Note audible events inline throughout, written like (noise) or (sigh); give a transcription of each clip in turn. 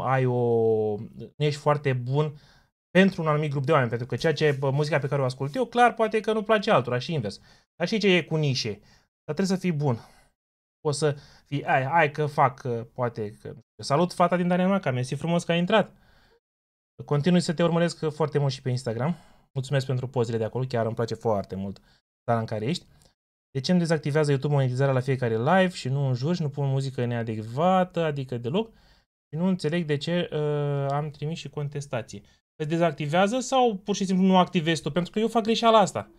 ai o, nu ești foarte bun pentru un anumit grup de oameni, pentru că ceea ce muzica pe care o ascult eu, clar, poate că nu place altora și invers. Dar și ce e cu nișe. Dar trebuie să fii bun. Poți să fii, ai, ai că fac, poate că... Salut fata din Danemarca, mersi frumos că ai intrat. Continui să te urmăresc foarte mult și pe Instagram. Mulțumesc pentru pozele de acolo, chiar îmi place foarte mult țara în care ești. De ce îmi dezactivează YouTube monetizarea la fiecare live și nu în jur și nu pun muzică neadecvată, adică deloc? Și Nu înțeleg de ce uh, am trimis și contestație. Se dezactivează sau pur și simplu nu activez tu? Pentru că eu fac greșeala asta.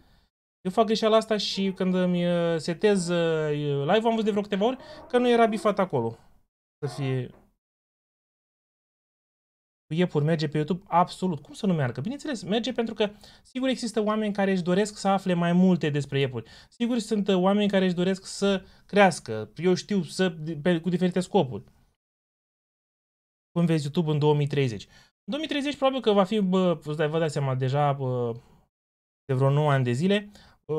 Eu fac greșeala asta și când îmi uh, setez uh, live am văzut de vreo câteva ori că nu era bifat acolo. Să fie... Cu iepuri merge pe YouTube? Absolut. Cum să nu meargă? Bineînțeles, merge pentru că sigur există oameni care își doresc să afle mai multe despre iepuri. Sigur sunt uh, oameni care își doresc să crească, eu știu, să, pe, cu diferite scopuri cum vezi YouTube în 2030. În 2030 probabil că va fi, bă, vă dați seama, deja bă, de vreo 9 ani de zile,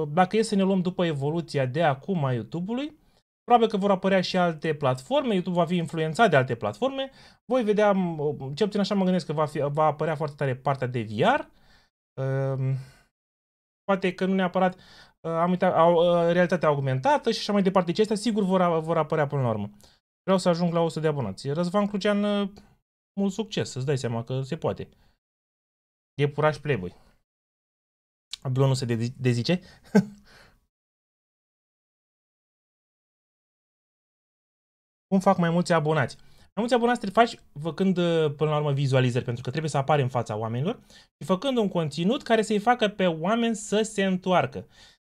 dacă e să ne luăm după evoluția de acum a YouTube-ului, probabil că vor apărea și alte platforme, YouTube va fi influențat de alte platforme, voi vedea, cel puțin așa mă gândesc că va, fi, va apărea foarte tare partea de VR, ehm, poate că nu neapărat ă, am uitat, au, ă, realitatea augmentată și așa mai departe, ce deci astea sigur vor, vor apărea până la urmă. Vreau să ajung la 100 de abonați. Răzvan Crucean, ă, mult succes, să-ți dai seama că se poate. E puraș plebui. Blonul se dezice. (laughs) Cum fac mai mulți abonați? Mai mulți abonați te faci făcând uh, până la urmă vizualizări, pentru că trebuie să apare în fața oamenilor și făcând un conținut care să-i facă pe oameni să se întoarcă.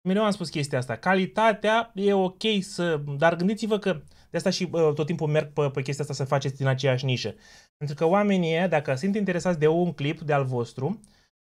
Mereu am spus chestia asta. Calitatea e ok să... Dar gândiți-vă că de asta și uh, tot timpul merg pe, pe chestia asta să faceți din aceeași nișă. Pentru că oamenii ăia, dacă sunt interesați de un clip de al vostru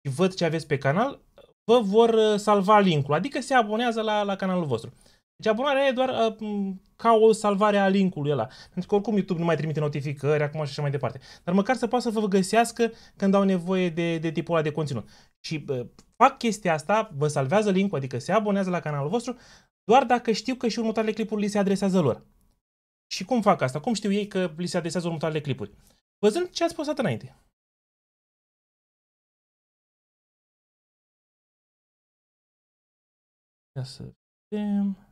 și văd ce aveți pe canal, vă vor uh, salva linkul, adică se abonează la, la canalul vostru. Deci abonarea e doar uh, ca o salvare a linkului ăla. Pentru că oricum YouTube nu mai trimite notificări acum și așa mai departe. Dar măcar să poată să vă găsească când au nevoie de, de tipul ăla de conținut. Și uh, fac chestia asta, vă salvează linkul, adică se abonează la canalul vostru, doar dacă știu că și următoarele clipuri li se adresează lor. Și cum fac asta? Cum știu ei că li se adresează următoarele clipuri? văzând ce ați postat înainte. Ia să vedem.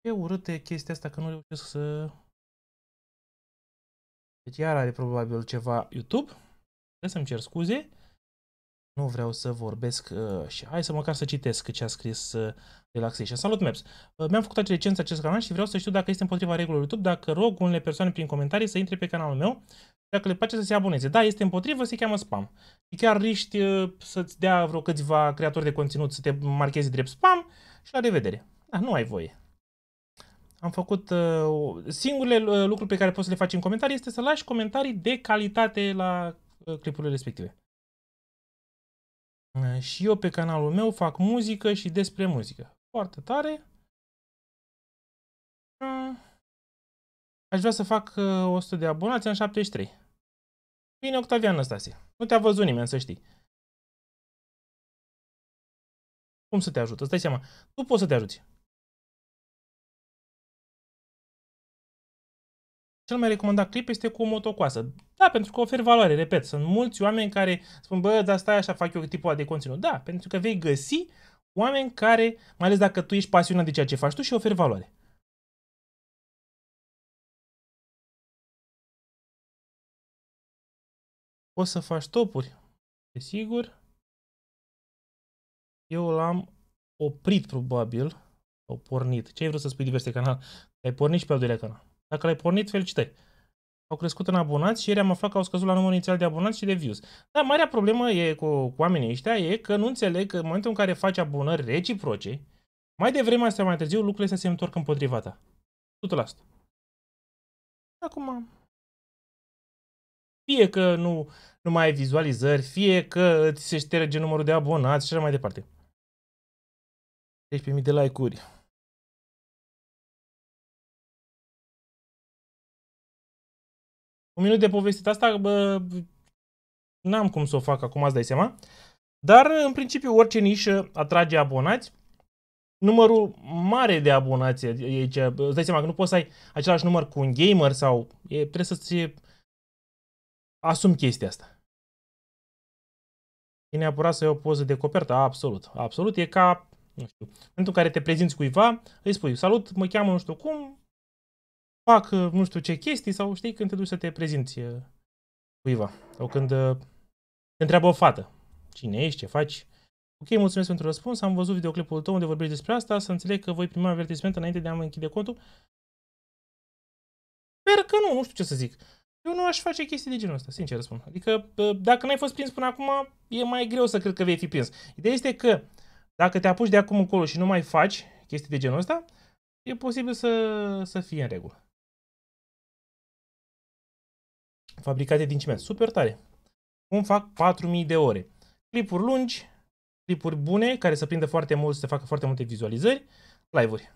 E urâtă chestia asta că nu reușesc să... Deci iar are probabil ceva YouTube. Trebuie să-mi cer scuze. Nu vreau să vorbesc uh, și hai să măcar să citesc ce a scris uh, Relaxation. Salut, Maps! Uh, mi-am făcut acea licență acest canal și vreau să știu dacă este împotriva regulilor YouTube, dacă rog unele persoane prin comentarii să intre pe canalul meu, dacă le place să se aboneze. Da, este împotrivă, se cheamă spam. Și chiar riști uh, să-ți dea vreo câțiva creatori de conținut să te marchezi drept spam și la revedere. Da, nu ai voie. Am făcut... Uh, singurele uh, lucruri pe care poți să le faci în comentarii este să lași comentarii de calitate la clipurile respective. Și eu pe canalul meu fac muzică și despre muzică foarte tare. Aș vrea să fac 100 uh, de abonați în 73. Bine, Octavian Năstase. Nu te-a văzut nimeni, să știi. Cum să te ajut? Stai seama. Tu poți să te ajuți. Cel mai recomandat clip este cu o motocoasă. Da, pentru că oferi valoare, repet. Sunt mulți oameni care spun, bă, dar stai așa, fac eu tipul ăla de conținut. Da, pentru că vei găsi Oameni care, mai ales dacă tu ești pasionat de ceea ce faci tu și oferi valoare. O să faci topuri, desigur. Eu l-am oprit probabil, sau pornit. Ce ai vrut să spui diverse canal? Ai pornit și pe al doilea canal. Dacă l-ai pornit, felicitări au crescut în abonați și ieri am aflat că au scăzut la numărul inițial de abonați și de views. Dar marea problemă e cu, cu oamenii ăștia e că nu înțeleg că în momentul în care faci abonări reciproce, mai devreme asta mai târziu, lucrurile astea se întorc împotriva ta. asta. Acum, fie că nu, nu mai ai vizualizări, fie că ți se șterge numărul de abonați și așa mai departe. 13.000 de like-uri. un minut de povestit asta, bă, n-am cum să o fac acum, ați dai seama. Dar, în principiu, orice nișă atrage abonați. Numărul mare de abonați aici, îți dai seama că nu poți să ai același număr cu un gamer sau e, trebuie să-ți asum chestia asta. E neapărat să ai o poză de copertă? Absolut. Absolut. E ca, nu știu, în momentul în care te prezinți cuiva, îi spui, salut, mă cheamă nu știu cum, fac nu știu ce chestii sau știi când te duci să te prezinți cuiva sau când te întreabă o fată cine ești, ce faci. Ok, mulțumesc pentru răspuns, am văzut videoclipul tău unde vorbești despre asta, să înțeleg că voi primi avertisment înainte de a mă închide contul. Sper că nu, nu știu ce să zic. Eu nu aș face chestii de genul ăsta, sincer spun. Adică, dacă n-ai fost prins până acum, e mai greu să cred că vei fi prins. Ideea este că, dacă te apuci de acum încolo și nu mai faci chestii de genul ăsta, e posibil să, să fie în regulă. fabricate din ciment. Super tare. Cum fac 4000 de ore. Clipuri lungi, clipuri bune, care să prindă foarte mult, să facă foarte multe vizualizări, live-uri.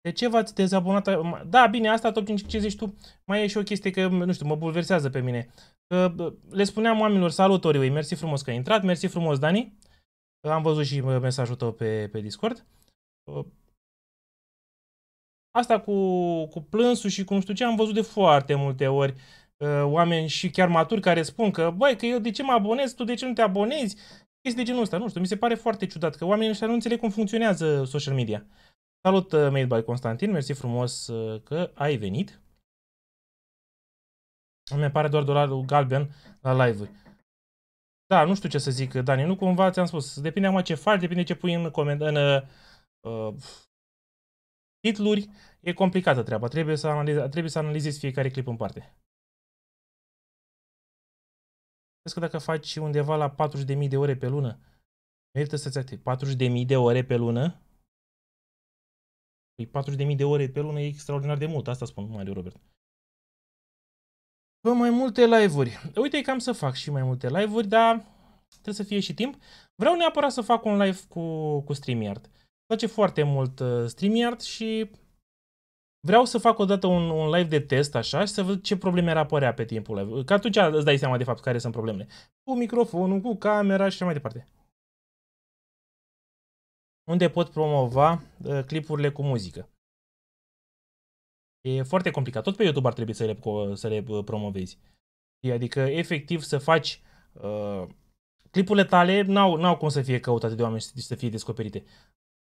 De ce v-ați dezabonat? Da, bine, asta tot. ce zici tu. Mai e și o chestie că, nu știu, mă bulversează pe mine. le spuneam oamenilor, salut Oriu, mersi frumos că ai intrat, mersi frumos Dani. Am văzut și mesajul tău pe, pe Discord. Asta cu, cu plânsul și cu nu știu ce am văzut de foarte multe ori uh, oameni și chiar maturi care spun că, băi, că eu de ce mă abonez, tu de ce nu te abonezi? Este de genul ăsta, nu știu, mi se pare foarte ciudat că oamenii ăștia nu înțeleg cum funcționează social media. Salut, uh, Made by Constantin, mersi frumos uh, că ai venit. Îmi pare doar dolarul galben la live-uri. Da, nu știu ce să zic, Dani, nu cumva ți-am spus. Depinde acum ce faci, depinde ce pui în, coment, în uh, titluri, e complicată treaba. Trebuie să, analize, trebuie să analizezi fiecare clip în parte. Crezi că dacă faci undeva la 40.000 de ore pe lună, merită să-ți atingi 40.000 de ore pe lună? Păi 40.000 de ore pe lună e extraordinar de mult, asta spun Mario Robert. Vă mai multe live-uri. Uite cam să fac și mai multe live-uri, dar trebuie să fie și timp. Vreau neapărat să fac un live cu, cu StreamYard place foarte mult uh, StreamYard și vreau să fac odată un, un live de test așa și să văd ce probleme ar apărea pe timpul live. Că atunci îți dai seama de fapt care sunt problemele. Cu microfonul, cu camera și așa mai departe. Unde pot promova uh, clipurile cu muzică? E foarte complicat. Tot pe YouTube ar trebui să le, să le uh, promovezi. Adică, efectiv, să faci... Uh, clipurile tale n-au, n-au cum să fie căutate de oameni și să fie descoperite.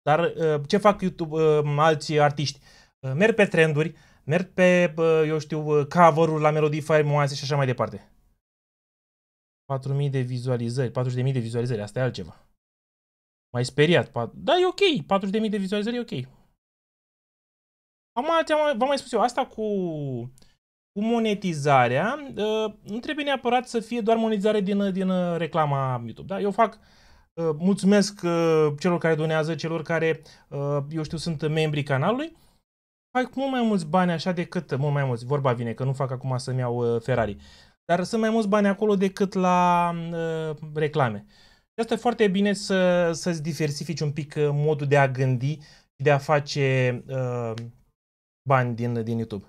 Dar uh, ce fac YouTube uh, alții artiști? Uh, merg pe trenduri, merg pe, eu știu, cover-uri la melodii faimoase și așa mai departe. 4.000 de vizualizări, 40.000 de vizualizări, asta e altceva. Mai speriat. Da, e ok, 40.000 de vizualizări e ok. Am, am, v-am mai spus eu, asta cu, cu monetizarea, nu trebuie neapărat să fie doar monetizare din, din reclama YouTube. Da? Eu fac Ă, mulțumesc ă, celor care donează, celor care, ă, eu știu, sunt membrii canalului. Fac mult mai mulți bani așa decât, mult mai mulți, vorba vine, că nu fac acum să-mi iau Ferrari. Dar sunt mai mulți bani acolo decât la reclame. Și asta e foarte bine să, să-ți diversifici un pic modul de a gândi și de a face uh, bani din, din YouTube.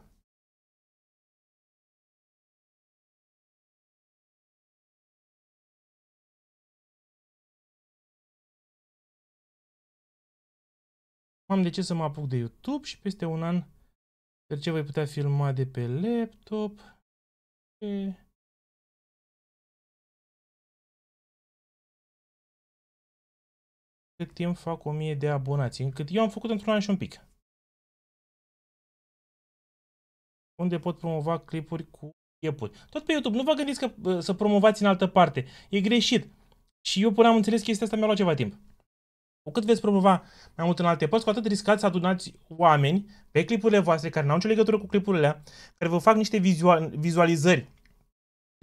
am de ce să mă apuc de YouTube și peste un an de ce voi putea filma de pe laptop. E... Cât timp fac 1000 de abonați? Încât eu am făcut într-un an și un pic. Unde pot promova clipuri cu iepuri. Tot pe YouTube. Nu vă gândiți că să promovați în altă parte. E greșit. Și eu până am înțeles chestia asta mi-a luat ceva timp. Cu cât veți promova mai mult în alte părți, cu atât riscați să adunați oameni pe clipurile voastre care n-au nicio legătură cu clipurile alea, care vă fac niște vizualizări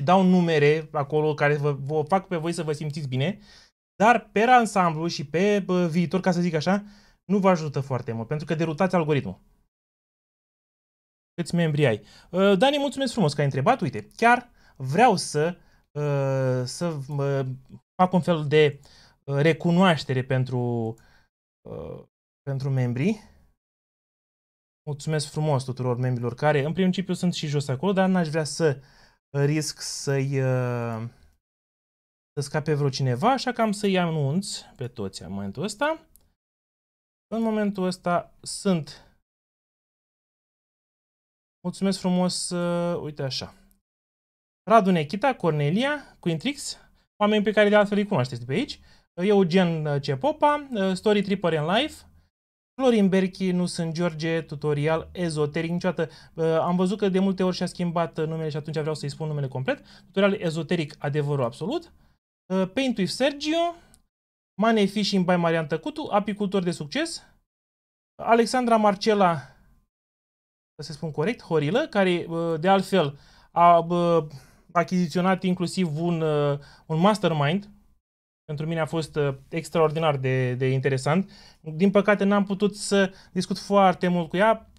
dau numere acolo care vă, vă fac pe voi să vă simțiți bine, dar pe ansamblu și pe viitor, ca să zic așa, nu vă ajută foarte mult, pentru că derutați algoritmul. Câți membri ai? Ă, Dani, mulțumesc frumos că ai întrebat. Uite, chiar vreau să, ă, să fac un fel de Uh, recunoaștere pentru, uh, pentru membrii. Mulțumesc frumos tuturor membrilor care, în principiu, sunt și jos acolo, dar n-aș vrea să risc să-i uh, să scape vreo cineva, așa că am să-i anunț pe toți în momentul ăsta. În momentul ăsta sunt... Mulțumesc frumos, uite așa. Radu Nechita, Cornelia, Quintrix, oameni pe care de altfel îi cunoașteți de pe aici. Eugen uh, Cepopa, uh, Story Tripper in Life, Florin Berchi, nu sunt George, tutorial ezoteric niciodată. Uh, am văzut că de multe ori și-a schimbat numele și atunci vreau să-i spun numele complet. Tutorial ezoteric, adevărul absolut. Paint with Sergio, Money Fishing by Marian Tăcutu, apicultor de succes. Alexandra Marcela, să se spun corect, Horilă, care de altfel a achiziționat inclusiv un, un mastermind pentru mine a fost uh, extraordinar de, de interesant. Din păcate n-am putut să discut foarte mult cu ea.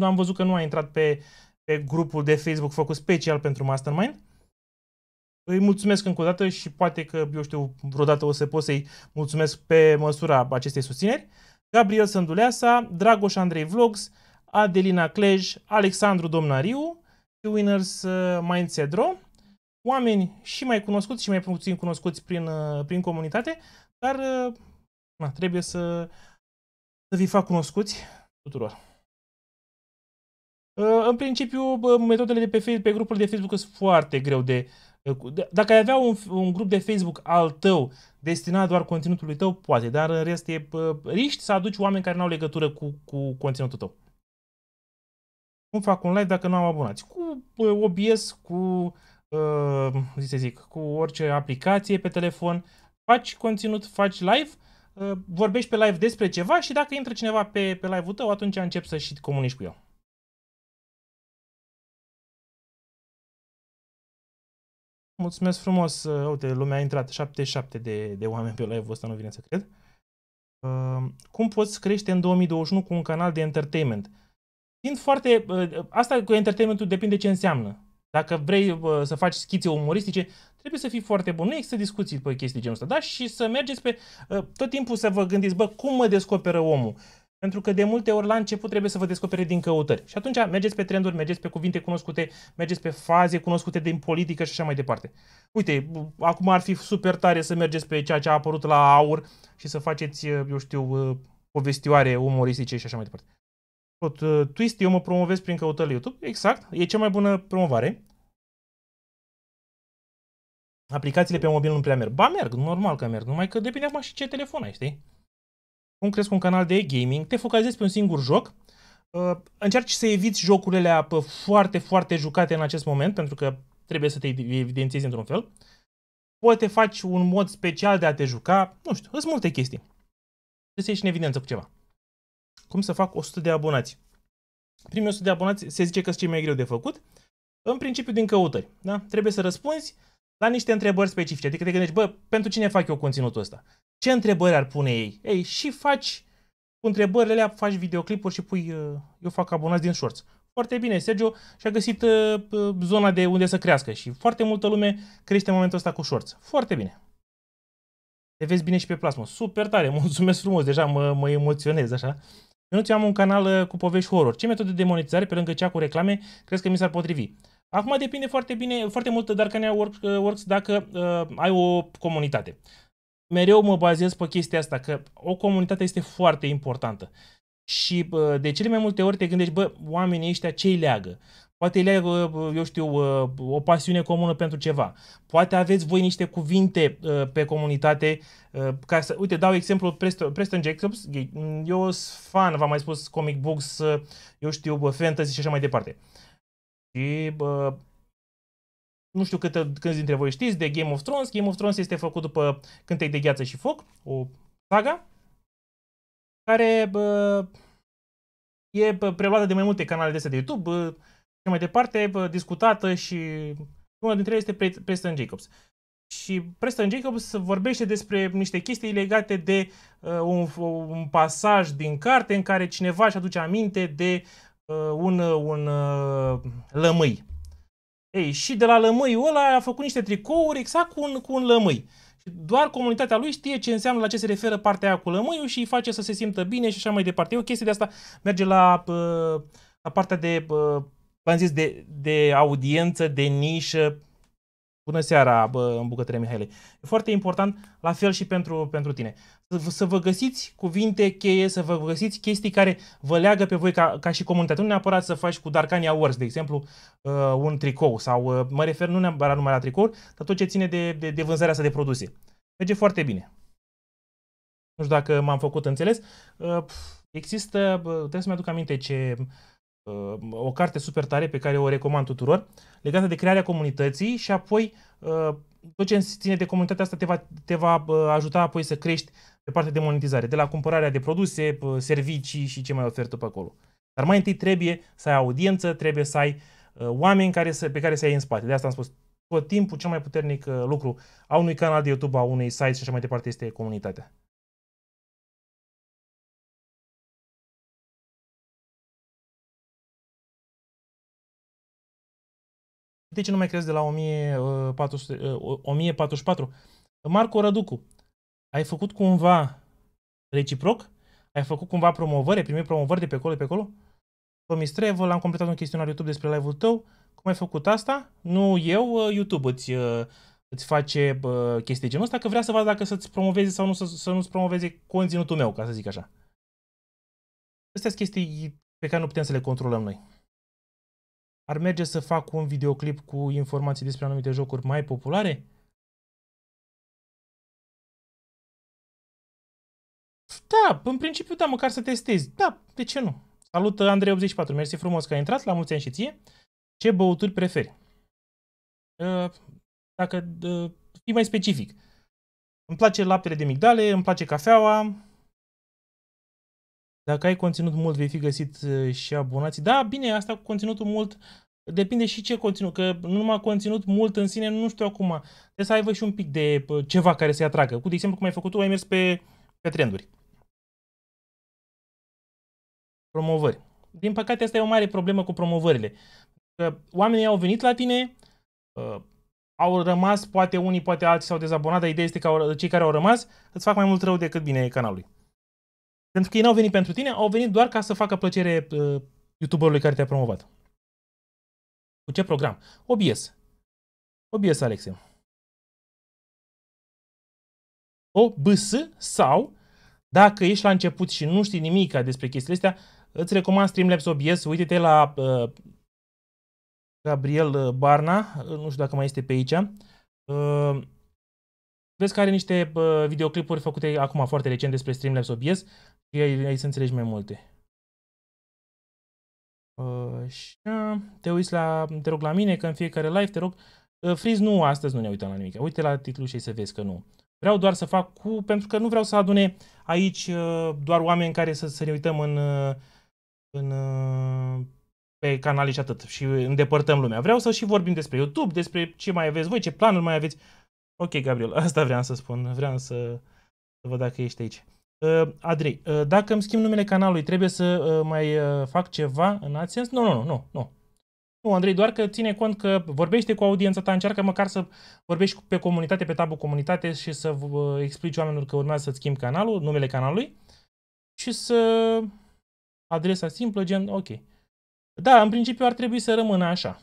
Am văzut că nu a intrat pe, pe grupul de Facebook făcut special pentru Mastermind. Îi mulțumesc încă o dată și poate că, eu știu, vreodată o să pot să-i mulțumesc pe măsura acestei susțineri. Gabriel Sânduleasa, Dragoș Andrei Vlogs, Adelina Clej, Alexandru Domnariu, Winners uh, Mindset Draw, oameni și mai cunoscuți și mai puțin cunoscuți prin, uh, prin comunitate, dar uh, na, trebuie să, să vi fac cunoscuți tuturor. Uh, în principiu, metodele de pe, Facebook, pe grupul de Facebook sunt foarte greu de... Dacă ai avea un, un grup de Facebook al tău destinat doar conținutului tău, poate, dar în rest e riști să aduci oameni care nu au legătură cu, cu conținutul tău. Cum fac un live dacă nu am abonați? Cu OBS, cu să uh, zic, cu orice aplicație pe telefon, faci conținut, faci live, uh, vorbești pe live despre ceva și dacă intră cineva pe, pe live-ul tău, atunci începi să și comunici cu el. Mulțumesc frumos, uh, uite, lumea a intrat 77 de, de oameni pe live-ul ăsta, nu vine să cred. cum poți crește în 2021 cu un canal de entertainment? Fiind foarte, asta cu entertainmentul depinde ce înseamnă. Dacă vrei uh, să faci schițe umoristice, trebuie să fii foarte bun. Nu există discuții pe chestii genul ăsta, da? Și să mergeți pe... Uh, tot timpul să vă gândiți, bă, cum mă descoperă omul? Pentru că de multe ori la început trebuie să vă descopere din căutări. Și atunci mergeți pe trenduri, mergeți pe cuvinte cunoscute, mergeți pe faze cunoscute din politică și așa mai departe. Uite, acum ar fi super tare să mergeți pe ceea ce a apărut la aur și să faceți, uh, eu știu, povestioare umoristice și așa mai departe. Tot uh, Twist, eu mă promovez prin căutări YouTube, exact, e cea mai bună promovare aplicațiile pe mobil nu prea merg. Ba merg, normal că merg, numai că depinde acum și ce telefon ai, știi? Cum crezi cu un canal de gaming, te focalizezi pe un singur joc, uh, încerci să eviți jocurile apă foarte, foarte jucate în acest moment, pentru că trebuie să te evidențiezi într-un fel. Poate faci un mod special de a te juca, nu știu, sunt multe chestii. Trebuie să ieși în evidență cu ceva. Cum să fac 100 de abonați? Primii 100 de abonați se zice că sunt cei mai greu de făcut, în principiu din căutări. Da? Trebuie să răspunzi la niște întrebări specifice. Adică te gândești, bă, pentru cine fac eu conținutul ăsta? Ce întrebări ar pune ei? Ei, și faci cu întrebările alea, faci videoclipuri și pui, uh, eu fac abonați din shorts. Foarte bine, Sergio și-a găsit uh, uh, zona de unde să crească și foarte multă lume crește în momentul ăsta cu shorts. Foarte bine. Te vezi bine și pe plasmă. Super tare, (laughs) mulțumesc frumos, deja mă, mă emoționez așa. Eu nu ți am un canal cu povești horror. Ce metode de monetizare pe lângă cea cu reclame crezi că mi s-ar potrivi? Acum depinde foarte bine, foarte mult dar că ne uh, Works dacă uh, ai o comunitate. Mereu mă bazez pe chestia asta, că o comunitate este foarte importantă. Și uh, de cele mai multe ori te gândești, bă, oamenii ăștia ce îi leagă? Poate leagă, eu știu, o pasiune comună pentru ceva. Poate aveți voi niște cuvinte pe comunitate ca să... Uite, dau exemplu Preston Jacobs. Eu sunt fan, v-am mai spus, comic books, eu știu, fantasy și așa mai departe. Și bă, nu știu câte, câți dintre voi știți de Game of Thrones. Game of Thrones este făcut după Cântec de Gheață și Foc, o saga, care bă, e preluată de mai multe canale de de YouTube bă, și mai departe, bă, discutată și una dintre ele este Preston Jacobs. Și Preston Jacobs vorbește despre niște chestii legate de uh, un, un pasaj din carte în care cineva își aduce aminte de uh, Uh, un, uh, un uh, lămâi. Ei, și de la lămâiul ăla a făcut niște tricouri exact cu un, cu un lămâi. Și doar comunitatea lui știe ce înseamnă la ce se referă partea aia cu lămâiul și îi face să se simtă bine și așa mai departe. E o chestie de asta, merge la, la partea de, v-am zis, de, de audiență, de nișă, Bună seara, bă, în bucătăria Mihaile. E foarte important, la fel și pentru, pentru tine. Să, să vă găsiți cuvinte cheie, să vă găsiți chestii care vă leagă pe voi ca, ca și comunitate. Nu neapărat să faci cu Darkania Wars, de exemplu, uh, un tricou sau, uh, mă refer nu neapărat numai la tricou, dar tot ce ține de, de, de vânzarea asta de produse. Merge foarte bine. Nu știu dacă m-am făcut înțeles. Uh, există, uh, trebuie să-mi aduc aminte ce Uh, o carte super tare pe care o recomand tuturor, legată de crearea comunității și apoi uh, tot ce ține de comunitatea asta te va, te va uh, ajuta apoi să crești pe partea de monetizare, de la cumpărarea de produse, servicii și ce mai ofertă pe acolo. Dar mai întâi trebuie să ai audiență, trebuie să ai oameni care să, pe care să ai în spate. De asta am spus, tot timpul cel mai puternic lucru a unui canal de YouTube, a unui site și așa mai departe este comunitatea. de ce nu mai crezi de la 1044? Ă, Marco Răducu, ai făcut cumva reciproc? Ai făcut cumva promovări? Ai primit promovări de pe acolo, de pe acolo? Tomis l am completat un chestionar YouTube despre live-ul tău. Cum ai făcut asta? Nu eu, ă, YouTube îți, ă, îți face chestii genul ăsta, că vrea să vadă dacă să-ți promoveze sau nu, să, să nu-ți promoveze conținutul meu, ca să zic așa. Astea sunt chestii pe care nu putem să le controlăm noi ar merge să fac un videoclip cu informații despre anumite jocuri mai populare? Da, în principiu da, măcar să testezi. Da, de ce nu? Salut, Andrei84, mersi frumos că ai intrat, la mulți ani și ție. Ce băuturi preferi? Uh, dacă uh, fii mai specific. Îmi place laptele de migdale, îmi place cafeaua, dacă ai conținut mult, vei fi găsit uh, și abonații. Da, bine, asta cu conținutul mult depinde și ce conținut, că nu numai conținut mult în sine, nu știu acum. Trebuie să aibă și un pic de uh, ceva care să-i atragă. Cu de exemplu, cum ai făcut tu, ai mers pe, pe trenduri. Promovări. Din păcate, asta e o mare problemă cu promovările. Că oamenii au venit la tine, uh, au rămas, poate unii, poate alții s-au dezabonat, dar ideea este că cei care au rămas îți fac mai mult rău decât bine canalului. Pentru că ei n-au venit pentru tine, au venit doar ca să facă plăcere uh, youtuberului care te-a promovat. Cu ce program? OBS. OBS, Alexe. OBS sau, dacă ești la început și nu știi nimic despre chestiile astea, îți recomand Streamlabs OBS, uite-te la uh, Gabriel Barna, nu știu dacă mai este pe aici, uh, Vezi că are niște uh, videoclipuri făcute acum foarte recent despre Streamlabs OBS și aici să înțelegi mai multe. Așa, te uiți la, te rog la mine că în fiecare live te rog, ă, friz Freeze nu, astăzi nu ne uităm la nimic. Uite la titlul și să vezi că nu. Vreau doar să fac cu, pentru că nu vreau să adune aici ă, doar oameni care să, să ne uităm în, ă, în pe canale și atât și îndepărtăm lumea. Vreau să și vorbim despre YouTube, despre ce mai aveți voi, ce planuri mai aveți. Ok, Gabriel, (laughs) asta vreau să spun. Vreau să, să văd dacă ești aici. Uh, Adrei, uh, dacă îmi schimb numele canalului, trebuie să uh, mai uh, fac ceva în AdSense? Nu, nu, nu, nu. Nu, Andrei, doar că ține cont că vorbește cu audiența ta, încearcă măcar să vorbești pe comunitate, pe tabul comunitate și să uh, explici oamenilor că urmează să-ți schimbi canalul, numele canalului și să... adresa simplă, gen, ok. Da, în principiu ar trebui să rămână așa.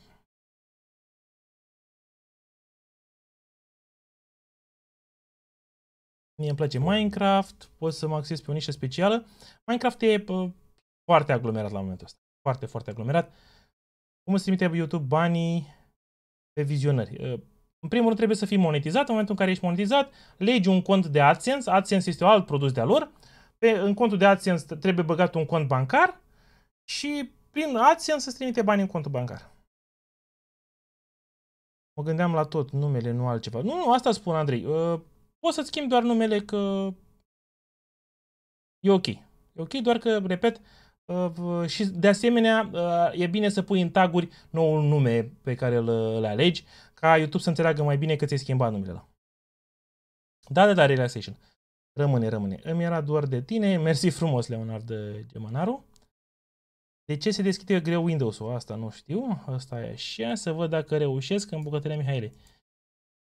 Mie îmi place Minecraft, pot să mă acces pe o nișă specială. Minecraft e pă, foarte aglomerat la momentul ăsta. Foarte, foarte aglomerat. Cum îți trimite YouTube banii pe vizionări? Ă, în primul rând trebuie să fii monetizat. În momentul în care ești monetizat, legi un cont de AdSense. AdSense este un alt produs de-a lor. Pe, în contul de AdSense trebuie băgat un cont bancar și prin AdSense îți trimite banii în contul bancar. Mă gândeam la tot, numele, nu altceva. Nu, nu, asta spun, Andrei. Ă, Poți să-ți schimbi doar numele că e ok. E ok, doar că, repet, uh, și de asemenea uh, e bine să pui în taguri noul nume pe care îl, alegi ca YouTube să înțeleagă mai bine că ți-ai schimbat numele la. Da, da, da, relaxation. Rămâne, rămâne. Îmi era doar de tine. Mersi frumos, Leonard Gemanaru. De ce se deschide greu Windows-ul? Asta nu știu. Asta e așa. Să văd dacă reușesc în bucătăria Mihaelei.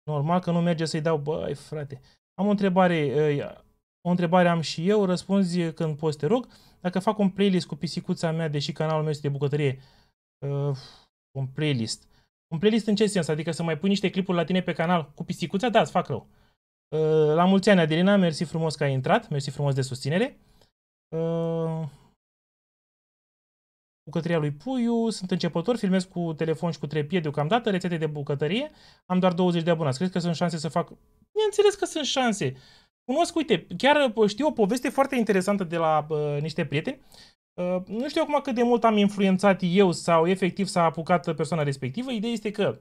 Normal că nu merge să-i dau, băi frate. Am o întrebare, o întrebare am și eu, răspunzi când poți, te rog. Dacă fac un playlist cu pisicuța mea, deși canalul meu este de bucătărie, uh, un playlist. Un playlist în ce sens? Adică să mai pui niște clipuri la tine pe canal cu pisicuța? Da, îți fac rău. Uh, la mulți ani, Adelina, mersi frumos că ai intrat, mersi frumos de susținere. Uh, bucătăria lui Puiu, sunt începător, filmez cu telefon și cu trepied deocamdată, rețete de bucătărie, am doar 20 de abonați, crezi că sunt șanse să fac... Bineînțeles că sunt șanse. Cunosc, uite, chiar uh, știu o poveste foarte interesantă de la uh, niște prieteni. Uh, nu știu acum cât de mult am influențat eu sau efectiv s-a apucat persoana respectivă. Ideea este că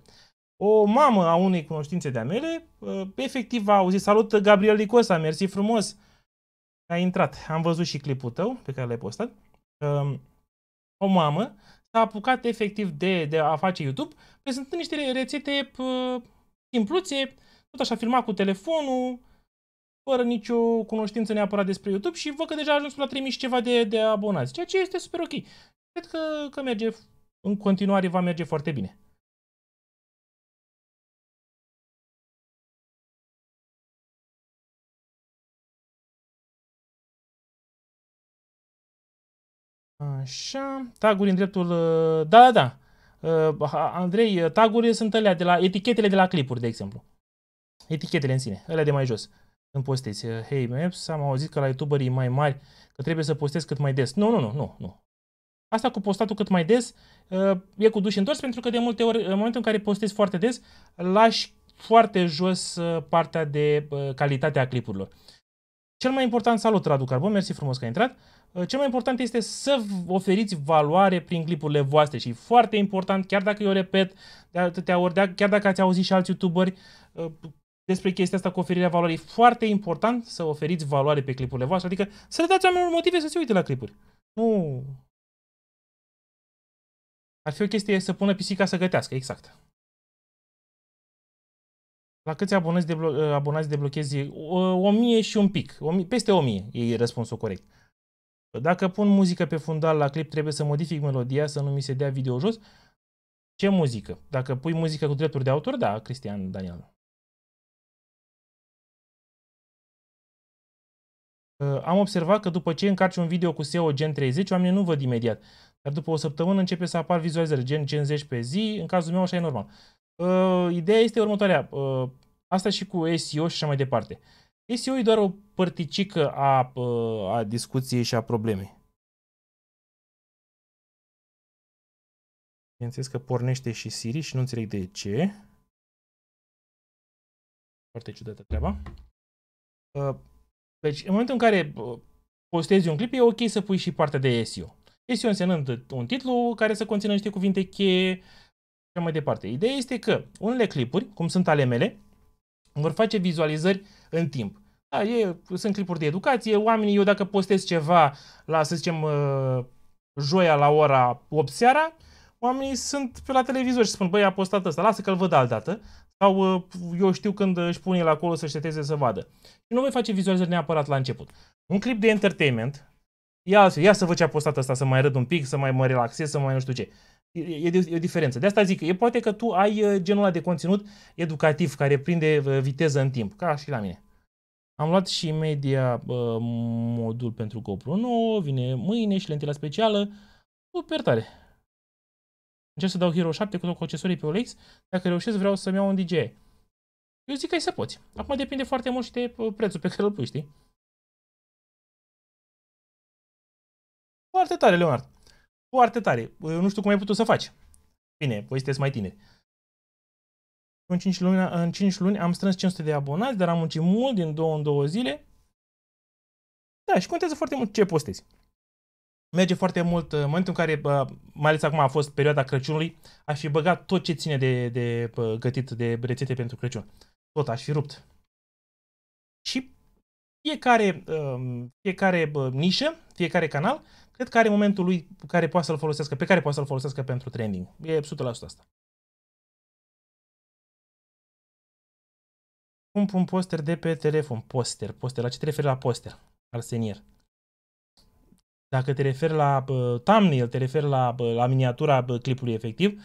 o mamă a unei cunoștințe de-a mele, uh, efectiv a auzit, salut Gabriel Licosa, mersi frumos, a intrat. Am văzut și clipul tău pe care l-ai postat. Uh, o mamă s-a apucat efectiv de, de a face YouTube, prezentând niște rețete simpluțe, tot așa filmat cu telefonul, fără nicio cunoștință neapărat despre YouTube și văd că deja a ajuns la 3000 și ceva de, de abonați, ceea ce este super ok. Cred că, că merge, în continuare va merge foarte bine. Așa, taguri în dreptul, uh, da, da, da. Uh, Andrei, uh, tagurile sunt alea de la etichetele de la clipuri, de exemplu. Etichetele în sine, alea de mai jos. Când postezi, hey Maps, am auzit că la youtuberii mai mari că trebuie să postez cât mai des. Nu, nu, nu, nu, nu. Asta cu postatul cât mai des e cu duș întors pentru că de multe ori, în momentul în care postezi foarte des, lași foarte jos partea de calitatea clipurilor. Cel mai important, salut Radu Carbon, mersi frumos că ai intrat. Uh, cel mai important este să oferiți valoare prin clipurile voastre și foarte important, chiar dacă eu repet de atâtea ori, chiar dacă ați auzit și alți youtuberi uh, despre chestia asta cu oferirea valorii, foarte important să oferiți valoare pe clipurile voastre, adică să le dați oamenilor motive să se uite la clipuri. Nu... Ar fi o chestie să pună pisica să gătească, exact. La câți abonați, deblo- eh, abonați deblochezi? O mie și un pic. O mie, peste o mie e răspunsul corect. Dacă pun muzică pe fundal la clip, trebuie să modific melodia, să nu mi se dea video jos. Ce muzică? Dacă pui muzică cu drepturi de autor, da, Cristian Daniel. Eh, am observat că după ce încarci un video cu SEO gen 30, oamenii nu văd imediat. Dar după o săptămână începe să apar vizualizări gen 50 pe zi, în cazul meu așa e normal. Uh, ideea este următoarea. Uh, asta și cu SEO și așa mai departe. SEO e doar o părticică a, uh, a discuției și a problemei. Bineînțeles că pornește și Siri și nu înțeleg de ce. Foarte ciudată treaba. Uh, deci, în momentul în care uh, postezi un clip, e ok să pui și partea de SEO. SEO însemnând un titlu care să conțină niște cuvinte cheie, așa mai departe. Ideea este că unele clipuri, cum sunt ale mele, vor face vizualizări în timp. Da, e, sunt clipuri de educație, oamenii, eu dacă postez ceva la, să zicem, uh, joia la ora 8 seara, oamenii sunt pe la televizor și spun, băi, a postat ăsta, lasă că-l văd altădată. Sau uh, eu știu când își pune el acolo să șteteze să vadă. Și nu voi face vizualizări neapărat la început. Un clip de entertainment, ia, ia să văd ce a postat ăsta, să mai râd un pic, să mai mă relaxez, să mai nu știu ce. E, e, e o diferență. De asta zic, e poate că tu ai uh, genul ăla de conținut educativ care prinde uh, viteză în timp, ca și la mine. Am luat și media uh, modul pentru GoPro 9, vine mâine și lentila specială. Super tare! Încerc să dau Hero 7 cu, cu accesorii pe OLX. Dacă reușesc, vreau să-mi iau un DJ. Eu zic că ai să poți. Acum depinde foarte mult și de uh, prețul pe care îl pui, știi? Foarte tare, Leonard. Foarte tare. Eu nu știu cum ai putut să faci. Bine, voi sunteți mai tineri. În 5, luni, în 5 luni am strâns 500 de abonați, dar am muncit mult din două în două zile. Da, și contează foarte mult ce postezi. Merge foarte mult, în momentul în care, mai ales acum a fost perioada Crăciunului, aș fi băgat tot ce ține de, de gătit, de rețete pentru Crăciun. Tot aș fi rupt. Și fiecare, um, fiecare nișă, fiecare canal cred că are momentul lui care poate să-l folosească, pe care poate să-l folosească pentru trending. E 100% asta. Cum Pun poster de pe telefon. Poster, poster. La ce te referi la poster, Arsenier? Dacă te referi la uh, thumbnail, te referi la, uh, la miniatura uh, clipului efectiv,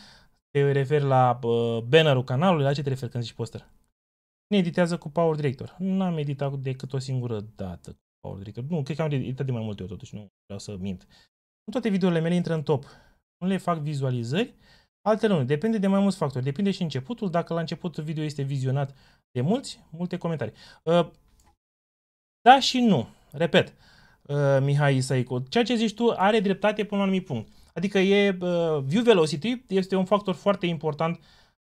te referi la uh, bannerul canalului, la ce te referi când zici poster? Ne editează cu Power Director. N-am editat decât o singură dată cu Power adică, Nu, cred că am editat de mai multe ori totuși, nu vreau să mint. Nu toate videourile mele intră în top. Nu le fac vizualizări, altele nu. Depinde de mai mulți factori. Depinde și începutul, dacă la început video este vizionat de mulți, multe comentarii. Uh, da și nu. Repet, uh, Mihai Isaico, ceea ce zici tu are dreptate până la un anumit punct. Adică e, uh, view velocity este un factor foarte important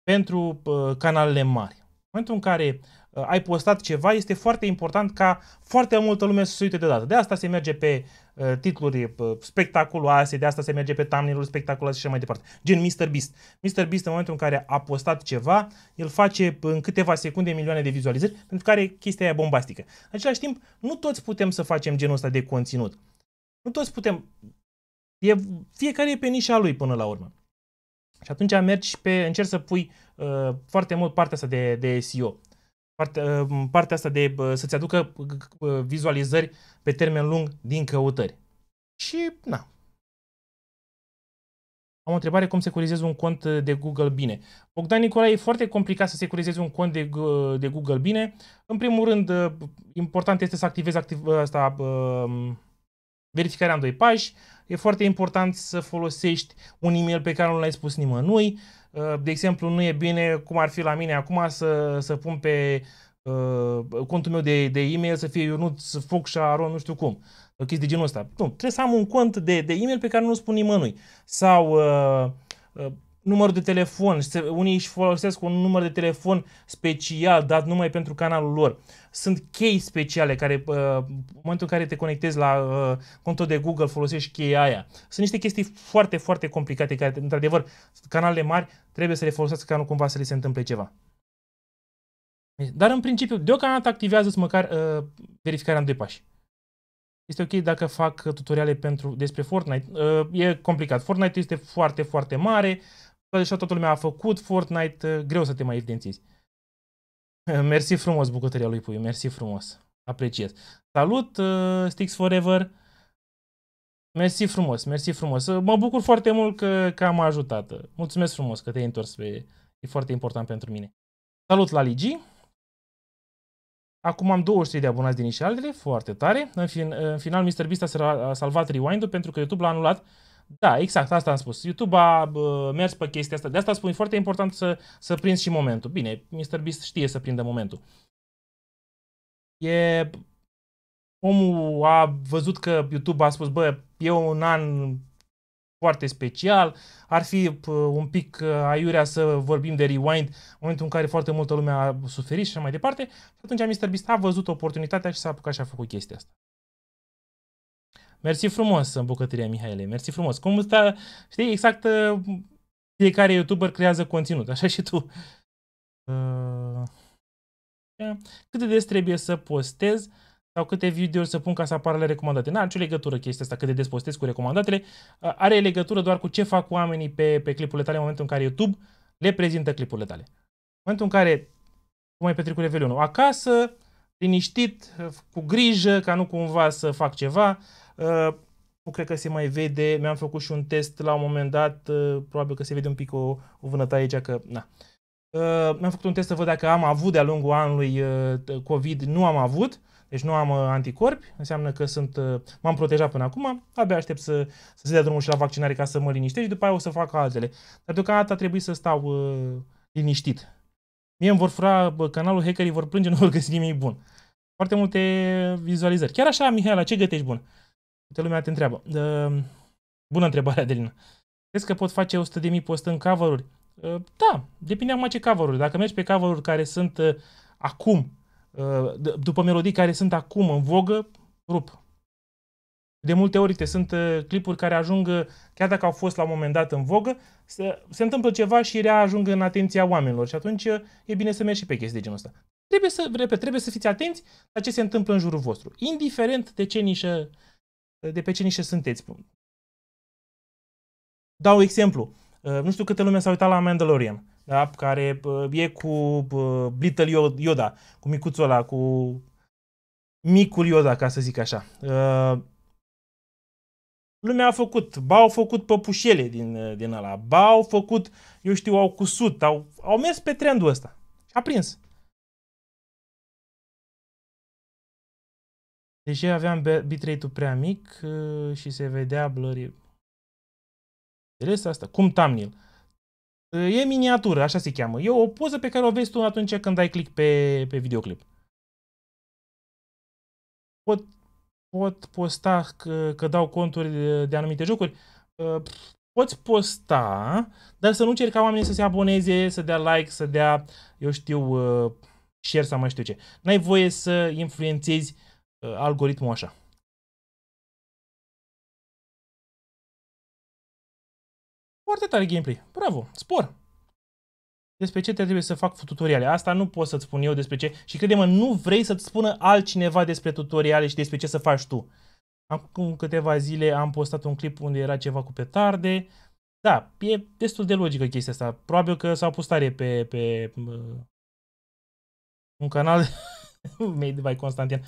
pentru canalele mari. În momentul în care Uh, ai postat ceva, este foarte important ca foarte multă lume să se uite deodată. De asta se merge pe uh, titluri uh, spectaculoase, de asta se merge pe thumbnail-uri spectaculoase și așa mai departe. Gen Mr. Beast. Mr. Beast în momentul în care a postat ceva, el face în câteva secunde milioane de vizualizări, pentru care chestia e bombastică. În același timp, nu toți putem să facem genul ăsta de conținut. Nu toți putem. E, fiecare e pe nișa lui până la urmă. Și atunci mergi pe, încerci să pui uh, foarte mult partea asta de, de SEO partea, uh, partea asta de uh, să-ți aducă uh, vizualizări pe termen lung din căutări. Și, na. Am o întrebare, cum securizezi un cont de Google bine? Bogdan Nicolae, e foarte complicat să securizezi un cont de, de Google bine. În primul rând, important este să activezi activ, asta, verificarea în doi pași. E foarte important să folosești un email pe care nu l-ai spus nimănui. Uh, de exemplu, nu e bine cum ar fi la mine acum să, să pun pe uh, contul meu de, de e-mail să fie Ionut și Aron nu știu cum, chestii de genul ăsta. Nu, trebuie să am un cont de, de e-mail pe care nu-l spun nimănui. Sau uh, uh, numărul de telefon. Unii își folosesc un număr de telefon special dat numai pentru canalul lor. Sunt chei speciale care, uh, în momentul în care te conectezi la uh, contul de Google, folosești cheia aia. Sunt niște chestii foarte, foarte complicate care, într-adevăr, canalele mari trebuie să le folosească ca nu cumva să le se întâmple ceva. Dar, în principiu, deocamdată activează-ți măcar uh, verificarea în doi pași. Este ok dacă fac tutoriale pentru, despre Fortnite. Uh, e complicat. Fortnite este foarte, foarte mare deja toată lumea a făcut Fortnite, uh, greu să te mai evidențiezi. (laughs) Mersi frumos bucătăria lui Puiu, mersi frumos, apreciez. Salut, uh, Sticks Forever, mersi frumos, mersi frumos. Uh, mă bucur foarte mult că, că am ajutat. Mulțumesc frumos că te-ai întors, pe... e foarte important pentru mine. Salut la Ligi. Acum am 23 de abonați din și foarte tare. În, fin, în final, MrBeast a salvat rewind-ul pentru că YouTube l-a anulat da, exact, asta am spus. YouTube a bă, mers pe chestia asta. De asta spun, foarte important să, să prinzi și momentul. Bine, Beast știe să prindă momentul. E... Omul a văzut că YouTube a spus, bă, e un an foarte special, ar fi un pic ă, aiurea să vorbim de rewind, în momentul în care foarte multă lume a suferit și așa mai departe, și atunci Beast a văzut oportunitatea și s-a apucat și a făcut chestia asta. Mersi frumos în bucătăria Mihaelei, mersi frumos. Cum sta, da- știi, exact uh, fiecare YouTuber creează conținut, așa și tu. Uh, cât de des trebuie să postez sau câte video să pun ca să apară la recomandate. N-are nicio legătură chestia asta, cât de des postez cu recomandatele. Uh, are legătură doar cu ce fac oamenii pe, pe clipurile tale în momentul în care YouTube le prezintă clipurile tale. În momentul în care cum ai petrecut Revelionul? Acasă, liniștit, cu grijă, ca nu cumva să fac ceva, Uh, nu cred că se mai vede, mi-am făcut și un test la un moment dat, uh, probabil că se vede un pic o, o vânătă aici, că na. Uh, mi-am făcut un test să văd dacă am avut de-a lungul anului COVID, nu am avut, deci nu am anticorpi, înseamnă că sunt, m-am protejat până acum, abia aștept să, să se dea drumul și la vaccinare ca să mă liniștești și după aia o să fac altele. Dar deocamdată trebuie să stau uh, liniștit. Mie îmi vor fura canalul, hackerii vor plânge, (laughs) nu vor găsi nimic bun. Foarte multe vizualizări. Chiar așa, Mihaela, ce gătești bun? Toată lumea te întreabă. Uh, bună întrebare, Adelina. Crezi că pot face 100.000 postând cover-uri? Uh, da, depinde acum ce cover-uri. Dacă mergi pe cover-uri care sunt uh, acum, uh, după melodii care sunt acum în vogă, rup. De multe ori te sunt clipuri care ajung, chiar dacă au fost la un moment dat în vogă, se, se întâmplă ceva și reajung în atenția oamenilor și atunci e bine să mergi și pe chestii de genul ăsta. Trebuie să, repet, trebuie să fiți atenți la ce se întâmplă în jurul vostru, indiferent de ce nișă Eh, de pe ce niște sunteți. Dau un exemplu. Eh, nu știu câte lume s-a uitat la Mandalorian, da? care eh, e cu Little Yoda, cu micuțul ăla, cu micul Yoda, ca să zic așa. Lumea a făcut, ba au făcut păpușele din, din ăla, ba au făcut, eu știu, au cusut, au, au mers pe trendul ăsta. Și a prins. Deși aveam bitrate-ul prea mic uh, și se vedea blurry. Înțeles asta? Cum thumbnail. Uh, e miniatură, așa se cheamă. E o poză pe care o vezi tu atunci când dai click pe, pe videoclip. Pot, pot posta că, că dau conturi de, de anumite jocuri. Uh, poți posta, dar să nu ceri ca oamenii să se aboneze, să dea like, să dea, eu știu, share sau mai știu ce. N-ai voie să influențezi uh, Uh, algoritmul așa. Foarte tare gameplay. Bravo. Spor. Despre ce trebuie să fac tutoriale? Asta nu pot să-ți spun eu despre ce. Și crede-mă, nu vrei să-ți spună altcineva despre tutoriale și despre ce să faci tu. Acum câteva zile am postat un clip unde era ceva cu petarde. Da, e destul de logică chestia asta. Probabil că s-a pus tare pe, pe uh, un canal (laughs) made by Constantin.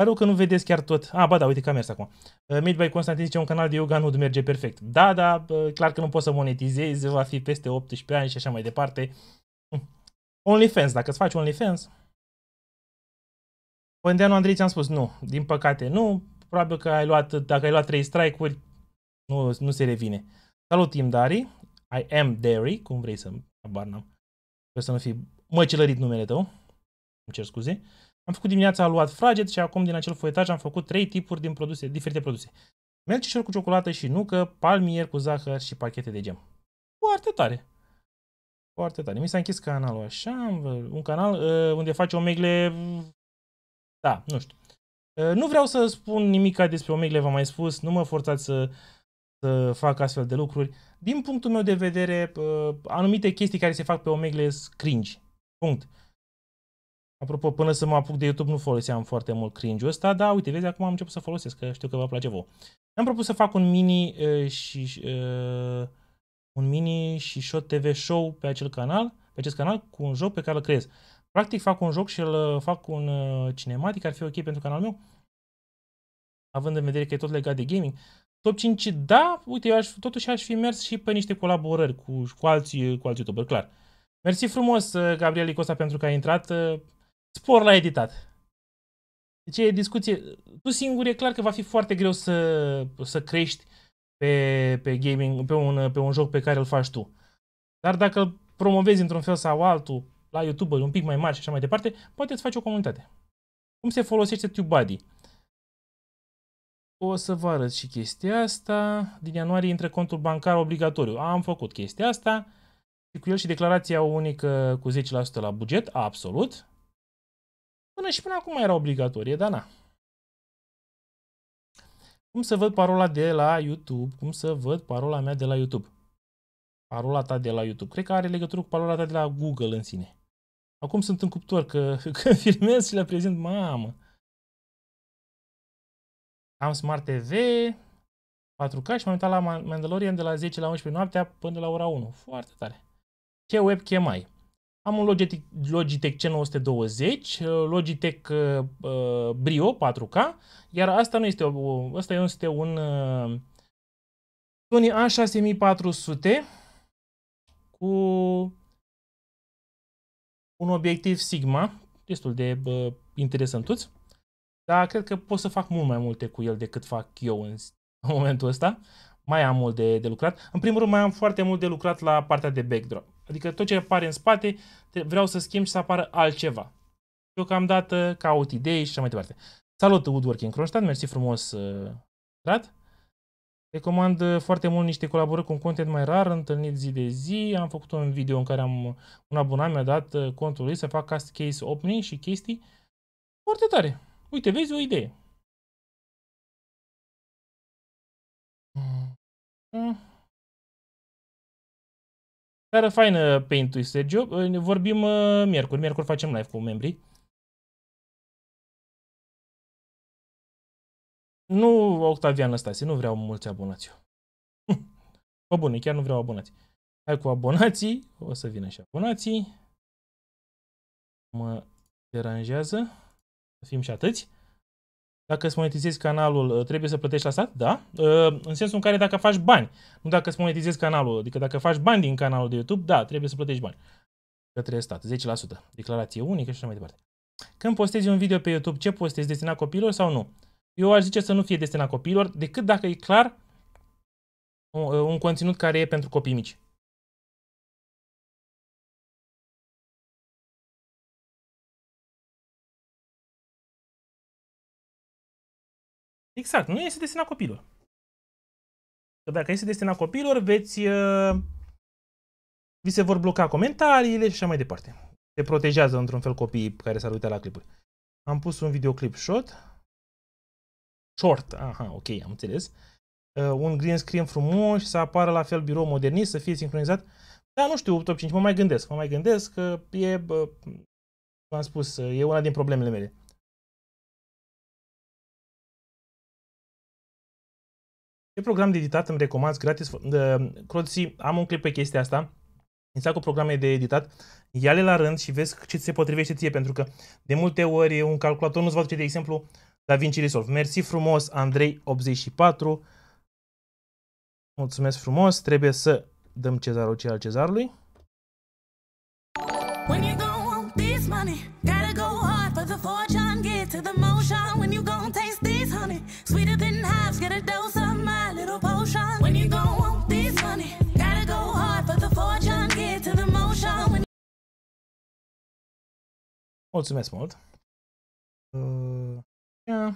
Pare rău că nu vedeți chiar tot. Ah, ba da, uite că a mers acum. Uh, Made by Constantin zice un canal de yoga nu merge perfect. Da, da, clar că nu poți să monetizezi, va fi peste 18 ani și așa mai departe. Hm. OnlyFans, dacă îți faci OnlyFans. Pândeanu Andrei ți-am spus, nu, din păcate nu. Probabil că ai luat, dacă ai luat 3 strike-uri, nu, nu se revine. Salut, Tim Dari. I am Derry, cum vrei să... Abar n-am. Să nu fi măcelărit numele tău. Îmi cer scuze. Uh, am făcut dimineața aluat fraged și acum din acel foietaj am făcut trei tipuri din produse, diferite produse. Melcișor cu ciocolată și nucă, palmier cu zahăr și pachete de gem. Foarte tare! Foarte tare. Mi s-a închis canalul așa, un canal uh, unde face omegle... Da, nu știu. Uh, nu vreau să spun nimic despre omegle, v-am mai spus, nu mă forțați să, să fac astfel de lucruri. Din punctul meu de vedere, uh, anumite chestii care se fac pe omegle sunt cringe. Punct. Uh, Apropo, până să mă apuc de YouTube nu foloseam foarte mult cringe-ul ăsta, dar uite, vezi, acum am început să folosesc, că știu că vă place vouă. Am propus să fac un mini uh, și uh, un mini și show TV show pe acel canal, pe acest canal cu un joc pe care îl creez. Practic fac un joc și îl eh, fac un uh, cinematic, ar fi ok pentru canalul meu, având în vedere că e tot legat de gaming. Top 5, da, uite, eu aș, totuși aș fi mers și pe niște colaborări cu, cu alții, cu alți YouTuber, clar. Mersi frumos, Gabriel Icosa, pentru că ai intrat. Uh, Spor la editat. Deci e discuție. Tu singur e clar că va fi foarte greu să, să crești pe, pe gaming, pe un, pe un joc pe care îl faci tu. Dar dacă îl promovezi într-un fel sau altul, la YouTube, un pic mai mare, și așa mai departe, poate îți faci o comunitate. Cum se folosește TubeBuddy? O să vă arăt și chestia asta. Din ianuarie intră contul bancar obligatoriu. Am făcut chestia asta. Și cu el și declarația unică cu 10% la buget, absolut. Până și până acum era obligatorie, dar na. Cum să văd parola de la YouTube? Cum să văd parola mea de la YouTube? Parola ta de la YouTube. Cred că are legătură cu parola ta de la Google în sine. Acum sunt în cuptor, că, (laughs) că filmez și le prezint, mamă. Am Smart TV, 4K și m-am uitat la Mandalorian de la 10 la 11 noaptea până la ora 1. Foarte tare. Ce webcam ai? Am un Logitech, Logitech C920, uh, Logitech uh, uh Brio 4K, iar asta nu este, o, asta este un uh, A6400 cu un obiectiv Sigma, destul de uh, interesantuț, dar cred că pot să fac mult mai multe cu el decât fac eu în, în momentul ăsta. Mai am mult de, de lucrat. În primul rând, mai am foarte mult de lucrat la partea de backdrop Adică tot ce apare în spate, vreau să schimb și să apară altceva. Deocamdată caut idei și așa mai departe. Salut, Woodworking Kronstadt, mersi frumos, uh, Rad. Recomand uh, foarte mult niște colaborări cu un content mai rar, întâlnit zi de zi. Am făcut un video în care am un abonat mi-a dat uh, contul lui să fac cast case opening și chestii. Foarte tare. Uite, vezi o idee. Mm. mm. Dar faină paint Sergio. Vorbim uh, miercuri. Miercuri facem live cu membrii. Nu Octavian Stase, nu vreau mulți abonați eu. (laughs) Bă bune, chiar nu vreau abonați. Hai cu abonații, o să vină și abonații. Mă deranjează să fim și atâți. Dacă îți monetizezi canalul, uh, trebuie să plătești la stat? Da. Uh, în sensul în care dacă faci bani, nu dacă îți monetizezi canalul, adică dacă faci bani din canalul de YouTube, da, trebuie să plătești bani către stat, 10%, declarație unică și așa mai departe. Când postezi un video pe YouTube, ce postezi, destinat copiilor sau nu? Eu aș zice să nu fie destinat copiilor, decât dacă e clar un, uh, un conținut care e pentru copii mici. Exact, nu este destinat copilor. Că dacă este destinat copilor, veți, uh, vi se vor bloca comentariile și așa mai departe. Se protejează într-un fel copiii care s-ar uita la clipuri. Am pus un videoclip short. Short, aha, ok, am înțeles. Uh, un green screen frumos, să apară la fel birou modernist, să fie sincronizat. Da, nu știu, top 5, mă mai gândesc, mă mai gândesc că e, v-am spus, e una din problemele mele. Ce program de editat îmi recomanzi gratis? Croții, am un clip pe chestia asta. Exact cu programe de editat, ia-le la rând și vezi ce ți se potrivește ție, pentru că de multe ori un calculator nu-ți va duce, de exemplu, da Vinci Resolve. Mersi frumos, Andrei84. Mulțumesc frumos, trebuie să dăm cezarul ce al cezarului. When you Mulțumesc mult! Uh,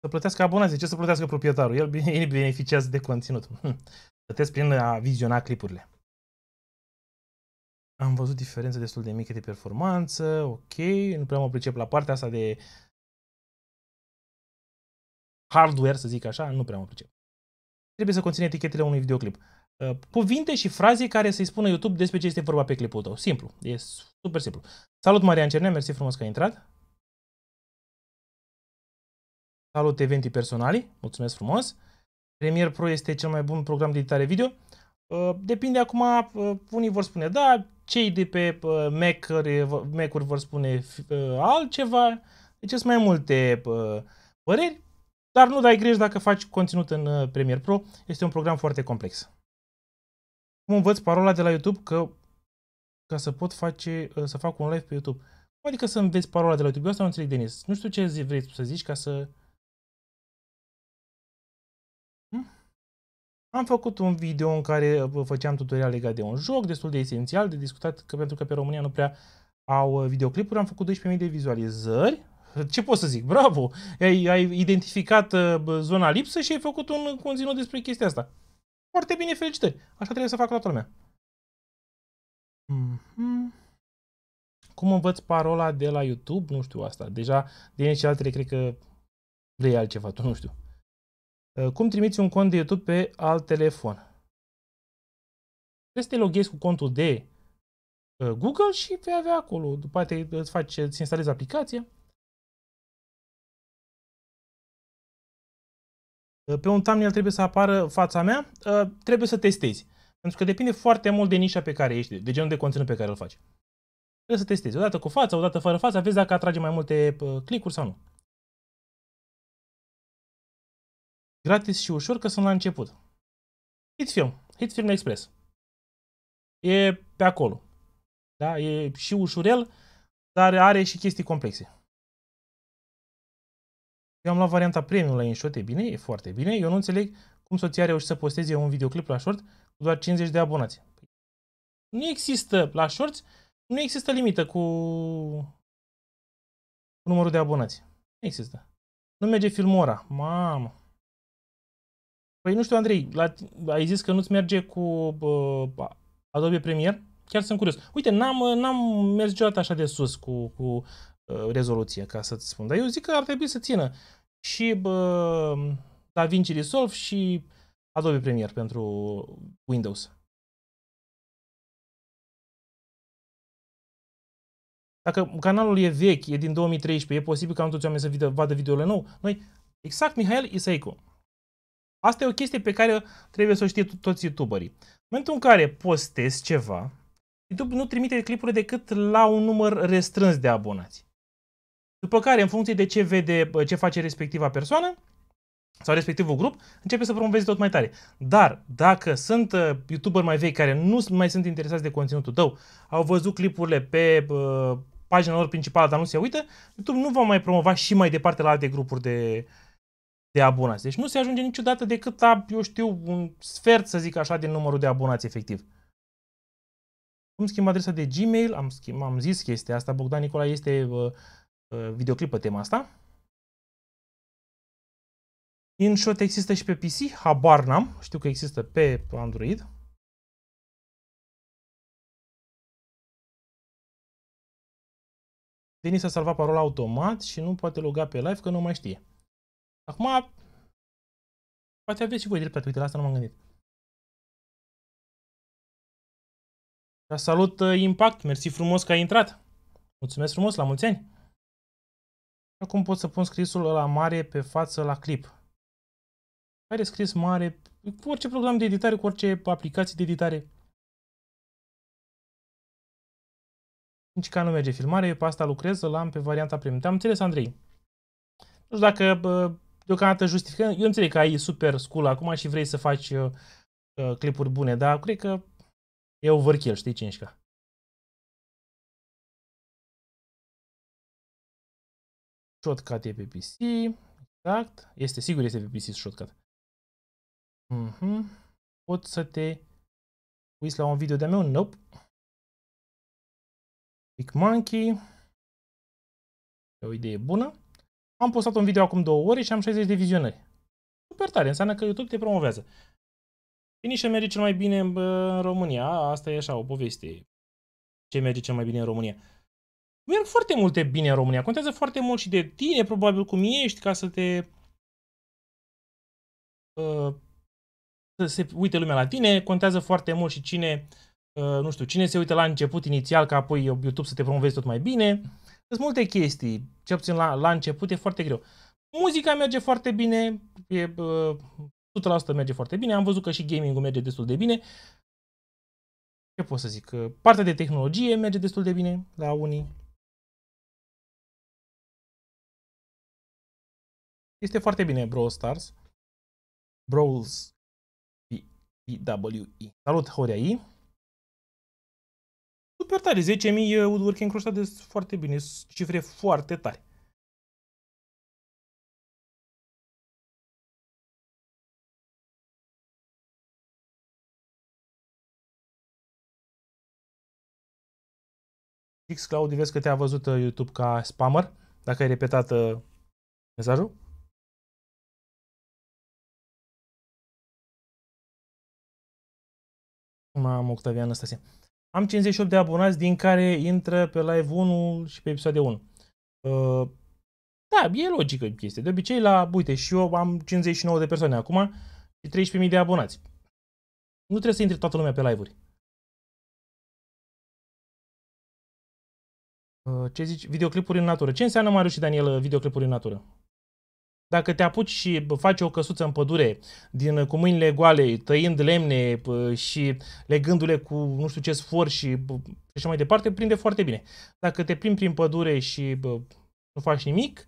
să plătească abonații, ce să plătească proprietarul? El beneficiază de conținut. Hm. Plătesc prin a viziona clipurile. Am văzut diferențe destul de mică de performanță, ok, nu prea mă pricep la partea asta de hardware, să zic așa, nu prea mă pricep. Trebuie să conține etichetele unui videoclip. Uh, cuvinte și fraze care să-i spună YouTube despre ce este vorba pe clipul tău. Simplu, e super simplu. Salut Marian Cernea, mersi frumos că ai intrat. Salut eventii personali, mulțumesc frumos. Premier Pro este cel mai bun program de editare video. Uh, depinde acum, uh, unii vor spune da, cei de pe Mac-uri, mac vor spune altceva, deci sunt mai multe păreri, dar nu dai greș dacă faci conținut în Premier Pro, este un program foarte complex. Cum învăț parola de la YouTube că, ca să pot face, uh, să fac un live pe YouTube? Cum adică să înveți parola de la YouTube? Eu asta nu înțeleg, Denis. Nu știu ce zi vrei să zici ca să... Hm? Am făcut un video în care uh, făceam tutorial legat de un joc destul de esențial, de discutat, că pentru că pe România nu prea au uh, videoclipuri, am făcut 12.000 de vizualizări. Ce pot să zic? Bravo! Ai, ai identificat zona lipsă și ai făcut un conținut despre chestia asta. Foarte bine, felicitări. Așa trebuie să facă toată lumea. Mm-hmm. Cum învăț parola de la YouTube? Nu știu asta. Deja, de și altele, cred că vrei altceva, tu nu știu. Eh, cum trimiți un cont de YouTube pe alt telefon? Trebuie să te loghezi cu contul de eh, Google și vei avea acolo. După aceea îți faci, îți instalezi aplicația. Ă, pe un thumbnail trebuie să apară fața mea, ă, trebuie să testezi. Pentru că depinde foarte mult de nișa pe care ești, de genul de conținut pe care îl faci. Trebuie să testezi. Odată cu fața, odată fără fața, vezi dacă atrage mai multe ă, clicuri sau nu. Gratis și ușor că sunt la început. Hitfilm. Hitfilm Express. E pe acolo. Da? E și ușurel, dar are și chestii complexe. Eu am luat varianta premium la InShot, e bine, e foarte bine. Eu nu înțeleg cum soția a reușit să posteze un videoclip la short cu doar 50 de abonați. Păi, nu există la shorts, nu există limită cu numărul de abonați. Nu există. Nu merge filmora. Mamă. Păi nu știu, Andrei, la, ai zis că nu-ți merge cu uh, Adobe Premiere? Chiar sunt curios. Uite, n-am, n-am mers niciodată așa de sus cu, cu Uh, rezoluție, ca să-ți spun. Dar eu zic că ar trebui să țină și bă, da Vinci Resolve și Adobe Premiere pentru Windows. Dacă canalul e vechi, e din 2013, e posibil ca nu toți oamenii să vidă, vadă videole nou. Noi, exact Mihail Isaicu. Asta e o chestie pe care trebuie să o știe toți youtuberii. În momentul în care postezi ceva, YouTube nu trimite clipurile decât la un număr restrâns de abonați. După care, în funcție de ce vede, ce face respectiva persoană sau respectivul grup, începe să promoveze tot mai tare. Dar dacă sunt uh, youtuber mai vechi care nu mai sunt interesați de conținutul tău, au văzut clipurile pe uh, pagina lor principală, dar nu se uită, YouTube nu va mai promova și mai departe la alte grupuri de, de abonați. Deci nu se ajunge niciodată decât la, eu știu, un sfert, să zic așa, din numărul de abonați efectiv. Cum schimb adresa de Gmail? Am, schimb, am zis chestia asta. Bogdan Nicola este uh, Uh, videoclip pe tema asta. InShot există și pe PC, habar n-am, știu că există pe Android. Denis a salvat parola automat și nu poate loga pe live că nu mai știe. Acum, poate aveți și voi dreptate, uite, la asta nu m-am gândit. Da, salut uh, Impact, mersi frumos că ai intrat. Mulțumesc frumos, la mulți ani. Acum pot să pun scrisul la mare pe față la clip. Are scris mare, cu orice program de editare, cu orice aplicație de editare. Nici ca nu merge filmare, eu pe asta lucrez, îl am pe varianta premium. Am înțeles, Andrei. Nu știu dacă deocamdată justificăm. Eu înțeleg că ai super scul acum și vrei să faci uh, uh, clipuri bune, dar cred că e overkill, știi, 5K. Shotcut e pe PC. Exact. Este sigur este pe PC Shotcut. Mm -hmm. Pot să te uiți la un video de-a meu? Nope. Big Monkey. E o idee bună. Am postat un video acum două ore și am 60 de vizionări. Super tare, înseamnă că YouTube te promovează. Finish merge cel mai bine în România. Asta e așa o poveste. Ce merge cel mai bine în România? merg foarte multe bine în România. Contează foarte mult și de tine, probabil, cum ești, ca să te... Uh, să se uite lumea la tine. Contează foarte mult și cine, uh, nu știu, cine se uită la început inițial, ca apoi YouTube să te promovezi tot mai bine. Sunt multe chestii, cel puțin la, la început e foarte greu. Muzica merge foarte bine, e, uh, 100% merge foarte bine, am văzut că și gaming-ul merge destul de bine. Ce pot să zic? Partea de tehnologie merge destul de bine la unii. Este foarte bine Brawl Stars. Brawls BWE. Salut, Horea I. Super tare, 10.000 Woodworking Cross de foarte bine, cifre foarte tare. X Claudiu, vezi că te-a văzut uh, YouTube ca spammer, dacă ai repetat uh, mesajul? Mamă, Octavian ăsta Am 58 de abonați din care intră pe live 1 și pe episoade 1. Uh, da, e logică chestia. De obicei, la, uite, și eu am 59 de persoane acum și 13.000 de abonați. Nu trebuie să intre toată lumea pe live-uri. Uh, ce zici? Videoclipuri în natură. Ce înseamnă, Mariu și Daniel, uh, videoclipuri în natură? Dacă te apuci și faci o căsuță în pădure din, cu mâinile goale, tăind lemne și legându-le cu nu știu ce sfor și, așa mai departe, prinde foarte bine. Dacă te plimbi prin pădure și bă, nu faci nimic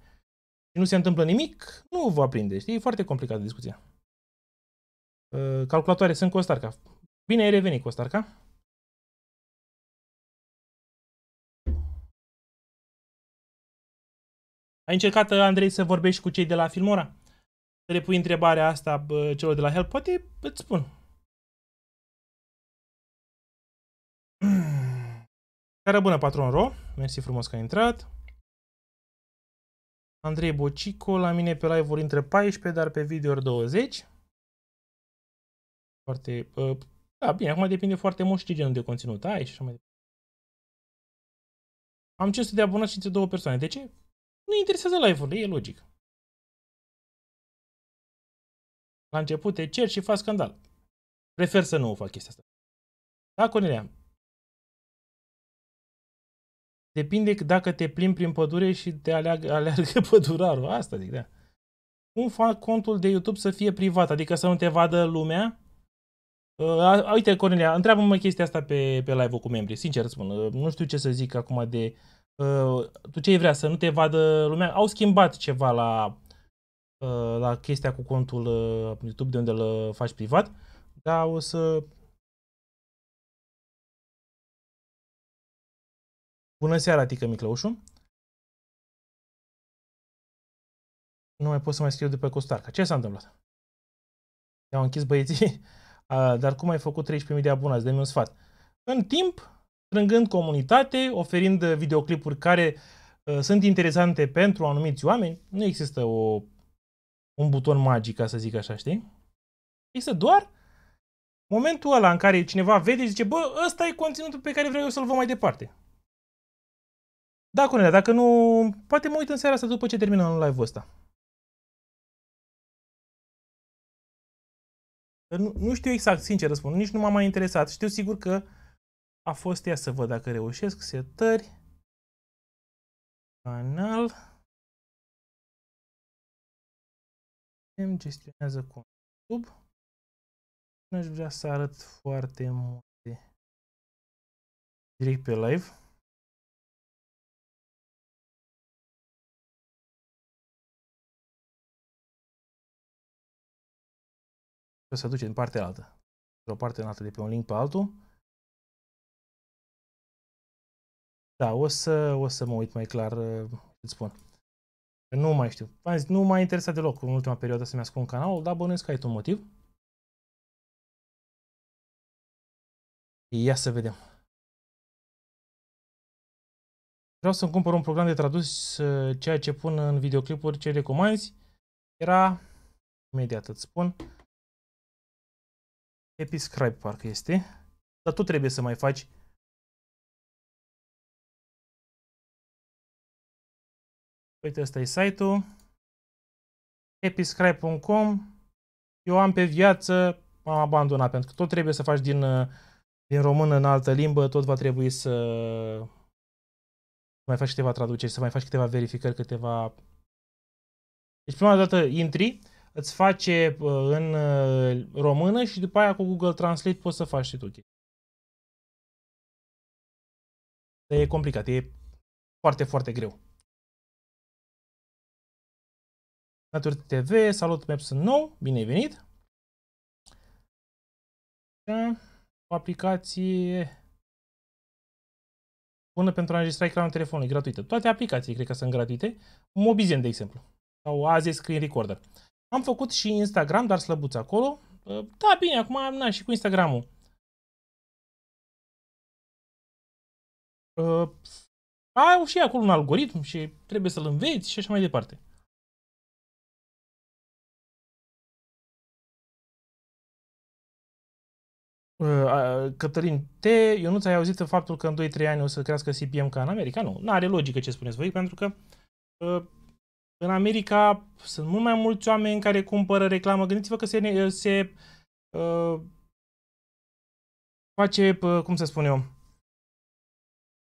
și nu se întâmplă nimic, nu va prinde. Știi? E foarte complicată discuția. Ă, calculatoare sunt Costarca. Bine ai revenit, Costarca. Ai încercat, Andrei, să vorbești cu cei de la Filmora? Să le pui întrebarea asta bă, celor de la Help? Poate îți spun. Cara (clears throat) bună, patron Ro. Mersi frumos că ai intrat. Andrei Bocico, la mine pe live vor între 14, dar pe video 20. Foarte... Uh, da, bine, acum depinde foarte mult și ce genul de conținut ai și așa mai departe. Am 500 de abonați și între două persoane. De ce? nu interesează live-ul, e logic. La început te cer și faci scandal. Prefer să nu o fac chestia asta. Da, Cornelia? Depinde dacă te plimbi prin pădure și te aleagă, aleargă (laughs) pădurarul. Asta zic, da. Cum fac contul de YouTube să fie privat? Adică să nu te vadă lumea? Uh, uite, Cornelia, întreabă-mă chestia asta pe, pe live-ul cu membrii. Sincer, spun. Uh, nu știu ce să zic acum de Ă, tu ce vrea să nu te vadă lumea, au schimbat ceva la, ă, la chestia cu contul ă, YouTube de unde îl faci privat, dar o să... Bună seara, Tică Miclăușu! Nu mai pot să mai scriu de pe Costarca. Ce s-a întâmplat? I-au închis băieții? (laughs) dar cum ai făcut 13.000 de abonați? Dă-mi un sfat. În timp, strângând comunitate, oferind videoclipuri care uh, sunt interesante pentru anumiți oameni. Nu există o, un buton magic, ca să zic așa, știi? Există doar momentul ăla în care cineva vede și zice, bă, ăsta e conținutul pe care vreau eu să-l văd mai departe. Da, Cornelia, dacă nu, poate mă uit în seara asta după ce în live-ul ăsta. Nu, nu știu exact, sincer răspund, nici nu m am mai interesat. Știu sigur că uh, a fost, ea să văd dacă reușesc, setări, canal, îmi gestionează contul, n-aș vrea să arăt foarte multe direct pe live. O să duce în partea altă. De o parte în altă, de pe un link pe altul. Da, o să, o să mă uit mai clar, uh, îți spun. Nu mai știu. Am zis, nu m-a interesat deloc în ultima perioadă să-mi ascund canalul, dar bănuiesc că ai tu un motiv. Ia să vedem. Vreau să-mi cumpăr un program de tradus uh, ceea ce pun în videoclipuri, ce recomanzi. Era, imediat îți spun, Episcribe parcă este. Dar tu trebuie să mai faci Uite, ăsta e site-ul. episcribe.com Eu am pe viață, am abandonat, pentru că tot trebuie să faci din, uh, din română în altă limbă, tot va trebui să mai faci câteva traduceri, să mai faci câteva verificări, câteva... Deci prima dată intri, îți face uh, în uh, română și după aia cu Google Translate poți să faci și tu E complicat, e foarte, foarte greu. Naturi TV, salut, Maps sunt nou, bine ai venit! O aplicație bună pentru a înregistra ecranul telefonului, gratuită. Toate aplicații cred că sunt gratuite. Mobizen, de exemplu, sau azi Screen Recorder. Am făcut și Instagram, dar slăbuț acolo. Da, bine, acum am și cu Instagram-ul. ai și acolo un algoritm și trebuie să-l înveți și așa mai departe. Ă, Cătălin T. Eu nu ți-ai auzit faptul că în 2-3 ani o să crească CPM ca în America? Nu, nu are logică ce spuneți voi, pentru că ă, în America sunt mult mai mulți oameni care cumpără reclamă. Gândiți-vă că se, se se ă, face, cum să spun eu,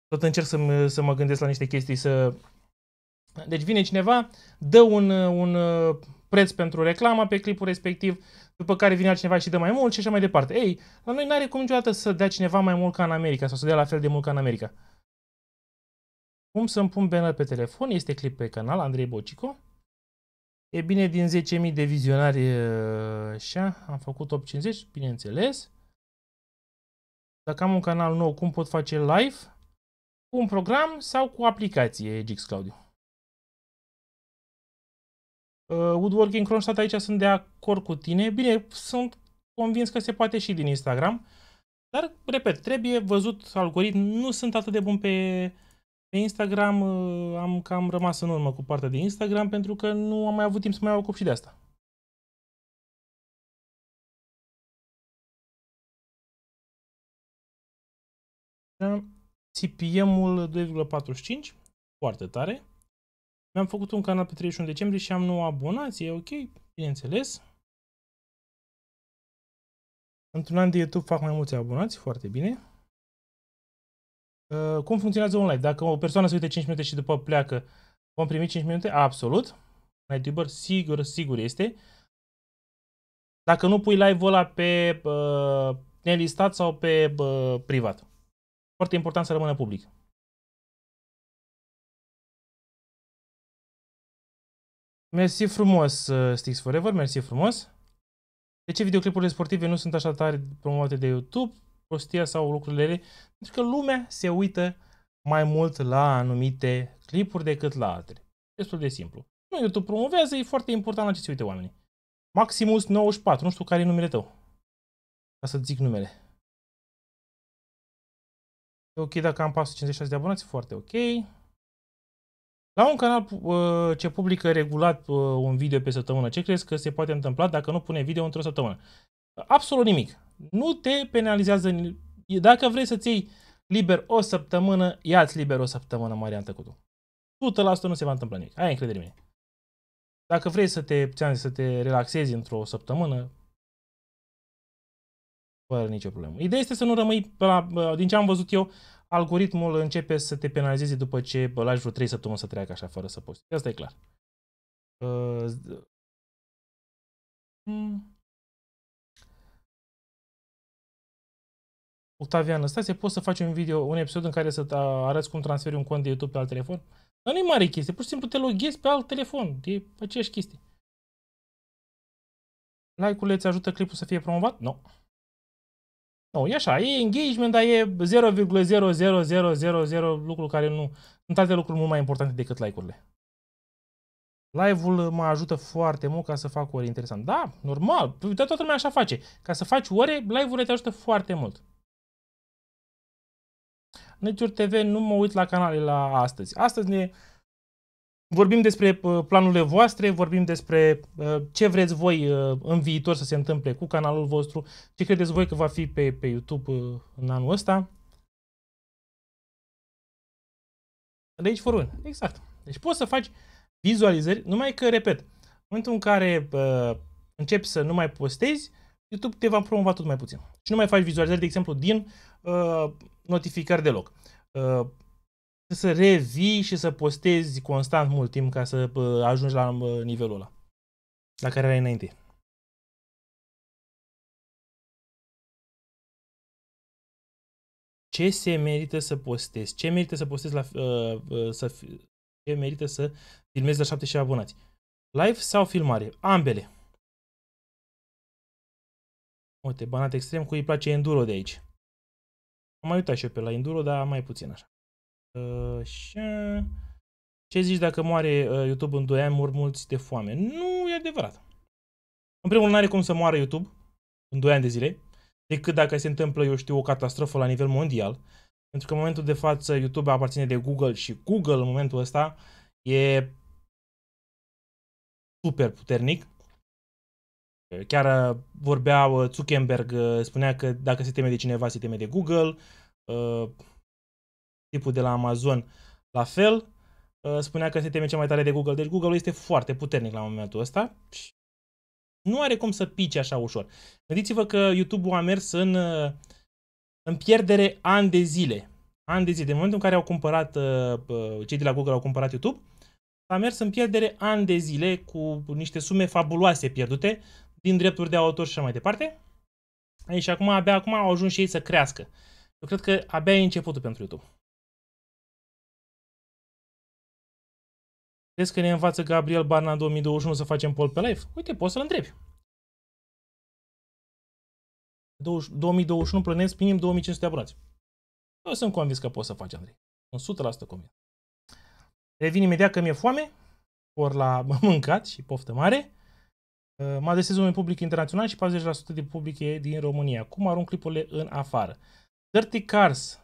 tot încerc să, să mă gândesc la niște chestii, să... Deci vine cineva, dă un, un preț pentru reclama pe clipul respectiv, după care vine cineva și dă mai mult și așa mai departe. Ei, la noi n-are cum niciodată să dea cineva mai mult ca în America sau să dea la fel de mult ca în America. Cum să-mi pun banner pe telefon? Este clip pe canal, Andrei Bocico. E bine, din 10.000 de vizionari, ă, așa, am făcut 850, bineînțeles. Dacă am un canal nou, cum pot face live? Cu un program sau cu aplicație, Gx Claudiu? Uh, woodworking Kronstadt aici sunt de acord cu tine. Bine, sunt convins că se poate și din Instagram. Dar, repet, trebuie văzut algoritm. Nu sunt atât de bun pe, pe Instagram. Uh, am cam rămas în urmă cu partea de Instagram pentru că nu am mai avut timp să mai ocup și de asta. Da. CPM-ul 2,45, foarte tare. Mi-am făcut un canal pe 31 decembrie și am 9 abonați, e ok, bineînțeles. Într-un an de YouTube fac mai mulți abonați, foarte bine. Uh, cum funcționează online? Dacă o persoană se uite 5 minute și după pleacă, vom primi 5 minute? Absolut. La YouTuber, sigur, sigur este. Dacă nu pui live-ul ăla pe uh, nelistat sau pe uh, privat. Foarte important să rămână public. Mersi frumos, uh, Stix Forever, mersi frumos. De ce videoclipurile sportive nu sunt așa tare promovate de YouTube, prostia sau lucrurile ele? Pentru că lumea se uită mai mult la anumite clipuri decât la altele. Destul de simplu. Nu, YouTube promovează, e foarte important la ce se uită oamenii. Maximus 94, nu știu care e numele tău. Ca să zic numele. E ok dacă am 456 de abonați, foarte ok. La un canal uh, ce publică regulat uh, un video pe săptămână, ce crezi că se poate întâmpla dacă nu pune video într-o săptămână? Absolut nimic. Nu te penalizează. Dacă vrei să-ți iei liber o săptămână, ia-ți liber o săptămână, Marian Tăcutu. asta nu se va întâmpla nimic. Ai încredere în mine. Dacă vrei să te, zis, să te relaxezi într-o săptămână, fără nicio problemă. Ideea este să nu rămâi, pe la, uh, din ce am văzut eu, algoritmul începe să te penalizeze după ce lași vreo 3 săptămâni să treacă așa fără să poți. Asta e clar. Uh, hmm. Octavian Se poți să faci un video, un episod în care să arăți cum transferi un cont de YouTube pe alt telefon? Dar nu e mare chestie, pur și simplu te loghezi pe alt telefon, e aceeași chestie. Like-urile îți ajută clipul să fie promovat? Nu. No. Nu, e așa, e engagement, dar e 0,00000 lucru care nu... Sunt alte lucruri mult mai importante decât like-urile. Live-ul mă ajută foarte mult ca să fac ore interesante. Da, normal, păi toată lumea așa face. Ca să faci ore, live-urile te ajută foarte mult. Nature TV nu mă uit la canale la astăzi. Astăzi ne Vorbim despre uh, planurile voastre, vorbim despre uh, ce vreți voi uh, în viitor să se întâmple cu canalul vostru, ce credeți voi că va fi pe, pe YouTube în anul ăsta. De aici for one. Exact. Deci poți să faci vizualizări, numai că, repet, în momentul în care uh, începi să nu mai postezi, YouTube te va promova tot mai puțin. Și nu mai faci vizualizări, de exemplu, din uh, notificări deloc. Uh, să revii și să postezi constant mult timp ca să ajungi la nivelul ăla la care erai înainte. Ce se merită să postezi? Ce merită să postezi la... Uh, uh, să, ce merită să filmezi la 7 și abonați? Live sau filmare? Ambele. Uite, banat extrem, cu îi place enduro de aici. Am mai uitat și eu pe la enduro, dar mai puțin așa. Așa. Uh, uh, ce zici dacă moare uh, YouTube în 2 ani, mor mulți de foame? Nu e adevărat. În primul rând, nu are cum să moară YouTube în 2 ani de zile, decât dacă se întâmplă, eu știu, o catastrofă la nivel mondial. Pentru că în momentul de față YouTube aparține de Google și Google în momentul ăsta e super puternic. Chiar vorbea Zuckerberg, spunea că dacă se teme de cineva, se teme de Google tipul de la Amazon la fel, uh, spunea că se teme cea mai tare de Google. Deci Google este foarte puternic la momentul ăsta și nu are cum să pice așa ușor. Gândiți-vă că YouTube-ul a mers în, uh, în pierdere ani de zile. Ani de zile. De momentul în care au cumpărat, uh, cei de la Google au cumpărat YouTube, a mers în pierdere ani de zile cu niște sume fabuloase pierdute din drepturi de autor și așa mai departe. Și acum, abia acum au ajuns și ei să crească. Eu cred că abia e începutul pentru YouTube. Crezi că ne învață Gabriel Barna în 2021 să facem poll pe live? Uite, poți să-l întrebi. 2021 plănesc minim 2500 de abonați. Eu sunt convins că poți să faci, Andrei. 100% convins. Revin imediat că mi-e foame, por la (laughs) mâncat și poftă mare. Uh, mă adresez unui public internațional și 40% de public e din România. Cum arunc clipurile în afară? Dirty Cars.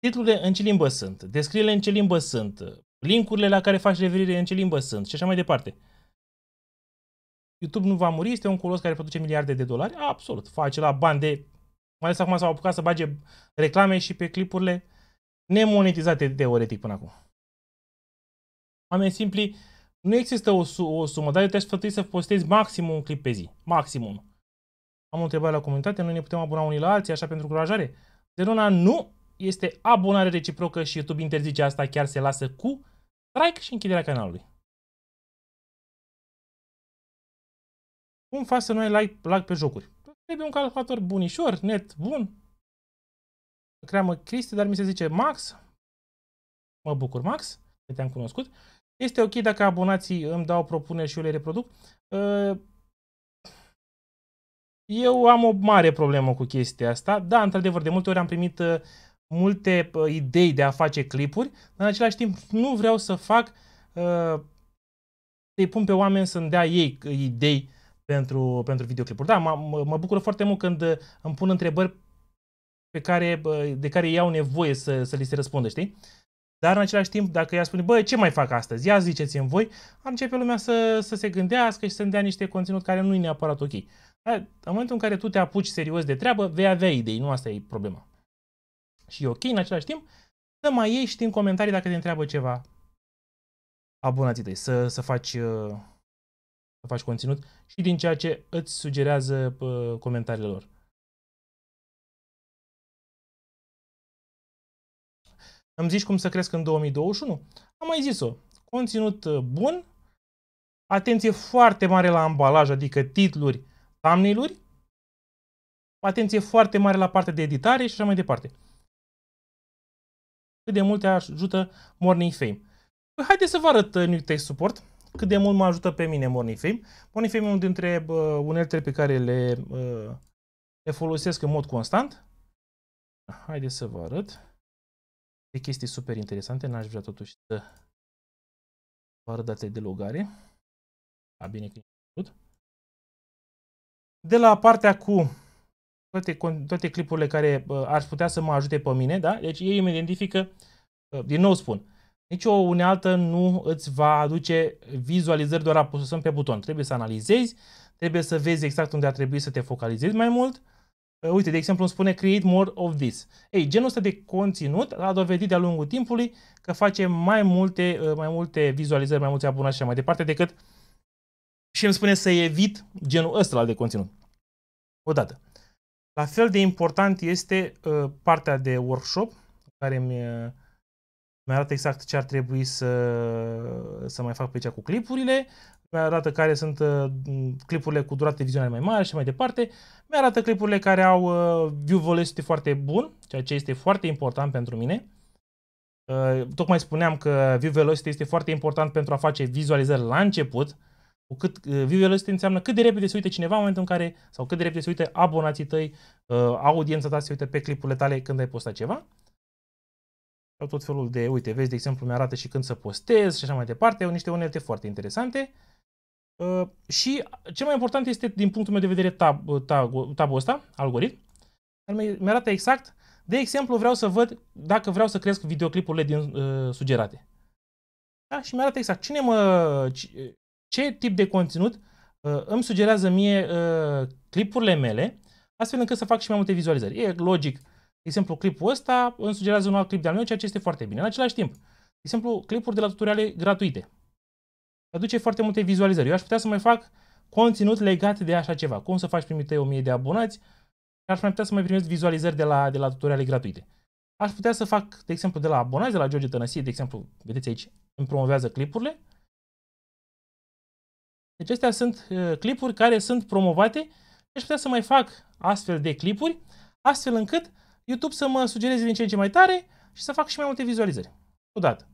Titlurile în ce limbă sunt? Descrierile în ce limbă sunt? linkurile la care faci referire în ce limbă sunt și așa mai departe. YouTube nu va muri, este un colos care produce miliarde de dolari? Absolut, face la bani de... Mai ales acum s-au apucat să bage reclame și pe clipurile nemonetizate teoretic până acum. Oameni simpli, nu există o, su- o sumă, dar eu te-aș sfătui să postezi maxim un clip pe zi. Maximum. Am o întrebare la comunitate, noi ne putem abona unii la alții, așa pentru curajare? De nu este abonare reciprocă și YouTube interzice asta, chiar se lasă cu Strike și închiderea canalului. Cum faci să nu ai like, like pe jocuri? Trebuie un calculator bunișor, net bun. Creamă Cristi, dar mi se zice Max. Mă bucur, Max, că te-am cunoscut. Este ok dacă abonații îmi dau propuneri și eu le reproduc. Ă, eu am o mare problemă cu chestia asta. Da, într-adevăr, de multe ori am primit ă, multe uh, idei de a face clipuri, dar în același timp nu vreau să fac uh, să-i pun pe oameni să-mi dea ei idei pentru, pentru videoclipuri. Da, mă, mă bucur foarte mult când uh, îmi pun întrebări pe care, de care ei au nevoie să, să li se răspundă, știi? Dar în același timp, dacă ea spune, bă, ce mai fac astăzi? Ia ziceți-mi voi, ar începe lumea să, să se gândească și să-mi dea niște conținut care nu e neapărat ok. Dar, în momentul în care tu te apuci serios de treabă, vei avea idei, nu asta e problema și ok în același timp, să mai iei și din comentarii dacă te întreabă ceva abonații tăi, să, să faci uh, să faci conținut și din ceea ce îți sugerează uh, comentariile lor. Îmi zici cum să cresc în 2021? Am mai zis-o. Conținut uh, bun, atenție foarte mare la ambalaj, adică titluri, thumbnail atenție foarte mare la partea de editare și așa mai departe cât de mult te ajută Morning Fame. Păi haideți să vă arăt uh, Tech Support, cât de mult mă ajută pe mine Morning Fame. Morning Fame e unul dintre uh, uneltele pe care le, uh, le folosesc în mod constant. Haideți să vă arăt. E chestii super interesante, n-aș vrea totuși să vă arăt date de logare. A, bine că De la partea cu toate, toate clipurile care ar putea să mă ajute pe mine, da? Deci ei îmi identifică, din nou spun, nici o unealtă nu îți va aduce vizualizări doar apăsăm pe buton. Trebuie să analizezi, trebuie să vezi exact unde ar trebui să te focalizezi mai mult. Uite, de exemplu, îmi spune create more of this. Ei, genul ăsta de conținut a dovedit de-a lungul timpului că face mai multe, mai multe vizualizări, mai mulți abonați și mai departe decât și îmi spune să evit genul ăsta de conținut. Odată. La fel de important este uh, partea de workshop, care mi, mi arată exact ce ar trebui să, să mai fac pe cea cu clipurile, mi arată care sunt uh, clipurile cu durate vizionare mai mari și mai departe, mi arată clipurile care au uh, view velocity foarte bun, ceea ce este foarte important pentru mine. Tocmai spuneam că view velocity este foarte important pentru a face vizualizări la început, cu cât uh, view-ul înseamnă cât de repede se uită cineva în momentul în care, sau cât de repede se uită abonații tăi, uh, audiența ta se uită pe clipurile tale când ai postat ceva. Sau tot felul de, uite, vezi, de exemplu, mi-arată și când să postez și așa mai departe, au niște unelte foarte interesante. Uh, și cel mai important este, din punctul meu de vedere, tab, uh, tab, tabul ăsta, algoritm. Mi-arată exact, de exemplu, vreau să văd dacă vreau să cresc videoclipurile din uh, sugerate. Da? Și mi-arată exact cine mă, ce tip de conținut uh, îmi sugerează mie uh, clipurile mele, astfel încât să fac și mai multe vizualizări. E logic, de exemplu, clipul ăsta îmi sugerează un alt clip de-al meu, ceea ce este foarte bine. În același timp, de exemplu, clipuri de la tutoriale gratuite. Aduce foarte multe vizualizări. Eu aș putea să mai fac conținut legat de așa ceva. Cum să faci primite 1000 de abonați, aș mai putea să mai primesc vizualizări de la, de la tutoriale gratuite. Aș putea să fac, de exemplu, de la abonați, de la George Tănăsie, de exemplu, vedeți aici, îmi promovează clipurile, deci astea sunt uh, clipuri care sunt promovate și deci aș putea să mai fac astfel de clipuri, astfel încât YouTube să mă sugereze din ce în ce mai tare și să fac și mai multe vizualizări. Odată.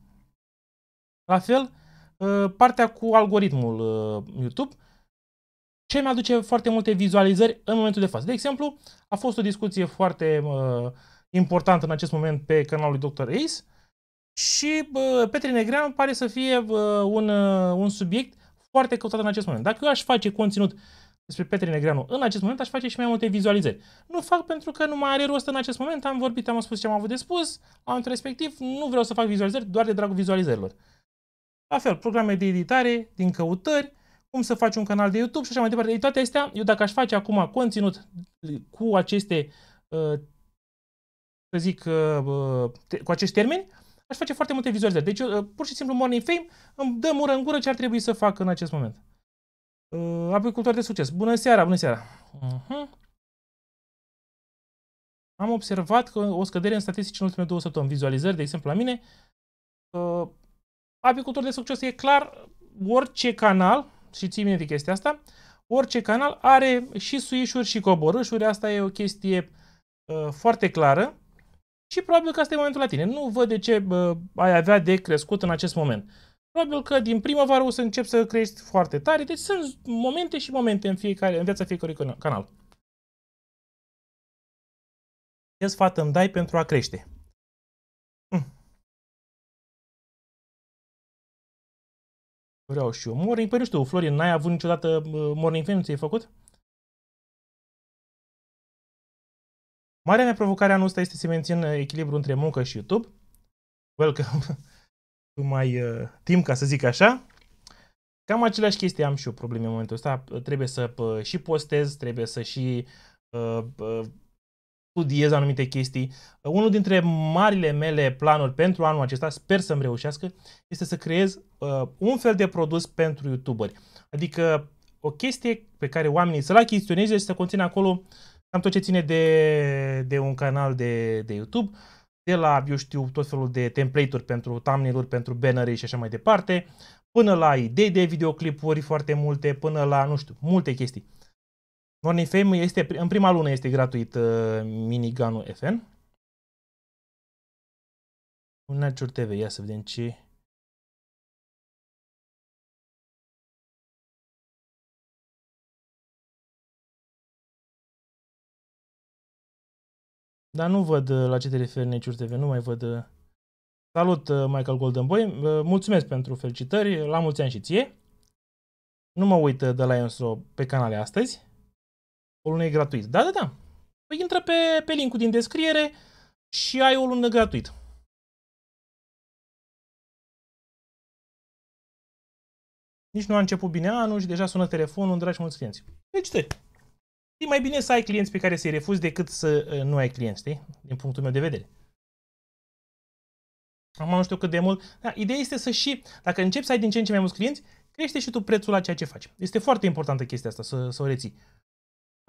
La fel, uh, partea cu algoritmul uh, YouTube, ce mi-aduce foarte multe vizualizări în momentul de față. De exemplu, a fost o discuție foarte uh, importantă în acest moment pe canalul Dr. Ace și uh, Petre Negreanu pare să fie uh, un, uh, un subiect foarte căutată în acest moment. Dacă eu aș face conținut despre Petre Negreanu în acest moment, aș face și mai multe vizualizări. Nu fac pentru că nu mai are rost în acest moment, am vorbit, am spus ce am avut de spus, am respectiv, nu vreau să fac vizualizări doar de dragul vizualizărilor. La fel, programe de editare, din căutări, cum să faci un canal de YouTube și așa mai departe. Ei, deci toate astea, eu dacă aș face acum conținut cu aceste, uh, să zic, uh, uh, cu acești termeni, aș face foarte multe vizualizări. Deci, uh, pur și simplu, Morning Fame îmi dă mură în gură ce ar trebui să fac în acest moment. Uh, apicultor de succes. Bună seara, bună seara. Uh mhm. -huh. Am observat că o scădere în statistici în ultimele două săptămâni. Vizualizări, de exemplu, la mine. Uh, apicultor de succes e clar orice canal, și ții minte chestia asta, orice canal are și suișuri și coborâșuri. Asta e o chestie uh, foarte clară. Și probabil că asta e momentul la tine. Nu văd de ce uh, ai avea de crescut în acest moment. Probabil că din primăvară o să încep să crești foarte tare. Deci sunt momente și momente în, fiecare, în viața fiecărui canal. Ce sfat îmi dai pentru a crește? Mm. Vreau și eu morning. Păi nu știu, Florin, n-ai avut niciodată morning fame, ți-ai făcut? Marea mea provocare anul ăsta este să mențin uh, echilibru între muncă și YouTube. Welcome (laughs) to my uh, team, ca să zic așa. Cam aceleași chestii am și eu probleme în momentul ăsta. Trebuie să uh, și postez, trebuie să și uh, uh, studiez anumite chestii. Uh, unul dintre marile mele planuri pentru anul acesta, sper să-mi reușească, este să creez uh, un fel de produs pentru youtuberi. Adică o chestie pe care oamenii să-l achiziționeze și să conțină acolo uh, cam tot ce ține de, de un canal de, de YouTube, de la, eu știu, tot felul de template-uri pentru thumbnail-uri, pentru banner și așa mai departe, până la idei de videoclipuri foarte multe, până la, nu știu, multe chestii. Morning Fame este, în prima lună este gratuit uh, miniganul FN. Un Nature TV, ia să vedem ce Dar nu văd uh, la ce te referi Nature TV, nu mai văd. Uh. Salut, uh, Michael Golden Boy. Mulțumesc pentru felicitări, la mulți ani și ție. Nu mă uit de la Enso pe canale astăzi. O lună e gratuit. Da, da, da. Păi intră pe, pe linkul din descriere și ai o lună gratuit. Nici nu a început bine anul și deja sună telefonul, dragi mulți clienți. Felicitări! e mai bine să ai clienți pe care să-i refuzi decât să uh, nu ai clienți, știi? Din punctul meu de vedere. Acum nu știu cât de mult. Da, ideea este să și, dacă începi să ai din ce în ce mai mulți clienți, crește și tu prețul la ceea ce faci. Este foarte importantă chestia asta, să, să o reții.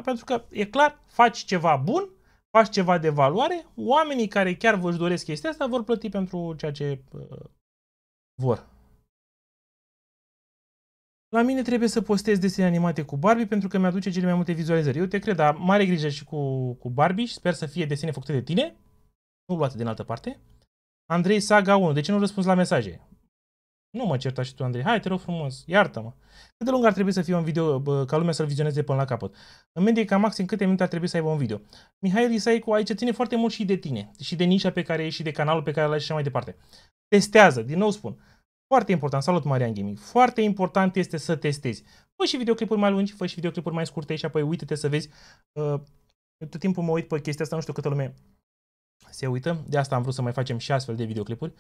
Pentru că, e clar, faci ceva bun, faci ceva de valoare, oamenii care chiar vă doresc chestia asta vor plăti pentru ceea ce uh, vor. La mine trebuie să postez desene animate cu Barbie pentru că mi-aduce cele mai multe vizualizări. Eu te cred, dar mare grijă și cu, cu Barbie și sper să fie desene făcute de tine. Nu luate din altă parte. Andrei Saga 1. De ce nu răspunzi la mesaje? Nu mă certa și tu, Andrei. Hai, te rog frumos, iartă-mă. Cât de lung ar trebui să fie un video bă, ca lumea să-l vizioneze până la capăt? În medie, ca maxim câte minute ar trebui să aibă un video? Mihail Isaicu, aici ține foarte mult și de tine, și de nișa pe care ești, și de canalul pe care l ai și așa mai departe. Testează, din nou spun. Foarte important, salut Marian Gaming, foarte important este să testezi. Fă și videoclipuri mai lungi, fă și videoclipuri mai scurte și apoi uite-te să vezi. Uh, tot timpul mă uit pe chestia asta, nu știu câtă lume se uită. De asta am vrut să mai facem și astfel de videoclipuri,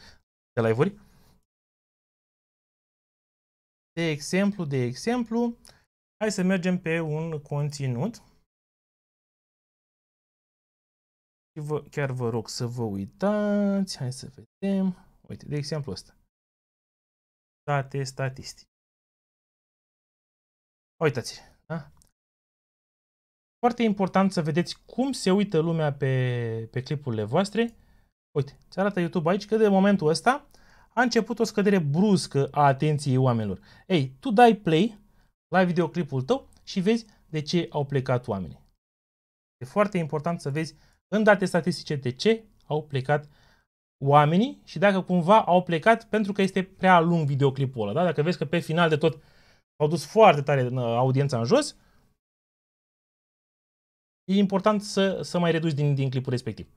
de live-uri. De exemplu, de exemplu, hai să mergem pe un conținut. vă, chiar vă rog să vă uitați, hai să vedem. Uite, de exemplu ăsta date statistice. Uitați, da? Foarte important să vedeți cum se uită lumea pe, pe clipurile voastre. Uite, ți arată YouTube aici că de momentul ăsta a început o scădere bruscă a atenției oamenilor. Ei, tu dai play la videoclipul tău și vezi de ce au plecat oamenii. E foarte important să vezi în date statistice de ce au plecat oamenii și dacă cumva au plecat pentru că este prea lung videoclipul ăla. Da? Dacă vezi că pe final de tot au dus foarte tare în uh, audiența în jos, e important să, să mai reduci din, din clipul respectiv.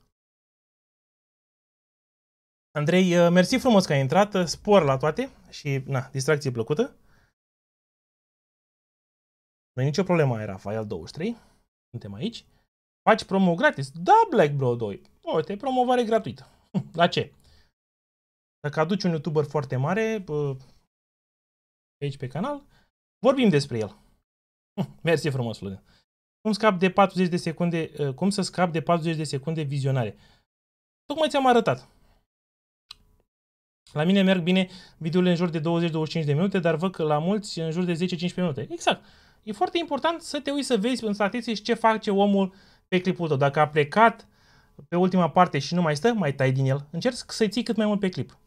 Andrei, uh, mersi frumos că ai intrat, uh, spor la toate și, na, distracție plăcută. Nu e nicio problemă, ai Rafael 23, suntem aici. Faci promo gratis? Da, Black Bro 2, uite, promovare gratuită. (laughs) La ce? Dacă aduci un YouTuber foarte mare aici pe canal, vorbim despre el. Mersi frumos, Florin. Cum scap de 40 de secunde, ă, cum să scap de 40 de secunde vizionare? Tocmai ți-am arătat. La mine merg bine videourile în jur de 20-25 de minute, dar văd că la mulți în jur de 10-15 minute. Exact. E foarte important să te uiți să vezi în statistici ce face omul pe clipul tău. Dacă a plecat pe ultima parte și nu mai stă, mai tai din el. Încerc să-i ții cât mai mult pe clip.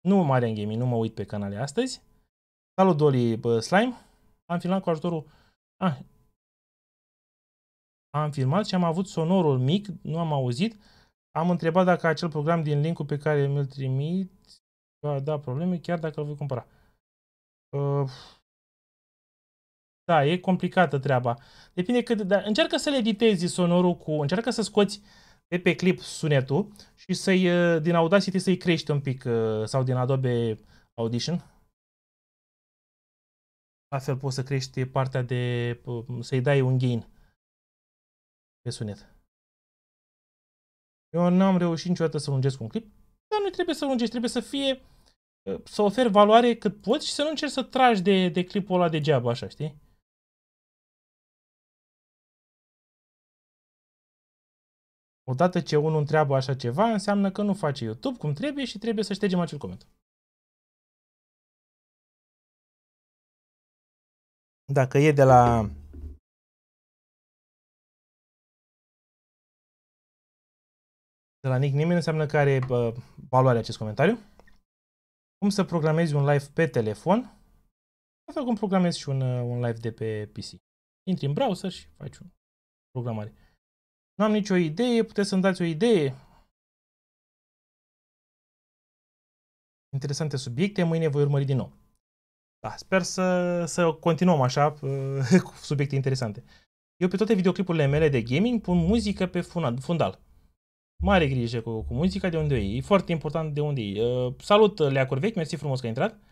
Nu mă are în gaming, nu mă uit pe canale astăzi. Salut Dolly bă, Slime. Am filmat cu ajutorul... Ah. Am filmat și am avut sonorul mic, nu am auzit. Am întrebat dacă acel program din linkul pe care mi-l trimit va da probleme, chiar dacă îl voi cumpăra. Uh, da, e complicată treaba. Depinde cât... Dar încearcă să le editezi sonorul cu... Încearcă să scoți de pe clip sunetul și să-i, uh, din Audacity să-i crești un pic uh, sau din Adobe Audition. Astfel poți să crești partea de... Uh, să-i dai un gain pe sunet. Eu n-am reușit niciodată să lungesc un clip, dar nu trebuie să lungești, trebuie să fie să oferi valoare cât poți și să nu încerci să tragi de, de clipul ăla degeaba, așa, știi? Odată ce unul întreabă așa ceva, înseamnă că nu face YouTube cum trebuie și trebuie să ștergem acel coment. Dacă e de la de la Nick Nimeni înseamnă că are bă, valoare acest comentariu. Cum să programezi un live pe telefon? Asta cum programezi și un, uh, un live de pe PC. Intri în browser și faci o programare. Nu am nicio idee, puteți să-mi dați o idee? Interesante subiecte, mâine voi urmări din nou. Da, sper să, să continuăm așa uh, (laughs) cu subiecte interesante. Eu pe toate videoclipurile mele de gaming pun muzică pe fundal. Mare grijă cu, cu muzica de unde e. E foarte important de unde e. Uh, salut, uh, Leacuri Vechi, mersi frumos că ai intrat.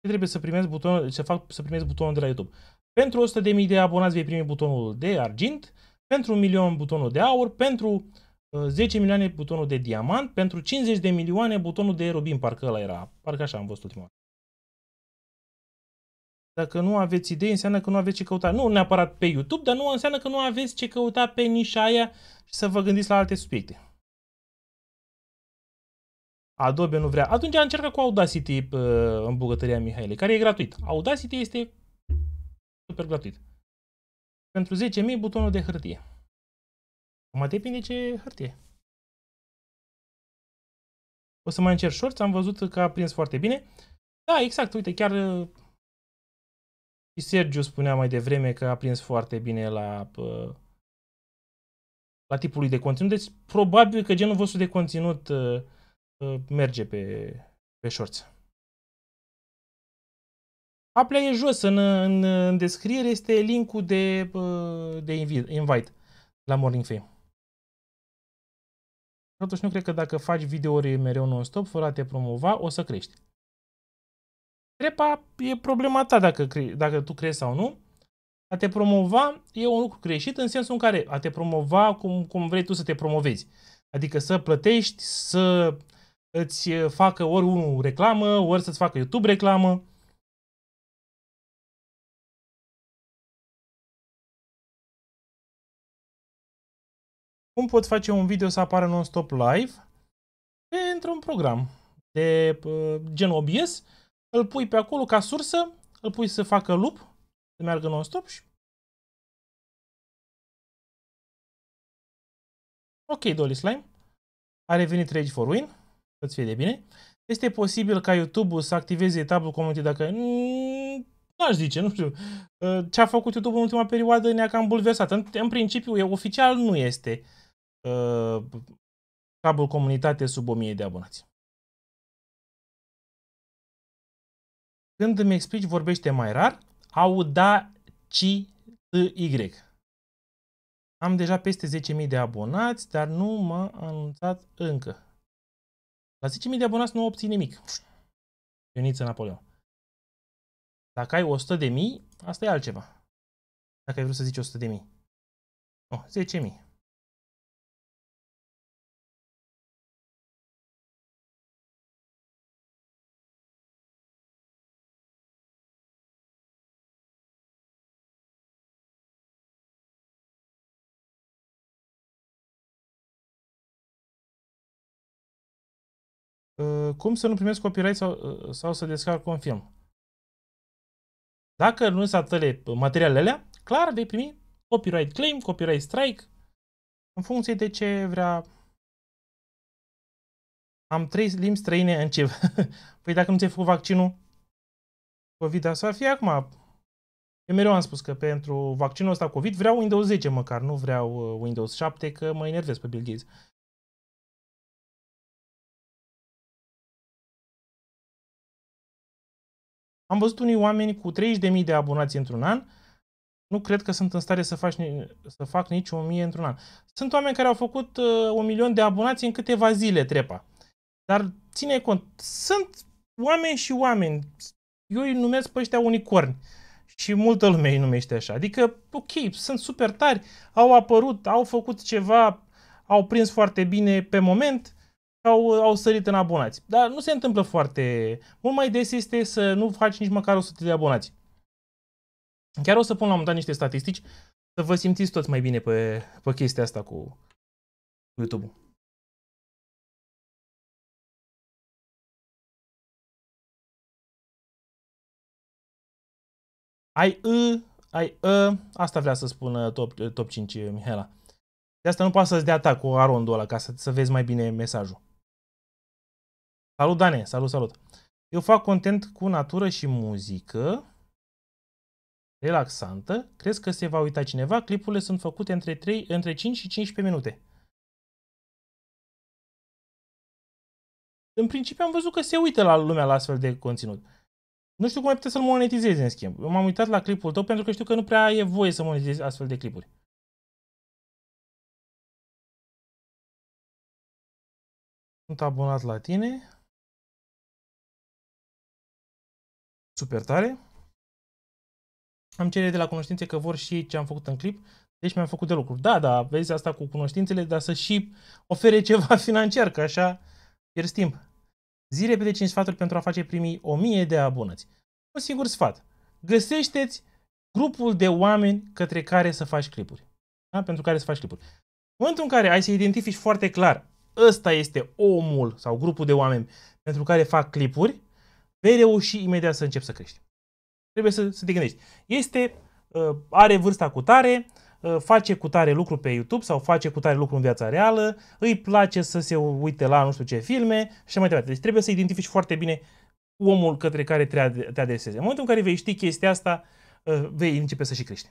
trebuie să primesc butonul, să fac să primesc butonul de la YouTube. Pentru 100.000 de abonați vei primi butonul de argint, pentru 1 milion butonul de aur, pentru 10 uh, milioane butonul de diamant, pentru 50 de milioane butonul de rubin, parcă ăla era, parcă așa am văzut ultima oară. Dacă nu aveți idei, înseamnă că nu aveți ce căuta. Nu neapărat pe YouTube, dar nu înseamnă că nu aveți ce căuta pe nișa aia și să vă gândiți la alte subiecte. Adobe nu vrea. Atunci încearcă cu Audacity uh, în bucătăria Mihailei, care e gratuit. Audacity este software gratuit. Pentru 10.000 butonul de hârtie. Acum depinde ce hârtie. O să mai încerc shorts, am văzut că a prins foarte bine. Da, exact, uite, chiar uh, și Sergiu spunea mai devreme că a prins foarte bine la, uh, la tipul lui de conținut, deci probabil că genul vostru de conținut uh, merge pe, pe shorts. Aplea e jos în, în, în descriere, este linkul de, de invite la Morning Fame. Totuși nu cred că dacă faci videouri mereu non-stop, fără a te promova, o să crești. Trepa e problema ta dacă, cre- dacă tu crezi sau nu. A te promova e un lucru greșit în sensul în care a te promova cum, cum vrei tu să te promovezi. Adică să plătești, să îți facă ori unul reclamă, ori să-ți facă YouTube reclamă. cum poți face un video să apară non-stop live pentru un program de uh, gen OBS, îl pui pe acolo ca sursă, îl pui să facă loop, să meargă non-stop și... Ok, Dolly Slime, a revenit Rage for Win, să-ți fie de bine. Este posibil ca YouTube să activeze tabul comentarii dacă... Mm, nu aș zice, nu știu. Ă, Ce a făcut YouTube în ultima perioadă ne-a cam bulversat. În, în principiu, e, oficial nu este. Ă, cabul comunitate sub 1000 de abonați. Când îmi explici vorbește mai rar, auda ci y. Am deja peste 10.000 de abonați, dar nu m-a anunțat încă. La 10.000 de abonați nu obții nimic. Ioniță Napoleon. Dacă ai 100 de mii, asta e altceva. Dacă ai vrut să zici 100 de mii. Oh, mii. cum să nu primesc copyright sau, uh, sau să descarc un film. Dacă nu sunt atâle materialele alea, clar vei primi copyright claim, copyright strike, în funcție de ce vrea. Am trei limbi străine în ce? (laughs) păi dacă nu ți-ai făcut vaccinul COVID, asta ar fi acum. Eu mereu am spus că pentru vaccinul ăsta COVID vreau Windows 10 măcar, nu vreau uh, Windows 7, că mă enervez pe Bill Gates. Am văzut unii oameni cu 30.000 de abonați într-un an, nu cred că sunt în stare să, faci, să fac nici 1000 într-un an. Sunt oameni care au făcut uh, un milion de abonați în câteva zile, trepa. Dar ține cont, sunt oameni și oameni. Eu îi numesc pe ăștia unicorni și multă lume îi numește așa. Adică, ok, sunt super tari, au apărut, au făcut ceva, au prins foarte bine pe moment, au, au sărit în abonați. Dar nu se întâmplă foarte... Mult mai des este să nu faci nici măcar 100 de abonați. Chiar o să pun la un moment dat niște statistici să vă simțiți toți mai bine pe, pe chestia asta cu YouTube-ul. Ai î, ai î, asta vrea să spună top, top 5 Mihaela. De asta nu poate să-ți dea ta cu arondul ăla ca să, să vezi mai bine mesajul. Salut, Dane! Salut, salut! Eu fac content cu natură și muzică relaxantă. Crezi că se va uita cineva? Clipurile sunt făcute între, 3, între 5 și 15 minute. În principiu am văzut că se uită la lumea la astfel de conținut. Nu știu cum ai putea să-l monetizezi, în schimb. m-am uitat la clipul tău pentru că știu că nu prea e voie să monetizezi astfel de clipuri. Sunt abonat la tine. super tare. Am cerere de la cunoștințe că vor și ei ce am făcut în clip, deci mi-am făcut de lucru. Da, da, vezi asta cu cunoștințele, dar să și ofere (laughs) ceva financiar, că așa pierzi timp. Zi repede 5 sfaturi pentru a face primii 1000 de abonați. Un singur sfat. Găsește-ți grupul de oameni către care să faci clipuri. Da? Pentru care să faci clipuri. În momentul în care ai să identifici foarte clar ăsta este omul sau grupul de oameni pentru care fac clipuri, vei reuși imediat să începi să crești. Trebuie să, să te gândești. Este, uh, are vârsta cu tare, uh, face cu tare lucru pe YouTube sau face cu tare lucru în viața reală, îi place să se uite la nu știu ce filme și mai departe. Deci trebuie să identifici foarte bine omul către care te adresezi. În momentul în care vei ști chestia asta, uh, vei începe să și crești.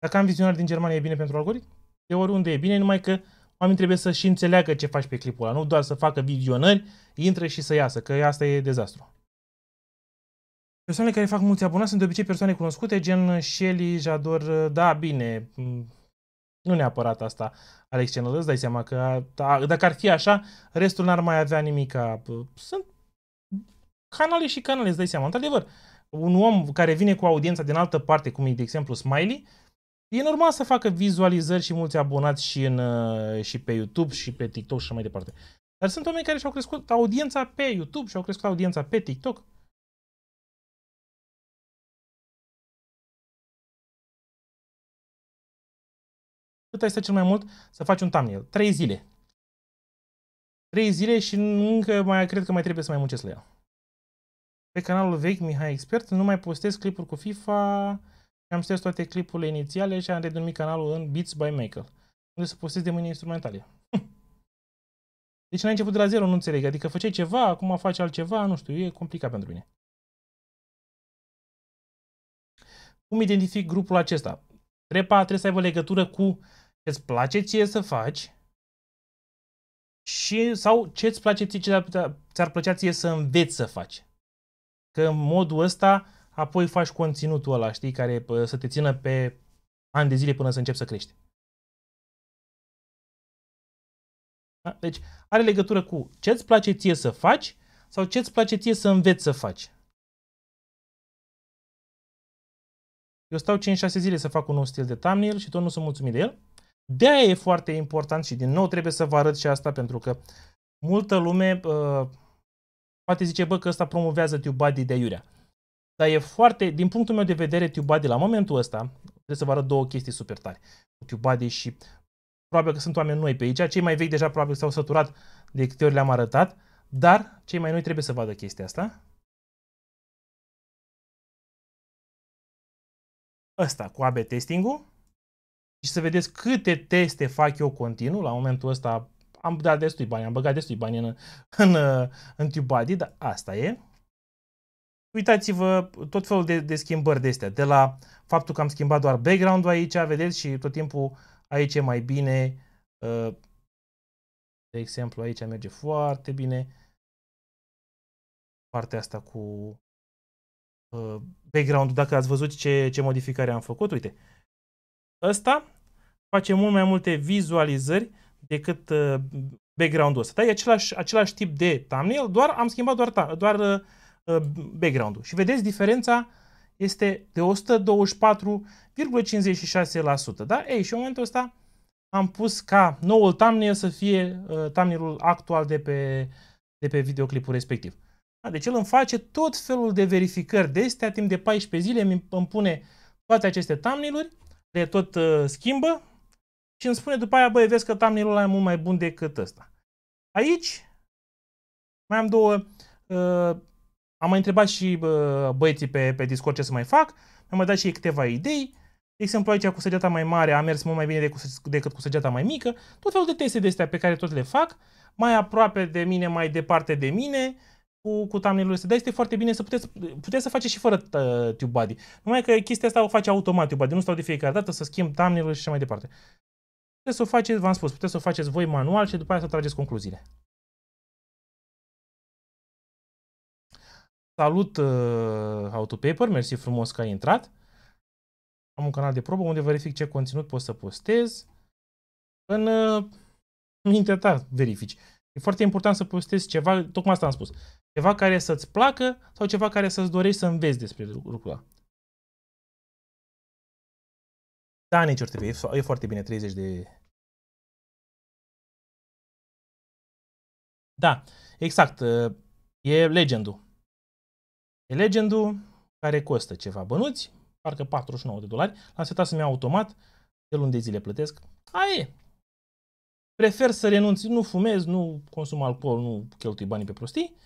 Dacă am vizionar din Germania e bine pentru algoritm? De oriunde e bine, numai că oamenii trebuie să și înțeleagă ce faci pe clipul ăla, nu doar să facă vizionări, intră și să iasă, că asta e dezastru. Persoanele care fac mulți abonați sunt de obicei persoane cunoscute, gen Shelly, Jador, da, bine, nu neapărat asta, Alex Channel, îți dai seama că da, dacă ar fi așa, restul n-ar mai avea nimic. Sunt canale și canale, îți dai seama. Într-adevăr, un om care vine cu audiența din altă parte, cum e de exemplu Smiley, E normal să facă vizualizări și mulți abonați și, în, uh, și pe YouTube și pe TikTok și mai departe. Dar sunt oameni care și-au crescut audiența pe YouTube și-au crescut audiența pe TikTok. Cât este cel mai mult să faci un thumbnail? 3 zile. 3 zile și încă mai cred că mai trebuie să mai muncesc la el. Pe canalul vechi Mihai Expert nu mai postez clipuri cu FIFA, am șters toate clipurile inițiale și am redenumit canalul în Beats by Michael, unde să postez de mâine instrumentale. (laughs) deci n-ai început de la zero, nu înțeleg. Adică făceai ceva, acum faci altceva, nu știu, e complicat pentru mine. Cum identific grupul acesta? Trepa trebuie să aibă legătură cu ce îți place ție să faci și sau ce îți place ție, ce ți-ar plăcea ție să înveți să faci. Că în modul ăsta apoi faci conținutul ăla, știi, care să te țină pe ani de zile până să începi să crești. Da? Deci are legătură cu ce îți place ție să faci sau ce îți place ție să înveți să faci. Eu stau 5-6 zile să fac un nou stil de thumbnail și tot nu sunt mulțumit de el. de e foarte important și din nou trebuie să vă arăt și asta pentru că multă lume uh, poate zice, bă, că ăsta promovează tu body de iurea. Dar e foarte, din punctul meu de vedere, TubeBuddy la momentul ăsta, trebuie să vă arăt două chestii super tari. TubeBuddy și probabil că sunt oameni noi pe aici, cei mai vechi deja probabil s-au săturat de câte ori le-am arătat, dar cei mai noi trebuie să vadă chestia asta. Ăsta cu AB testing-ul și să vedeți câte teste fac eu continuu. La momentul ăsta am dat destui bani, am băgat destui bani în, în, în TubeBuddy, dar asta e. Uitați-vă tot felul de, de schimbări de astea, de la faptul că am schimbat doar background-ul aici, vedeți, și tot timpul aici e mai bine, uh, de exemplu aici merge foarte bine, partea asta cu uh, background dacă ați văzut ce, ce modificare am făcut, uite, ăsta face mult mai multe vizualizări decât uh, background-ul ăsta. Da? E același, același tip de thumbnail, doar am schimbat doar, doar Uh, background-ul. Și vedeți, diferența este de 124,56%. Da? Ei, și în momentul ăsta am pus ca noul thumbnail să fie uh, thumbnail-ul actual de pe, de pe videoclipul respectiv. Da? Deci el îmi face tot felul de verificări de astea, timp de 14 zile îmi pune toate aceste thumbnail le tot uh, schimbă și îmi spune după aia, băi, vezi că thumbnail-ul ăla e mult mai bun decât ăsta. Aici mai am două uh, am mai întrebat și bă, băieții pe, pe Discord ce să mai fac, mi-am mai dat și ei câteva idei. De exemplu, aici cu săgeata mai mare a mers mult mai bine decât cu săgeata mai mică. Tot felul de teste de astea pe care tot le fac, mai aproape de mine, mai departe de mine, cu, cu thumbnail-ul ăsta. Dar este foarte bine să puteți, puteți să faceți și fără uh, ă, TubeBuddy. Numai că chestia asta o face automat TubeBuddy. Nu stau de fiecare dată să schimb thumbnail-ul și așa mai departe. Puteți să o faceți, v-am spus, puteți să o faceți voi manual și după aceea să trageți concluziile. Salut uh, AutoPaper, mersi frumos că ai intrat. Am un canal de probă unde verific ce conținut pot să postez în uh, mintea ta verifici. E foarte important să postezi ceva, tocmai asta am spus, ceva care să-ți placă sau ceva care să-ți dorești să înveți despre lucrul ăla. Da, nici ori trebuie, e foarte bine, 30 de... Da, exact, uh, e legendul. E legend care costă ceva bănuți, parcă 49 de dolari, l-am setat să-mi iau automat, de luni de zile plătesc. Aie! Prefer să renunț, nu fumez, nu consum alcool, nu cheltui banii pe prostii,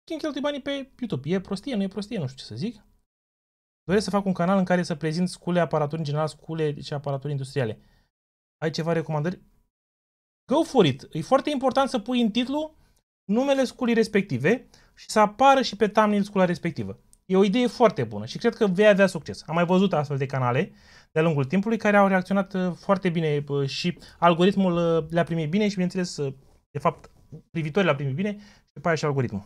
schimb cheltui banii pe YouTube. E prostie, nu e prostie, nu știu ce să zic. Doresc să fac un canal în care să prezint scule, aparaturi în general, scule și aparaturi industriale. Ai ceva recomandări? Go for it! E foarte important să pui în titlu numele sculii respective, și să apară și pe thumbnail scula respectivă. E o idee foarte bună și cred că vei avea succes. Am mai văzut astfel de canale de-a lungul timpului care au reacționat uh, foarte bine uh, și algoritmul uh, le-a primit bine și, bineînțeles, de fapt, privitorii le a primit bine și după aia și algoritmul.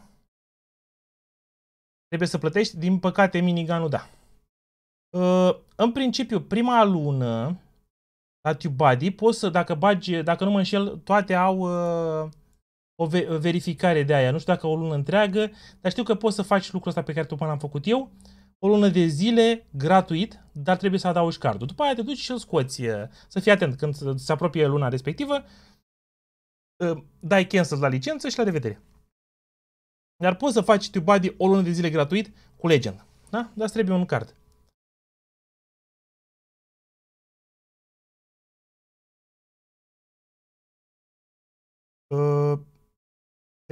Trebuie să plătești, din păcate, miniganul da. În principiu, prima lună la TubeBuddy poți să, dacă bagi, dacă nu mă înșel, toate au o verificare de aia, nu știu dacă o lună întreagă, dar știu că poți să faci lucrul ăsta pe care tocmai l-am făcut eu, o lună de zile gratuit, dar trebuie să adaugi cardul. După aia te duci și îl scoți. Uh, să fii atent când se apropie luna respectivă, uh, dai cancel la licență și la revedere. Dar poți să faci body o lună de zile gratuit cu Legend. Da? Dar trebuie un card.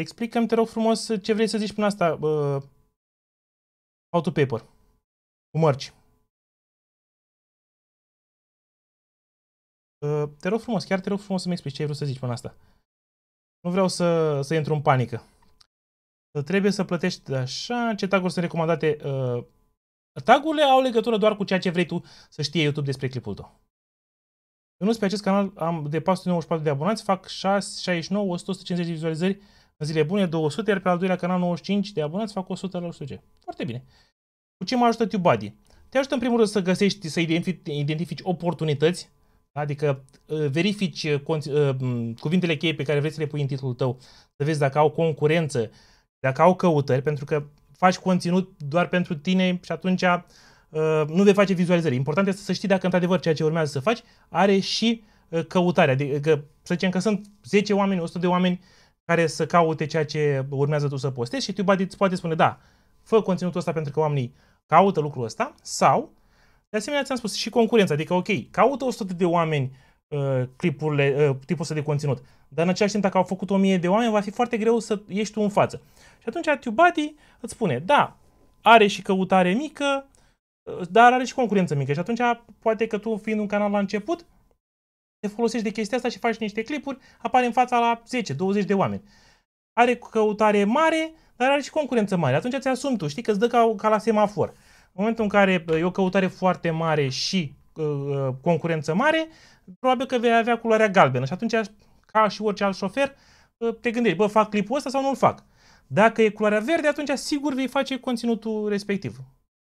Explică-mi, te rog frumos, ce vrei să zici până asta, uh, autopaper, cu mărci. Uh, te rog frumos, chiar te rog frumos să-mi explici ce ai vrut să zici până asta. Nu vreau să, să intru în panică. trebuie să plătești așa, ce taguri sunt recomandate. Uh, tagurile au legătură doar cu ceea ce vrei tu să știe YouTube despre clipul tău. Eu nu pe acest canal am de 494 de abonați, fac 6, 69, 100, 150 de vizualizări zile bune 200, iar pe al doilea canal 95 de abonați fac 100 la 100 Foarte bine. Cu ce mă ajută TubeBuddy? Te ajută în primul rând să găsești, să identifici oportunități, adică ă, verifici ă, ă, cuvintele cheie pe care vrei să le pui în titlul tău, să vezi dacă au concurență, dacă au căutări, pentru că faci conținut doar pentru tine și atunci nu vei face vizualizări. Important este să știi dacă într-adevăr ceea ce urmează să faci are și căutare. Adică să zicem că sunt 10 oameni, 100 de oameni care să caute ceea ce urmează tu să postezi și YouTube îți poate spune, da, fă conținutul ăsta pentru că oamenii caută lucrul ăsta sau, de asemenea, ți-am spus, și concurența, adică, ok, caută 100 de oameni uh, clipurile, uh, tipul ăsta de conținut, dar în același timp, dacă au făcut 1000 de oameni, va fi foarte greu să ieși tu în față. Și atunci TubeBuddy îți spune, da, are și căutare mică, uh, dar are și concurență mică și atunci poate că tu, fiind un canal la început, te folosești de chestia asta și faci niște clipuri, apare în fața la 10-20 de oameni. Are căutare mare, dar are și concurență mare. Atunci ți asumi tu, știi, că îți dă ca, ca la semafor. În momentul în care e o căutare foarte mare și uh, concurență mare, probabil că vei avea culoarea galbenă și atunci, ca și orice alt șofer, uh, te gândești, bă, fac clipul ăsta sau nu-l fac? Dacă e culoarea verde, atunci sigur vei face conținutul respectiv.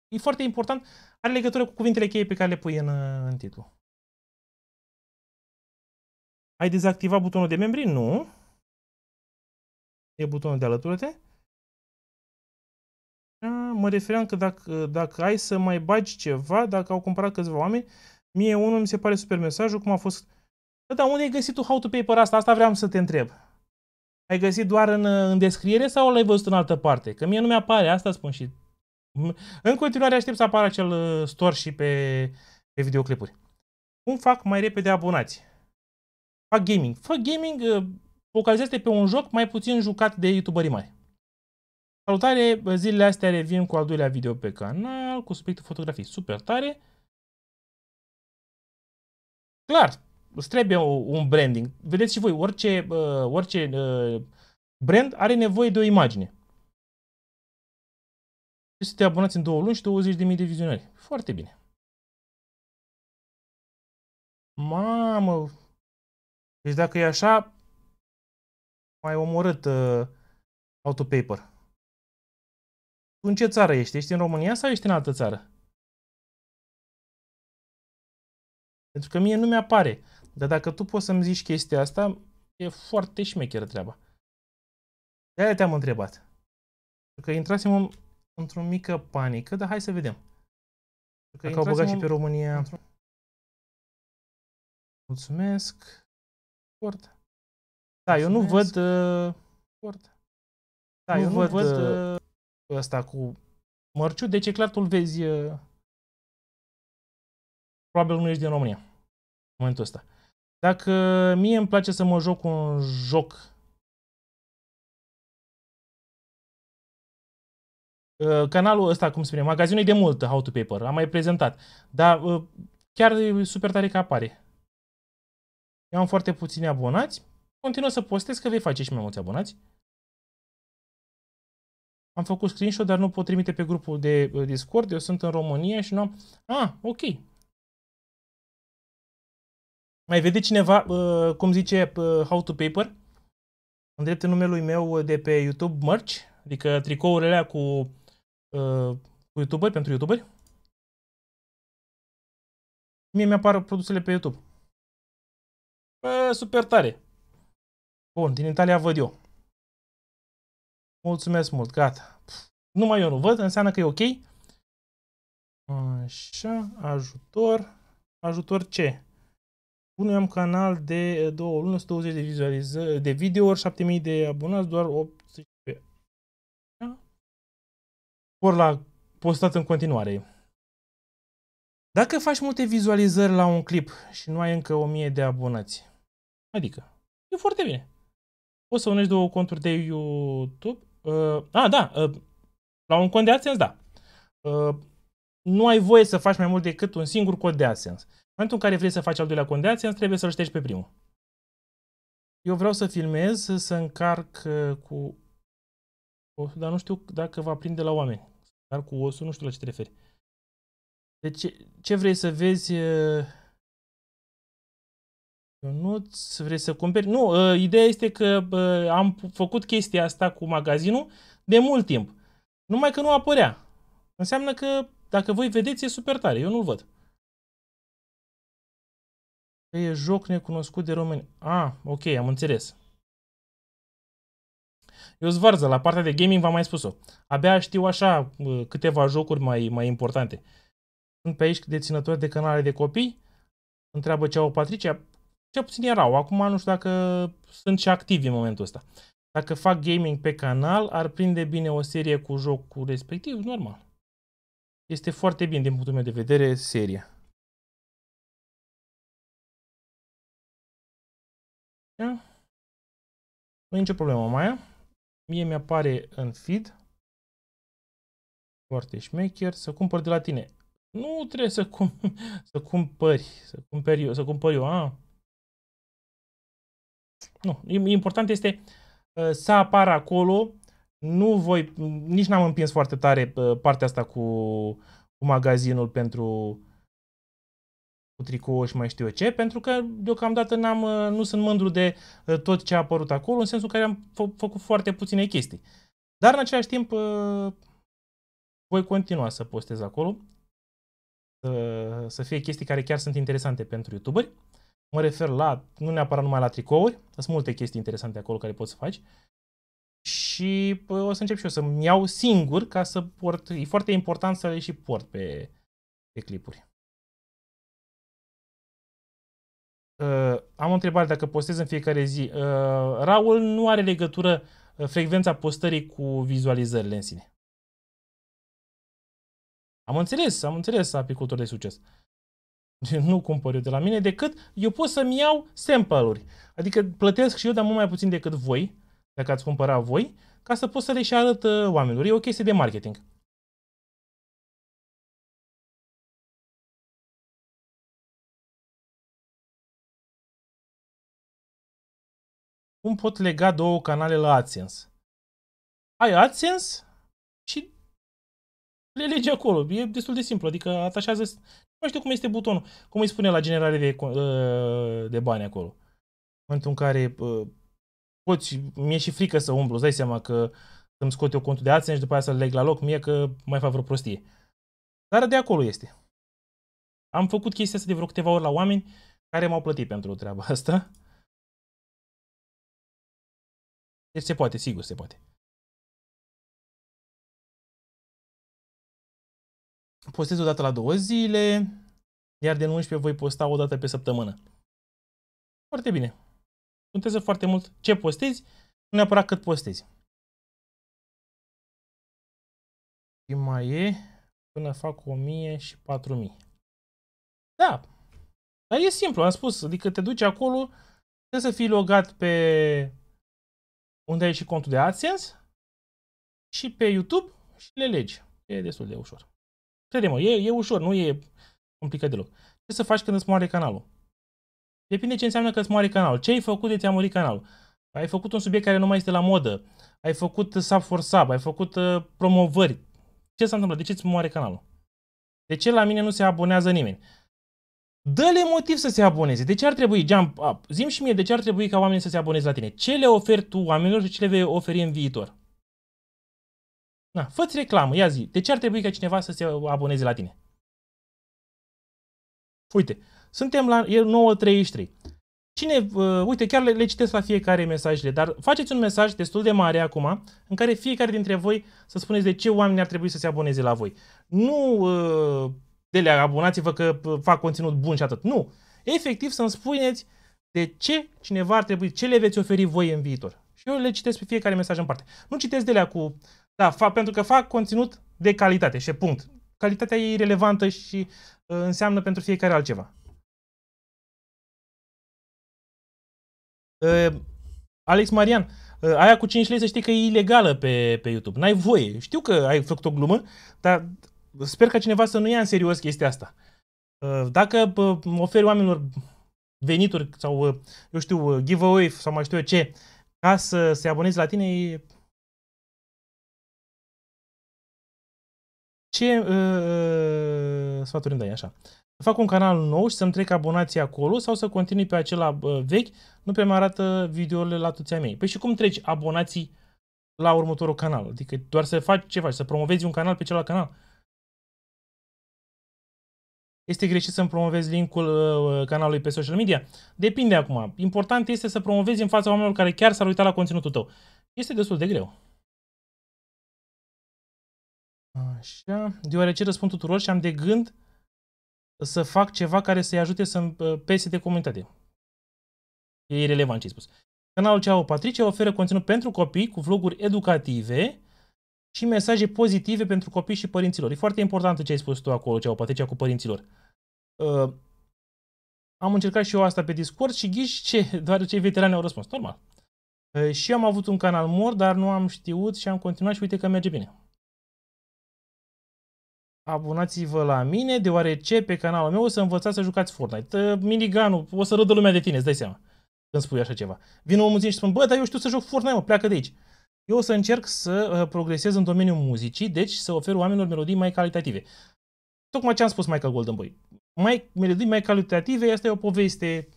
E foarte important, are legătură cu cuvintele cheie pe care le pui în, în titlu. Ai dezactivat butonul de membri? Nu. E butonul de alătură-te. Da, mă refeream că dacă, dacă ai să mai bagi ceva, dacă au cumpărat câțiva oameni, mie unul mi se pare super mesajul, cum a fost... Da, dar unde ai găsit tu how to paper asta? Asta vreau să te întreb. Ai găsit doar în, în descriere sau l-ai văzut în altă parte? Că mie nu mi-apare, asta spun și... În continuare aștept să apară acel uh, store și pe, pe videoclipuri. Cum fac mai repede abonați? fac gaming. Fac gaming, uh, focalizează pe un joc mai puțin jucat de youtuberii mai. Salutare, uh, zilele astea revin cu al doilea video pe canal, cu subiectul fotografii super tare. Clar, îți trebuie un branding. Vedeți și voi, orice, uh, orice brand are nevoie de o imagine. Deci să te abonați în două luni și 20.000 de vizionări. Foarte bine. Mamă, deci dacă e așa, mai omorât uh, autopaper. Tu în ce țară ești? Ești în România sau ești în altă țară? Pentru că mie nu mi-apare. Dar dacă tu poți să-mi zici chestia asta, e foarte șmecheră treaba. De-aia te-am întrebat. Pentru că intrasem în, într-o mică panică, dar hai să vedem. Pentru că dacă au băgat și pe România... Mulțumesc. Sport. Da, eu nu văd... Sport. Uh, da, nu eu nu văd uh, uh, ăsta cu mărciu, deci e clar tu l vezi... probabil nu ești din România în momentul ăsta. Dacă mie îmi place să mă joc un joc canalul ăsta, cum spune, magazinul e de mult How to Paper, am mai prezentat, dar chiar e super tare că apare. Eu am foarte puțini abonați. Continuă să postez că vei face și mai mulți abonați. Am făcut screenshot, dar nu pot trimite pe grupul de uh, Discord. Eu sunt în România și nu am... Ah, ok. Mai vede cineva, uh, cum zice uh, How to Paper? În dreptul numelui meu uh, de pe YouTube Merch, adică tricourile alea cu, uh, cu YouTuberi, pentru YouTuberi. Mie mi-apar produsele pe YouTube. Bă, super tare. Bun, din Italia văd eu. Mulțumesc mult, gata. Numai eu nu văd, înseamnă că e ok. Așa, ajutor. Ajutor ce? Bun, eu am canal de 2 luni, 120 de vizualizări, de videouri, 7000 de abonați, doar 18. Por la postat în continuare. Dacă faci multe vizualizări la un clip și nu ai încă 1000 de abonați, Adică, e foarte bine. Poți să unești două conturi de YouTube. Uh, a, da, uh, la un cont de AdSense, da. Uh, nu ai voie să faci mai mult decât un singur cod de AdSense. În momentul în care vrei să faci al doilea cont de AdSense, trebuie să-l ștești pe primul. Eu vreau să filmez, să încarc uh, cu osul, dar nu știu dacă va prinde la oameni. Dar cu osul, nu știu la ce te referi. Deci, ce vrei să vezi uh, nu vrei să cumperi? Nu, uh, ideea este că uh, am făcut chestia asta cu magazinul de mult timp. Numai că nu apărea. Înseamnă că dacă voi vedeți e super tare, eu nu-l văd. Păi e joc necunoscut de români. Ah, ok, am înțeles. Eu zvarză, la partea de gaming v-am mai spus-o. Abia știu așa câteva jocuri mai, mai importante. Sunt pe aici deținători de canale de copii? Întreabă cea o Patricia. Cel puțin erau. Acum nu știu dacă sunt și activi în momentul ăsta. Dacă fac gaming pe canal, ar prinde bine o serie cu jocul respectiv, normal. Este foarte bine, din punctul meu de vedere, seria. Da? Nu e nicio problemă, Maia. Mie mi-apare în feed. Foarte șmecher. Să cumpăr de la tine. Nu trebuie să, cum, (laughs) să cumpări. Să cumpăr eu. Să cumpăr eu. A, nu, important este uh, să apară acolo, nu voi, nici n-am împins foarte tare uh, partea asta cu, cu magazinul pentru cu tricou și mai știu eu ce, pentru că deocamdată n-am, uh, nu sunt mândru de tot ce a apărut acolo, în sensul că am fă, făcut foarte puține chestii. Dar în același timp voi continua să postez acolo, să, să fie chestii care chiar sunt interesante pentru youtuberi. Mă refer la, nu neapărat numai la tricouri, sunt multe chestii interesante acolo care poți să faci. Și pă, o să încep și eu să-mi iau singur ca să port, e foarte important să le și port pe, pe clipuri. Uh, am o întrebare dacă postez în fiecare zi. Uh, Raul nu are legătură uh, frecvența postării cu vizualizările în sine. Am înțeles, am înțeles apicultor de succes. Uh, deci nu cumpăr eu de la mine, decât eu pot să-mi iau sample-uri. Adică plătesc și eu, dar mult mai puțin decât voi, dacă ați cumpăra voi, ca să pot să le și arăt uh, oamenilor. E o chestie de marketing. Cum pot lega două canale la AdSense? Ai AdSense și le legi acolo. E destul de simplu, adică atașează nu știu cum este butonul, cum îi spune la generare de, uh, de bani acolo. În momentul în care uh, poți, mi-e și frică să umblu, îți dai seama că îmi scot eu contul de alții și după aia să-l leg la loc, mie că mai fac vreo prostie. Dar de acolo este. Am făcut chestia asta de vreo câteva ori la oameni care m-au plătit pentru treaba asta. Deci se poate, sigur se poate. postez o dată la două zile, iar din 11 voi posta o dată pe săptămână. Foarte bine. Contează foarte mult ce postezi, nu neapărat cât postezi. Și mai e până fac 1000 și 4000. Da, dar e simplu, am spus, adică te duci acolo, trebuie să fii logat pe unde ai și contul de AdSense și pe YouTube și le legi. E destul de ușor. Crede-mă, e, e ușor, nu e complicat deloc. Ce să faci când îți moare canalul? Depinde ce înseamnă că îți moare canalul. Ce ai făcut de ți-a murit canalul? Ai făcut un subiect care nu mai este la modă. Ai făcut sub for sub, ai făcut uh, promovări. Ce s-a întâmplat? De ce îți moare canalul? De ce la mine nu se abonează nimeni? Dă-le motiv să se aboneze. De ce ar trebui, jump up? Zim și mie de ce ar trebui ca oamenii să se aboneze la tine. Ce le oferi tu oamenilor și ce le vei oferi în viitor? Na, fă-ți reclamă, ia zi. De ce ar trebui ca cineva să se aboneze la tine? Uite, suntem la 9.33. Cine, uh, uite, chiar le, le citesc la fiecare mesajele, dar faceți un mesaj destul de mare acum, în care fiecare dintre voi să spuneți de ce oamenii ar trebui să se aboneze la voi. Nu uh, de le abonați-vă că ă, fac conținut bun și atât. Nu. Efectiv să-mi spuneți de ce cineva ar trebui, ce le veți oferi voi în viitor. Și eu le citesc pe fiecare mesaj în parte. Nu citesc de cu da, fa- pentru că fac conținut de calitate și punct. Calitatea e relevantă și uh, înseamnă pentru fiecare altceva. Uh, Alex Marian, uh, aia cu 5 lei să știi că e ilegală pe, pe YouTube. N-ai voie. Știu că ai făcut o glumă, dar sper ca cineva să nu ia în serios chestia asta. Uh, dacă uh, oferi oamenilor venituri sau, uh, eu știu, uh, giveaway sau mai știu eu ce, ca să se aboneze la tine, e Ce uh, uh, sfaturi îmi dai, așa? Să fac un canal nou și să-mi trec abonații acolo sau să continui pe acela uh, vechi, nu prea mai arată videole la toți mei. Păi și cum treci abonații la următorul canal? Adică doar să faci ce faci, să promovezi un canal pe celălalt canal? Este greșit să-mi promovezi linkul uh, uh canalului pe social media? Depinde acum. Important este să promovezi în fața oamenilor care chiar s-ar uita la conținutul tău. Este destul de greu. Așa, deoarece răspund tuturor și am de gând să fac ceva care să-i ajute să-mi uh, pese de comunitate. E irrelevant ce ai spus. Canalul Ceau Patrice oferă conținut pentru copii cu vloguri educative și mesaje pozitive pentru copii și părinților. E foarte important ce ai spus tu acolo, Ceau Patrice, cu părinților. Uh, am încercat și eu asta pe Discord și ghiși ce, (laughs) doar cei veterani au răspuns. Normal. Uh, și am avut un canal mor, dar nu am știut și am continuat și uite că merge bine. Abonați-vă la mine, deoarece pe canalul meu o să învățați să jucați Fortnite. Ă, miniganul, o să râdă lumea de tine, îți dai seama când spui așa ceva. Vin omul și spun, bă, dar eu știu să joc Fortnite, mă, pleacă de aici. Eu o să încerc să ă, progresez în domeniul muzicii, deci să ofer oamenilor melodii mai calitative. Tocmai ce am spus Michael Golden Boy. Mai, melodii mai calitative, asta e o poveste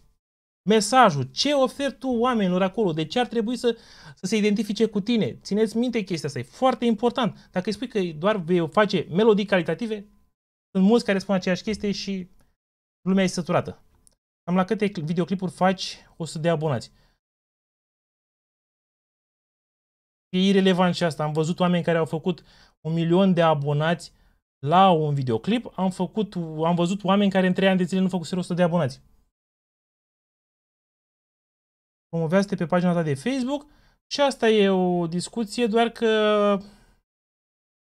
mesajul, ce oferi tu oamenilor acolo, de ce ar trebui să, să se identifice cu tine. Țineți minte chestia asta, e foarte important. Dacă îi spui că doar vei face melodii calitative, sunt mulți care spun aceeași chestie și lumea e săturată. Cam la câte videoclipuri faci 100 de abonați? E irelevant și asta. Am văzut oameni care au făcut un milion de abonați la un videoclip. Am, făcut, am văzut oameni care în 3 ani de zile nu făcuseră 100 de abonați promovează-te pe pagina ta de Facebook și asta e o discuție, doar că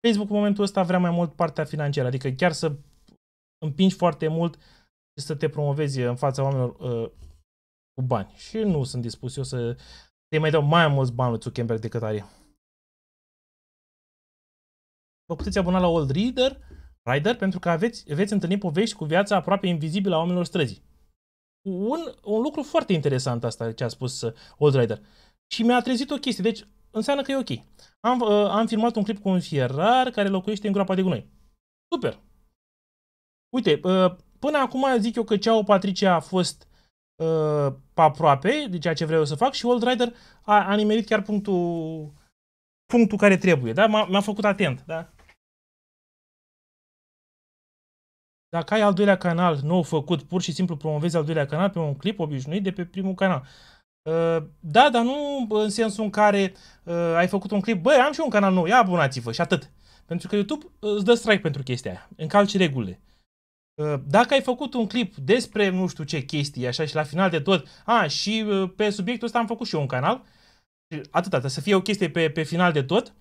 Facebook în momentul ăsta vrea mai mult partea financiară, adică chiar să împingi foarte mult și să te promovezi în fața oamenilor uh, cu bani. Și nu sunt dispus eu să te mai dau mai mulți bani lui Zuckerberg decât are. Vă puteți abona la Old Reader, Rider pentru că aveți, veți întâlni povești cu viața aproape invizibilă a oamenilor străzii un, un lucru foarte interesant asta ce a spus uh, Old Rider. Și mi-a trezit o chestie, deci înseamnă că e ok. Am, uh, am filmat un clip cu un fierar care locuiește în groapa de gunoi. Super! Uite, uh, până acum zic eu că Ceau Patricia a fost uh, aproape de ceea ce vreau să fac și Old Rider a, a nimerit chiar punctul, punctul care trebuie, da? M-a, m-a făcut atent, da? Dacă ai al doilea canal nou făcut, pur și simplu promovezi al doilea canal pe un clip obișnuit de pe primul canal. Uh, da, dar nu în sensul în care uh, ai făcut un clip, băi, am și un canal nou, ia abonați-vă și atât. Pentru că YouTube îți dă strike pentru chestia aia, încalci regulile. Uh, dacă ai făcut un clip despre nu știu ce chestii, așa și la final de tot, a, și pe subiectul ăsta am făcut și eu un canal, atât, atât să fie o chestie pe, pe final de tot,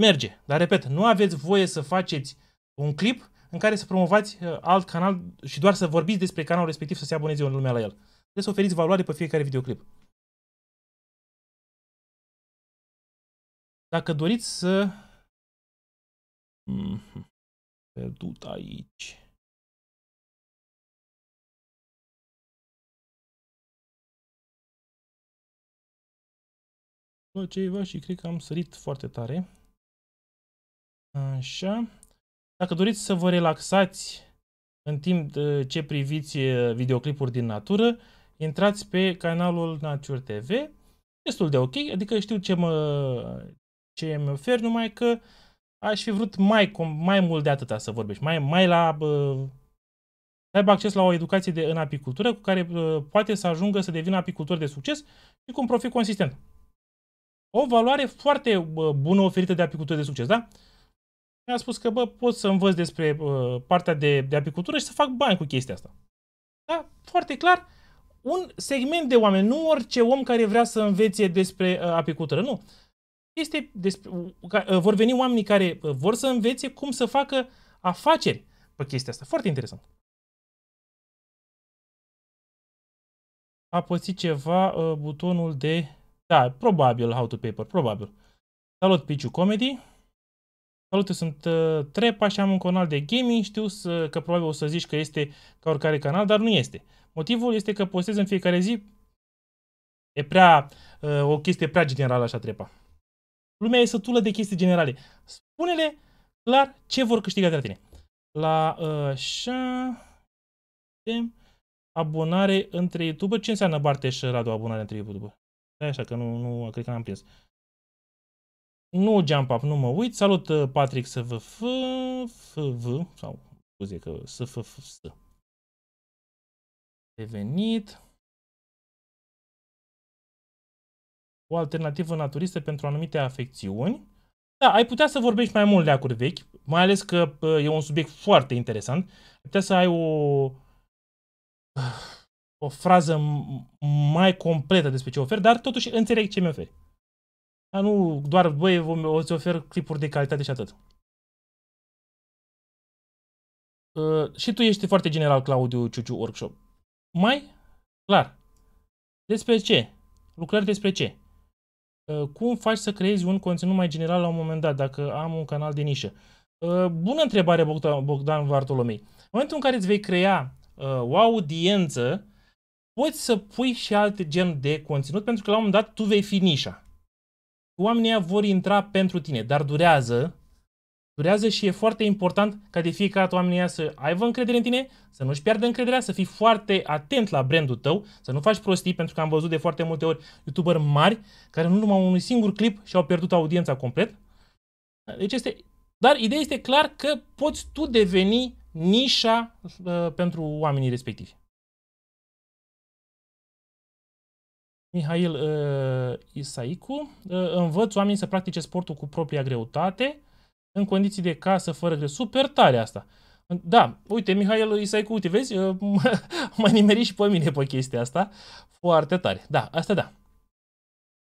merge. Dar repet, nu aveți voie să faceți un clip în care să promovați uh, alt canal și doar să vorbiți despre canalul respectiv să se aboneze în lumea la el. Trebuie deci să oferiți valoare pe fiecare videoclip. Dacă doriți să... Mhm. duc aici... Bă, ceva și cred că am sărit foarte tare. Așa. Dacă doriți să vă relaxați în timp ce priviți eh, videoclipuri din natură, intrați pe canalul Nature TV. Destul de ok, adică știu ce mă, ce îmi ofer, numai că aș fi vrut mai, mai mult de atâta să vorbești, mai, mai la să aibă acces la o educație de, în apicultură cu care uh, poate să ajungă să devină apicultor de succes și cu un profit consistent. O valoare foarte uh, bună oferită de apicultură de succes, da? mi-a spus că, bă, pot să învăț despre uh, partea de, de apicultură și să fac bani cu chestia asta. Da? Foarte clar, un segment de oameni, nu orice om care vrea să învețe despre uh, apicultură, nu. Este despre, uh, uh vor veni oamenii care uh, vor să învețe cum să facă afaceri pe chestia asta. Foarte interesant. A pățit ceva uh, butonul de... Da, probabil, how to paper, probabil. Salut, Piciu Comedy. Salut, eu sunt uh, Trepa și am un canal de gaming. Știu să, că probabil o să zici că este ca oricare canal, dar nu este. Motivul este că postez în fiecare zi e prea, uh, o chestie prea generală așa, Trepa. Lumea e sătulă de chestii generale. Spune-le clar ce vor câștiga de la tine. La așa uh, așa... Abonare între YouTube. Ce înseamnă Barteș Radu abonare între YouTube? Da, așa că nu, nu cred că n-am prins. Nu jump up, nu mă uit. Salut, uh, Patrick, să vă f, f, v, sau scuze că să f, f, s. Revenit. O alternativă naturistă pentru anumite afecțiuni. Da, ai putea să vorbești mai mult de acuri vechi, mai ales că e un subiect foarte interesant. Ai putea să ai o, uh, o frază mai completă despre ce oferi, dar totuși înțeleg ce mi oferi. Dar nu doar, băi, vom, o să ofer clipuri de calitate și atât. Uh, și tu ești foarte general, Claudiu Ciuciu Workshop. Mai? Clar. Despre ce? Lucrări despre ce? Uh, cum faci să creezi un conținut mai general la un moment dat, dacă am un canal de nișă? Uh, bună întrebare, Bogdan, Bogdan Vartolomei. În momentul în care îți vei crea uh, o audiență, poți să pui și alte gen de conținut, pentru că la un moment dat tu vei fi nișa oamenii vor intra pentru tine, dar durează, durează și e foarte important ca de fiecare dată oamenii să aibă încredere în tine, să nu-și piardă încrederea, să fii foarte atent la brandul tău, să nu faci prostii, pentru că am văzut de foarte multe ori youtuberi mari care nu numai unui singur clip și-au pierdut audiența complet. Deci este... Dar ideea este clar că poți tu deveni nișa uh, pentru oamenii respectivi. Mihail uh, Isaicu, uh, învăț oamenii să practice sportul cu propria greutate, în condiții de casă, fără greu. Super tare asta! Da, uite, Mihail Isaicu, uite, vezi, uh, (laughs) mă nimeri și pe mine pe chestia asta. Foarte tare. Da, asta da.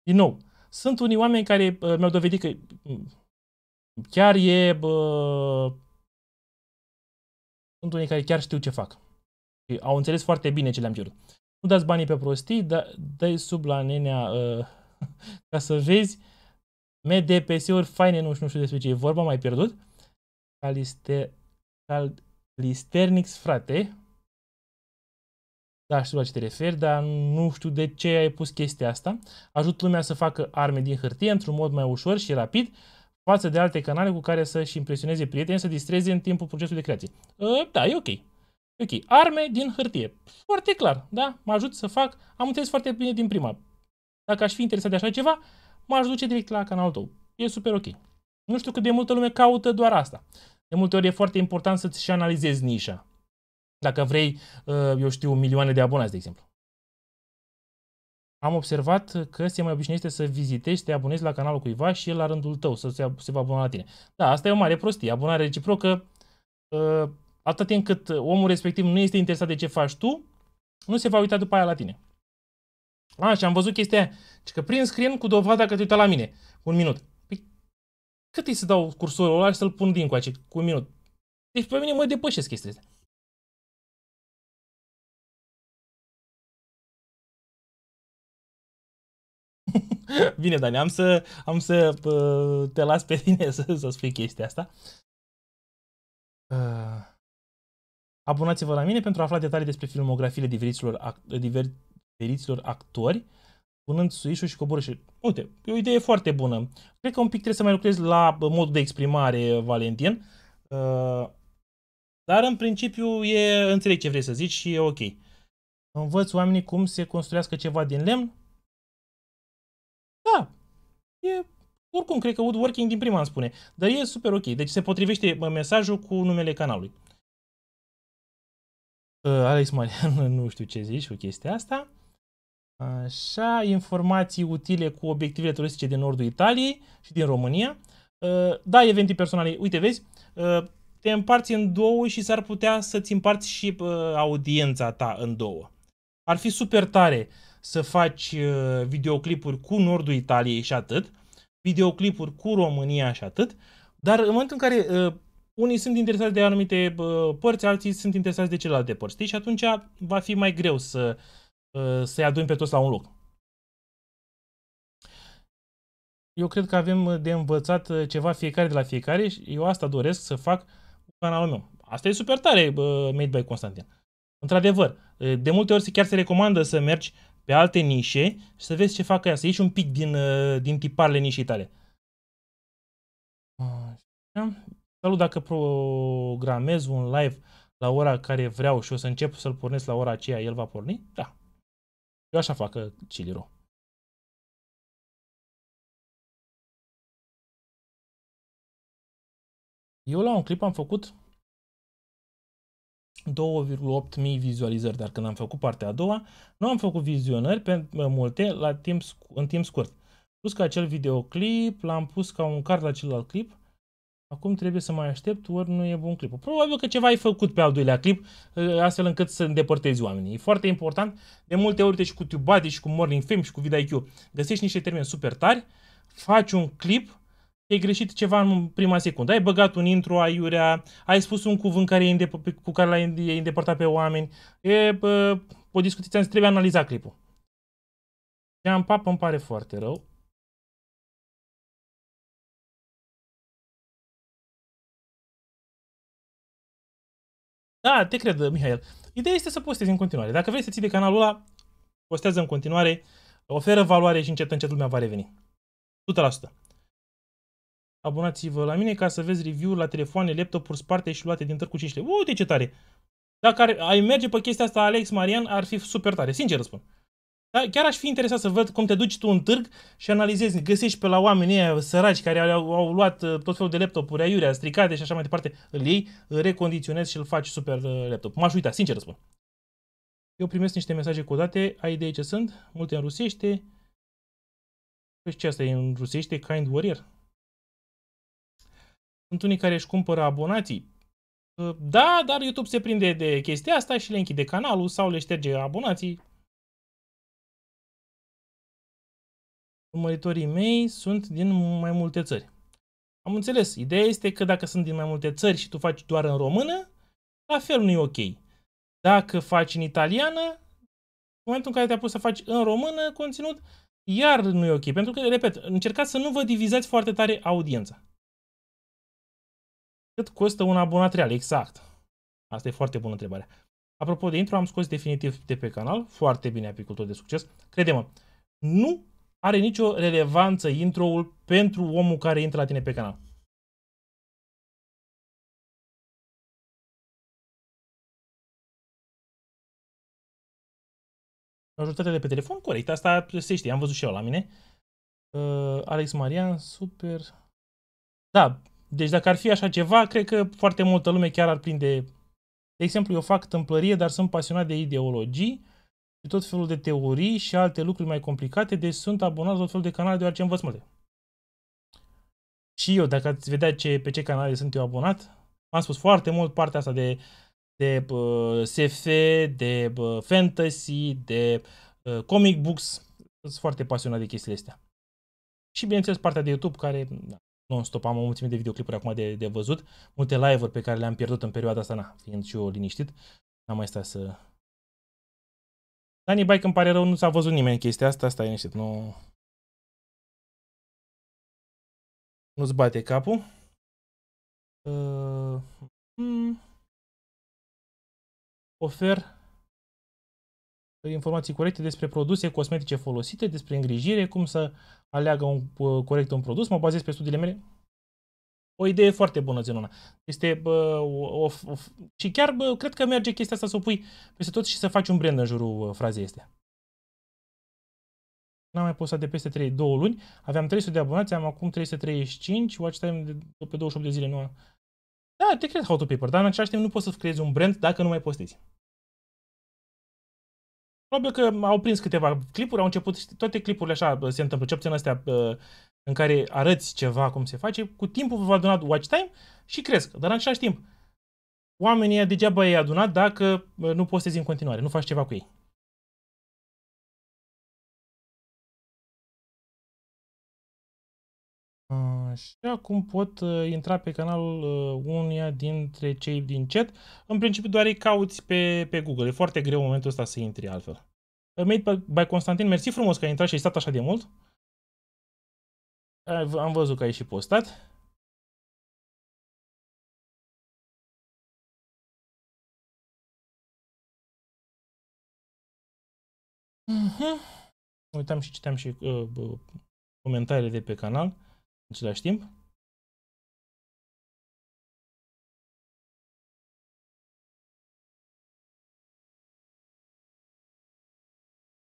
Din nou, sunt unii oameni care uh, mi-au dovedit că chiar e... Uh, sunt unii care chiar știu ce fac. Au înțeles foarte bine ce le-am cerut. Nu dați banii pe prostii, dar dai sub la nenea uh, (laughs) ca să vezi MDPS-uri faine, nu știu, nu știu despre ce e vorba, mai pierdut. Caliste, cal, Listernix, frate. Da, știu la ce te referi, dar nu știu de ce ai pus chestia asta. Ajut lumea să facă arme din hârtie într-un mod mai ușor și rapid față de alte canale cu care să-și impresioneze prietenii, să distreze în timpul procesului de creație. Uh, da, e ok. Ok, arme din hârtie. Foarte clar, da? Mă ajut să fac, am înțeles foarte bine din prima. Dacă aș fi interesat de așa ceva, m-aș duce direct la canalul tău. E super ok. Nu știu cât de multă lume caută doar asta. De multe ori e foarte important să-ți și analizezi nișa. Dacă vrei, uh, eu știu, milioane de abonați, de exemplu. Am observat că se mai obișnuiește să vizitezi, să te abonezi la canalul cuiva și el la rândul tău să se, se va abona la tine. Da, asta e o mare prostie. Abonare reciprocă uh, Atâta timp cât omul respectiv nu este interesat de ce faci tu, nu se va uita după aia la tine. A, și am văzut chestia aia, deci că prin screen cu dovada că te uita la mine. Un minut. Păi, cât e să dau cursorul ăla și să-l pun din coace cu un minut? Deci pe mine mă depășesc chestia asta. (laughs) Bine, Dani, am să, am să uh, te las pe tine (laughs) să, să spui chestia asta. Uh... Abonați-vă la mine pentru a afla detalii despre filmografiile diferiților, act- diferiților actori, punând suișul și coborâșul. Uite, e o idee foarte bună. Cred că un pic trebuie să mai lucrez la modul de exprimare, Valentin. Uh, dar în principiu e, înțeleg ce vrei să zici și e ok. Învăț oamenii cum se construiască ceva din lemn? Da, e oricum, cred că woodworking din prima îmi spune. Dar e super ok. Deci se potrivește mesajul cu numele canalului. Uh, Alex Marian, (laughs) nu știu ce zici cu chestia asta. Așa, informații utile cu obiectivele turistice din nordul Italiei și din România. Uh, da, evenimente personale. Uite, vezi, uh, te împarți în două și s-ar putea să-ți împarți și audiența ta în două. Ar fi super tare să faci videoclipuri cu nordul Italiei și atât, videoclipuri cu România și atât, dar în momentul în care unii sunt interesați de anumite părți, alții sunt interesați de celelalte părți, știi? Deci și atunci va fi mai greu să, să-i adun pe toți la un loc. Eu cred că avem de învățat ceva fiecare de la fiecare și eu asta doresc să fac cu canalul meu. Asta e super tare, Made by Constantin. Într-adevăr, de multe ori chiar se recomandă să mergi pe alte nișe și să vezi ce fac ea, să ieși un pic din, din tiparele nișei tale. Ah, Salut, dacă programez un live la ora care vreau și o să încep să-l pornesc la ora aceea, el va porni? Da. Eu așa fac, Ciliro. Eu la un clip am făcut 2,8 mii vizualizări, dar când am făcut partea a doua, nu am făcut vizionări pe multe la timp, în timp scurt. Plus că acel videoclip l-am pus ca un card la celălalt clip Acum trebuie să mai aștept, ori nu e bun clipul. Probabil că ceva ai făcut pe al doilea clip, ă, astfel încât să îndepărtezi oamenii. E foarte important. De multe ori, te-și cu TubeBuddy și cu Morning Fame și cu VidIQ, găsești niște termeni super tari, faci un clip, e greșit ceva în prima secundă. Ai băgat un intro aiurea, ai spus un cuvânt care e îndep- cu care l-ai îndepărtat pe oameni. E, bă, o discuție, trebuie analiza clipul. Am pap, îmi pare foarte rău. Da, te cred, Mihail. Ideea este să postezi în continuare. Dacă vrei să ții de canalul ăla, postează în continuare, oferă valoare și încet, încet lumea va reveni. 100%. Abonați-vă la mine ca să vezi review-uri la telefoane, laptopuri sparte și luate din târcu cu Uite ce tare! Dacă ar, ai merge pe chestia asta, Alex Marian ar fi super tare. Sincer spun. Dar chiar aș fi interesat să văd cum te duci tu în târg și analizezi, găsești pe la oamenii ăia săraci care au, au luat uh, tot felul de laptopuri aiurea, stricate și așa mai departe, îl iei, îl recondiționezi și îl faci super uh, laptop. M-aș uita, sincer răspund. Eu primesc niște mesaje codate, ai idee ce sunt, multe în rusește. Păi ce asta e în rusește? Kind Warrior? Sunt unii care își cumpără abonații. Uh, da, dar YouTube se prinde de chestia asta și le închide canalul sau le șterge abonații. Urmăritorii mei sunt din mai multe țări. Am înțeles. Ideea este că dacă sunt din mai multe țări și tu faci doar în română, la fel nu e ok. Dacă faci în italiană, în momentul în care te-a pus să faci în română conținut, iar nu e ok. Pentru că, repet, încercați să nu vă divizați foarte tare audiența. Cât costă un abonat real? Exact. Asta e foarte bună întrebare. Apropo de intro, am scos definitiv de pe canal. Foarte bine, apicultor de succes. Crede-mă, nu are nicio relevanță intro-ul pentru omul care intră la tine pe canal. Ajutate de pe telefon, corect, asta se știe, am văzut și eu la mine. Uh, Alex Marian, super. Da, deci dacă ar fi așa ceva, cred că foarte multă lume chiar ar prinde. De exemplu, eu fac tâmplărie, dar sunt pasionat de ideologii și tot felul de teorii și alte lucruri mai complicate, deci sunt abonat la tot felul de canale deoarece învăț multe. Și eu, dacă ați vedea ce, pe ce canale sunt eu abonat, am spus foarte mult partea asta de, de uh, SF, de uh, fantasy, de uh, comic books. Sunt foarte pasionat de chestiile astea. Și bineînțeles partea de YouTube care da, non-stop am o mulțime de videoclipuri acum de, de văzut, multe live-uri pe care le-am pierdut în perioada asta, na, fiind și eu liniștit, n-am mai stat să Dani Bike îmi pare rău, nu s-a văzut nimeni chestia asta, asta e niște, nu... Nu-ți bate capul. Uh, hmm. ofer informații corecte despre produse cosmetice folosite, despre îngrijire, cum să aleagă un, uh, corect un produs. Mă bazez pe studiile mele o idee foarte bună, Zenona. Este, bă, o, o, o, și chiar bă, cred că merge chestia asta să o pui peste tot și să faci un brand în jurul frazei este. N-am mai postat de peste 3, 2 luni. Aveam 300 de abonați, am acum 335, watch time de, de pe 28 de zile. Nu am... Da, te cred Paper, dar în același timp nu poți să creezi un brand dacă nu mai postezi. Probabil că au prins câteva clipuri, au început, toate clipurile așa se întâmplă, ce puțin astea în care arăți ceva cum se face, cu timpul va aduna watch time și cresc. Dar în același timp, oamenii degeaba i-ai adunat dacă nu postezi în continuare, nu faci ceva cu ei. Și acum pot uh, intra pe canal uh, unia dintre cei din chat. În principiu doar îi cauți pe, pe Google. E foarte greu în momentul ăsta să intri altfel. Made by Constantin, mersi frumos că ai intrat și ai stat așa de mult am văzut că ai și postat. Uh-huh. Uitam și citeam și uh, uh, de pe canal în același timp.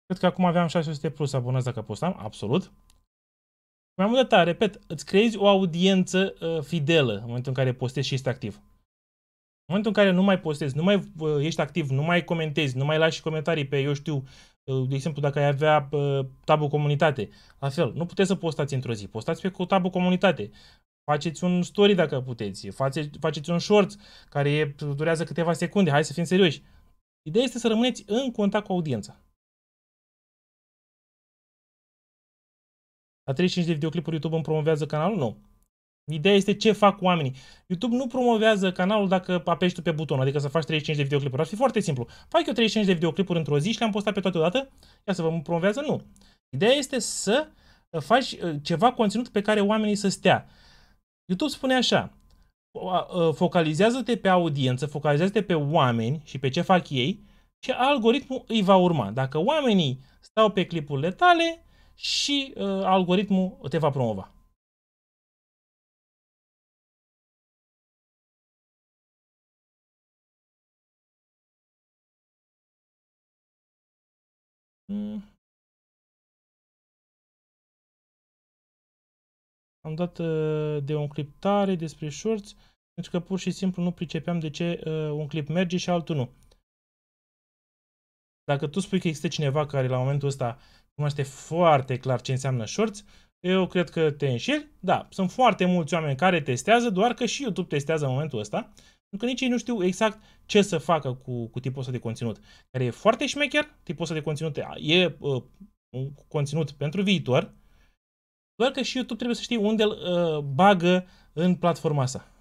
Cred că acum aveam 600 plus abonați dacă postam, absolut. Mai mult de ta, repet, îți creezi o audiență uh, fidelă în momentul în care postezi și ești activ. În momentul în care nu mai postezi, nu mai uh, ești activ, nu mai comentezi, nu mai lași comentarii pe, eu știu, uh, de exemplu, dacă ai avea uh, tabu comunitate, la fel, nu puteți să postați într-o zi, postați pe tabu comunitate. Faceți un story dacă puteți, face, faceți un short care e, durează câteva secunde, hai să fim serioși. Ideea este să rămâneți în contact cu audiența. La 35 de videoclipuri YouTube îmi promovează canalul? Nu. Ideea este ce fac oamenii. YouTube nu promovează canalul dacă apeși tu pe buton, adică să faci 35 de videoclipuri. Ar fi foarte simplu. Fac eu 35 de videoclipuri într-o zi și le-am postat pe toate odată? Ia să vă promovează? Nu. Ideea este să uh, faci uh, ceva conținut pe care oamenii să stea. YouTube spune așa, uh, focalizează-te pe audiență, focalizează-te pe oameni și pe ce fac ei și algoritmul îi va urma. Dacă oamenii stau pe clipurile tale, și uh, algoritmul te va promova. Mm. Am dat uh, de clip tare despre shorts, pentru că pur și simplu nu pricepeam de ce uh, un clip merge și altul nu. Dacă tu spui că există cineva care la momentul ăsta cunoaște foarte clar ce înseamnă shorts, eu cred că te înșeli. Da, sunt foarte mulți oameni care testează, doar că și YouTube testează în momentul ăsta, pentru că nici ei nu știu exact ce să facă cu, cu tipul ăsta de conținut, care e foarte șmecher, tipul ăsta de conținut e e uh, un conținut pentru viitor, doar că și YouTube trebuie să știe unde îl uh, bagă în platforma asta.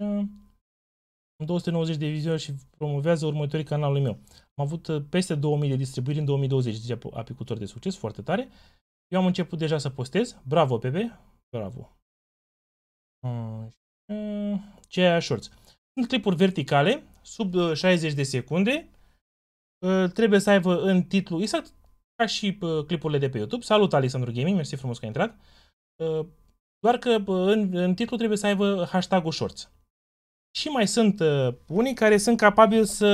290 de vizualizări și promovează următorii canalului meu. Am avut uh, peste 2000 de distribuiri în 2020, deci apicultor de succes, foarte tare. Eu am început deja să postez. Bravo, Pepe! Bravo! aia Shorts. Sunt clipuri verticale, sub 60 uh, de secunde. Uh, trebuie să aibă în titlu, exact ca și clipurile de pe YouTube. Salut, Alexandru Gaming, mersi frumos că ai intrat. Doar că în, în titlu trebuie să aibă hashtag-ul Shorts. Și mai sunt uh, unii care sunt capabili să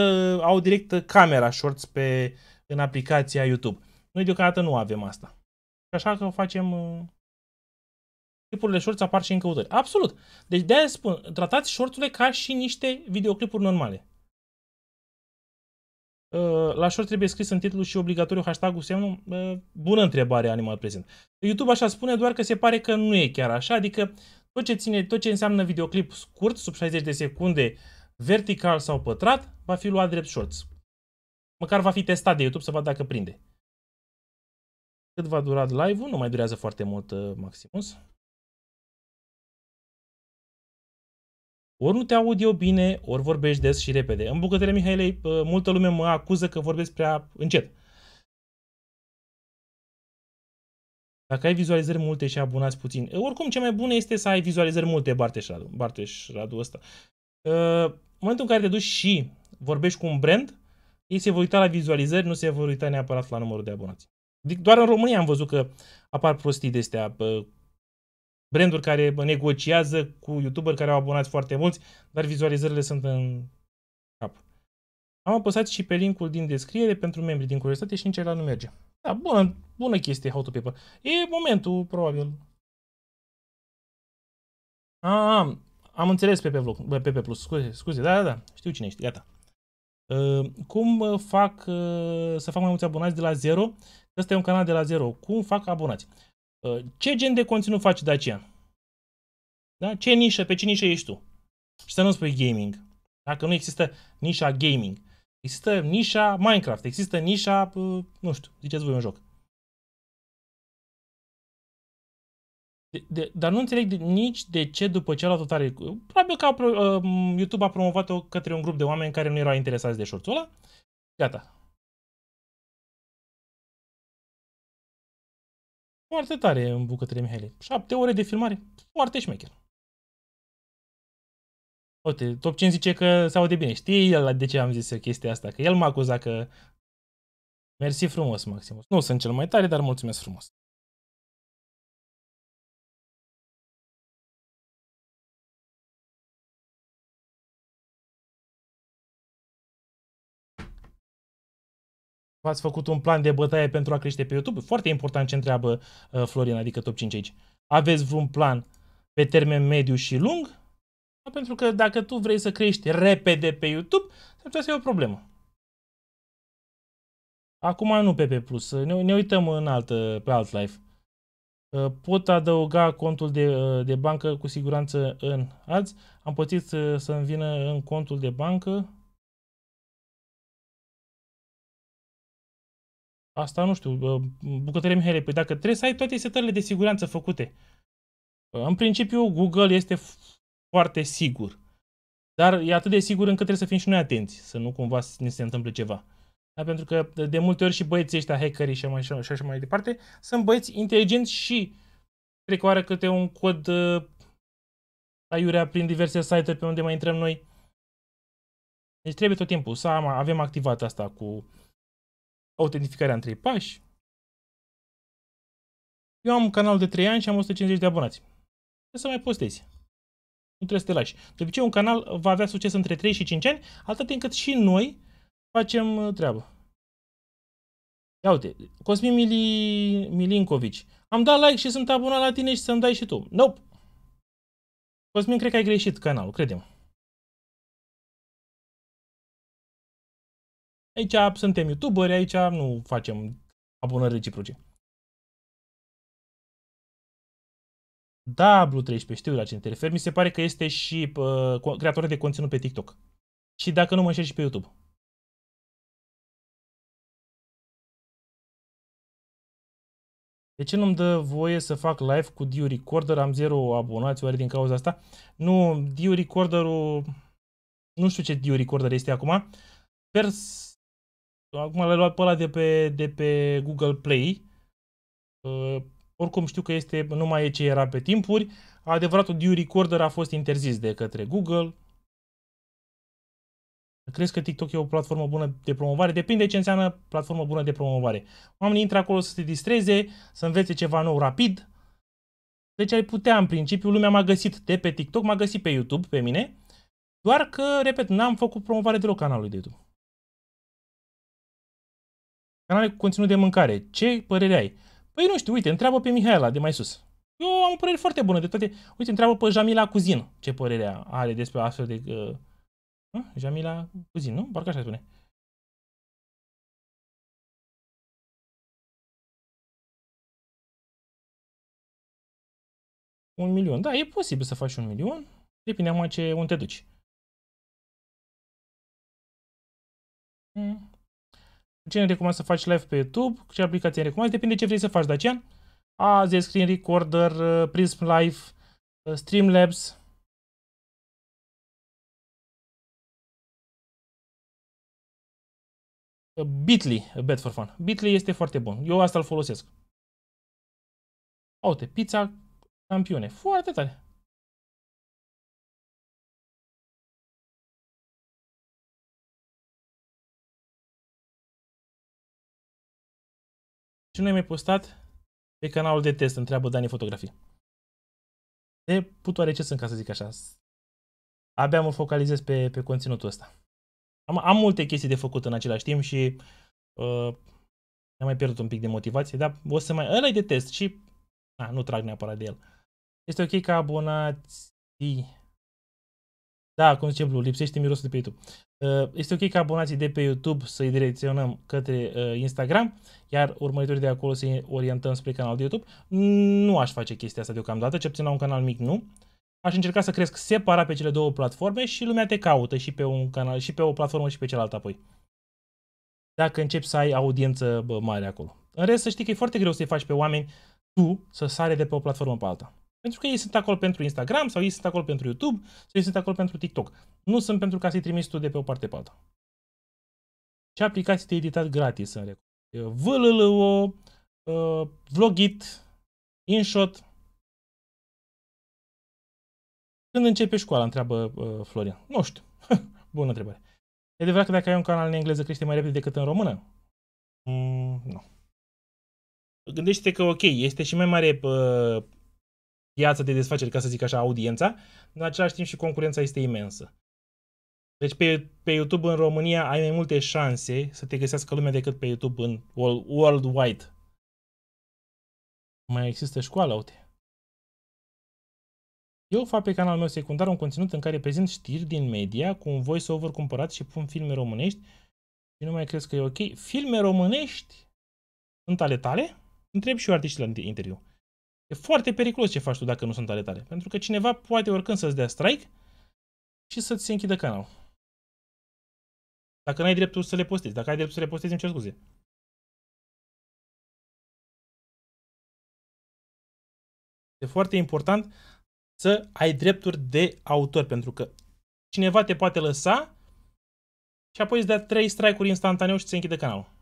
au direct camera shorts pe, în aplicația YouTube. Noi deocamdată nu avem asta. Așa că facem... Uh, clipurile shorts apar și în căutări. Absolut! Deci de-aia spun, tratați shorturile ca și niște videoclipuri normale. Uh, la short trebuie scris în titlu și obligatoriu hashtag-ul semnul? Uh, bună întrebare, animal prezent. YouTube așa spune, doar că se pare că nu e chiar așa, adică uh, tot ce, ține, tot ce înseamnă videoclip scurt, sub 60 de secunde, vertical sau pătrat, va fi luat drept shorts. Măcar va fi testat de YouTube să vadă dacă prinde. Cât va dura live-ul? Nu mai durează foarte mult, uh, Maximus. Ori nu te aud eu bine, ori vorbești des și repede. În bucătăria Mihailei, uh, multă lume mă acuză că vorbesc prea încet. Dacă ai vizualizări multe și abonați puțin. Oricum, ce mai bun este să ai vizualizări multe, Barteș Radu, Barteș Radu ăsta. În momentul în care te duci și vorbești cu un brand, ei se vor uita la vizualizări, nu se vor uita neapărat la numărul de abonați. Deci, doar în România am văzut că apar prostii de astea, branduri care negociază cu youtuber care au abonați foarte mulți, dar vizualizările sunt în cap. Am apăsat și pe linkul din descriere pentru membrii din curiozitate și nici la nu merge. Da, bună, bună chestie, How to Paper. E momentul, probabil. A, am, am înțeles pe Vlog, PP Plus, scuze, scuze, da, da, da, știu cine ești, gata. Uh, cum ă, fac uh, să fac mai mulți abonați de la zero? Ăsta e un canal de la zero. Cum fac abonați? Uh, ce gen de conținut faci, Dacian? Da? Ce nișă, pe ce nișă ești tu? Și să nu spui gaming. Dacă nu există nișa gaming. Există nișa Minecraft, există nișa, nu știu, ziceți voi un joc. De, de, dar nu înțeleg de, nici de ce după ce a luat tare. Probabil că a, uh, YouTube a promovat-o către un grup de oameni care nu erau interesați de shortul ăla. Gata. Foarte tare în bucătărie, Mihaile. Șapte ore de filmare. Foarte șmecher. Uite, Top 5 zice că se aude bine. Știi el de ce am zis chestia asta? Că el m-a acuzat că... Mersi frumos, Maximus. Nu sunt cel mai tare, dar mulțumesc frumos. V-ați făcut un plan de bătaie pentru a crește pe YouTube? Foarte important ce întreabă uh, Florin, adică top 5 aici. Aveți vreun plan pe termen mediu și lung? Pentru că dacă tu vrei să crești repede pe YouTube, s-ar putea să e o problemă. Acum nu PP Plus, ne, ne uităm în altă, pe alt live. Uh, pot adăuga contul de, uh, de bancă cu siguranță în alți. Am pățit uh, să-mi vină în contul de bancă. Asta nu știu, bucătărie Mihele, păi dacă trebuie să ai toate setările de siguranță făcute. În principiu, Google este foarte sigur. Dar e atât de sigur încât trebuie să fim și noi atenți, să nu cumva ne se întâmple ceva. Da? Pentru că de multe ori și băieții ăștia, hackerii și așa, și așa mai departe, sunt băieți inteligenți și trecoară câte un cod uh, aiurea prin diverse site-uri pe unde mai intrăm noi. Deci trebuie tot timpul să am, avem activat asta cu autentificarea în trei pași. Eu am un canal de 3 ani și am 150 de abonați. Trebuie să mai postezi nu trebuie să te lași. De obicei, un canal va avea succes între 3 și 5 ani, atât încât și noi facem uh, treabă. Ia uite, Cosmin Mili... Milinkovici. Am dat like și sunt abonat la tine și să-mi dai și tu. Nope! Cosmin, cred că ai greșit canalul, credem. Aici suntem youtuberi, aici nu facem abonări reciproce. Da, Blue13, știu la ce te referi. Mi se pare că este și uh, creator de conținut pe TikTok. Și dacă nu mă înșel și pe YouTube. De ce nu-mi dă voie să fac live cu Dio Recorder? Am zero abonați, oare din cauza asta? Nu, Dio Recorder-ul... Nu știu ce Dio Recorder este acum. Sper... Acum l-ai luat pe ăla de pe, de pe Google Play. Uh, oricum știu că este, nu mai e ce era pe timpuri. Adevăratul due recorder a fost interzis de către Google. Crezi că TikTok e o platformă bună de promovare? Depinde ce înseamnă platformă bună de promovare. Oamenii intră acolo să se distreze, să învețe ceva nou rapid. Deci ai putea, în principiu, lumea m-a găsit de pe TikTok, m-a găsit pe YouTube, pe mine. Doar că, repet, n-am făcut promovare deloc canalului de YouTube. Canale cu conținut de mâncare. Ce părere ai? Păi nu știu, uite, întreabă pe Mihaela de mai sus. Eu am o părere foarte bună de toate. Uite, întreabă pe Jamila Cuzin ce părere are despre astfel de... Uh, uh, Jamila Cuzin, nu? Parcă așa spune. Un milion. Da, e posibil să faci un milion. Depinde acum ce, unde te duci. Mm ce ne recomand să faci live pe YouTube, ce aplicație ne recomand, depinde ce vrei să faci, Dacian. AZ Screen Recorder, uh, Prism Live, uh, Streamlabs. Uh, Bitly, bet for fun. Bitly este foarte bun. Eu asta îl folosesc. Uite, pizza campione. Foarte tare. Ce nu ai mai postat pe canalul de test? Întreabă Dani Fotografii. De putoare ce sunt, ca să zic așa. Abia mă focalizez pe, pe conținutul ăsta. Am, am multe chestii de făcut în același timp și uh, am mai pierdut un pic de motivație, dar o să mai... ăla de test și na, nu trag neapărat de el. Este ok ca abonați... Da, cum zice Blue, lipsește mirosul de pe YouTube. Ă, este ok ca abonații de pe YouTube să-i direcționăm către ă, Instagram, iar urmăritorii de acolo să-i orientăm spre canalul de YouTube. Nu aș face chestia asta deocamdată, ce puțin la un canal mic nu. Aș încerca să cresc separat pe cele două platforme și lumea te caută și pe, un canal, și pe o platformă și pe cealaltă apoi. Dacă începi să ai audiență mare acolo. În rest, să știi că e foarte greu să-i faci pe oameni tu să sare de pe o platformă pe alta. Pentru că ei sunt acolo pentru Instagram sau ei sunt acolo pentru YouTube sau ei sunt acolo pentru TikTok. Nu sunt pentru ca să-i trimiți tu de pe o parte pe alta. Ce aplicații te editat gratis în recomand? VLLO, Vlogit, InShot. Când începe școala? Întreabă Florian. Nu știu. (laughs) Bună întrebare. E adevărat că dacă ai un canal în engleză crește mai repede decât în română? Mm, nu. Gândește-te că, ok, este și mai mare uh, piața de desfaceri, ca să zic așa, audiența, în același timp și concurența este imensă. Deci pe, pe YouTube în România ai mai multe șanse să te găsească lumea decât pe YouTube în world, worldwide. Mai există școală, uite. Eu fac pe canalul meu secundar un conținut în care prezint știri din media cu un voice-over cumpărat și pun filme românești și nu mai cred că e ok. Filme românești sunt ale tale? Întreb și eu artiștii la interviu. E foarte periculos ce faci tu dacă nu sunt ale tale. Pentru că cineva poate oricând să-ți dea strike și să-ți se închidă canalul. Dacă n-ai dreptul să le postezi. Dacă ai dreptul să le postezi, îmi cer scuze. E foarte important să ai drepturi de autor, pentru că cineva te poate lăsa și apoi îți dea 3 strike-uri instantaneu și ți închide canalul.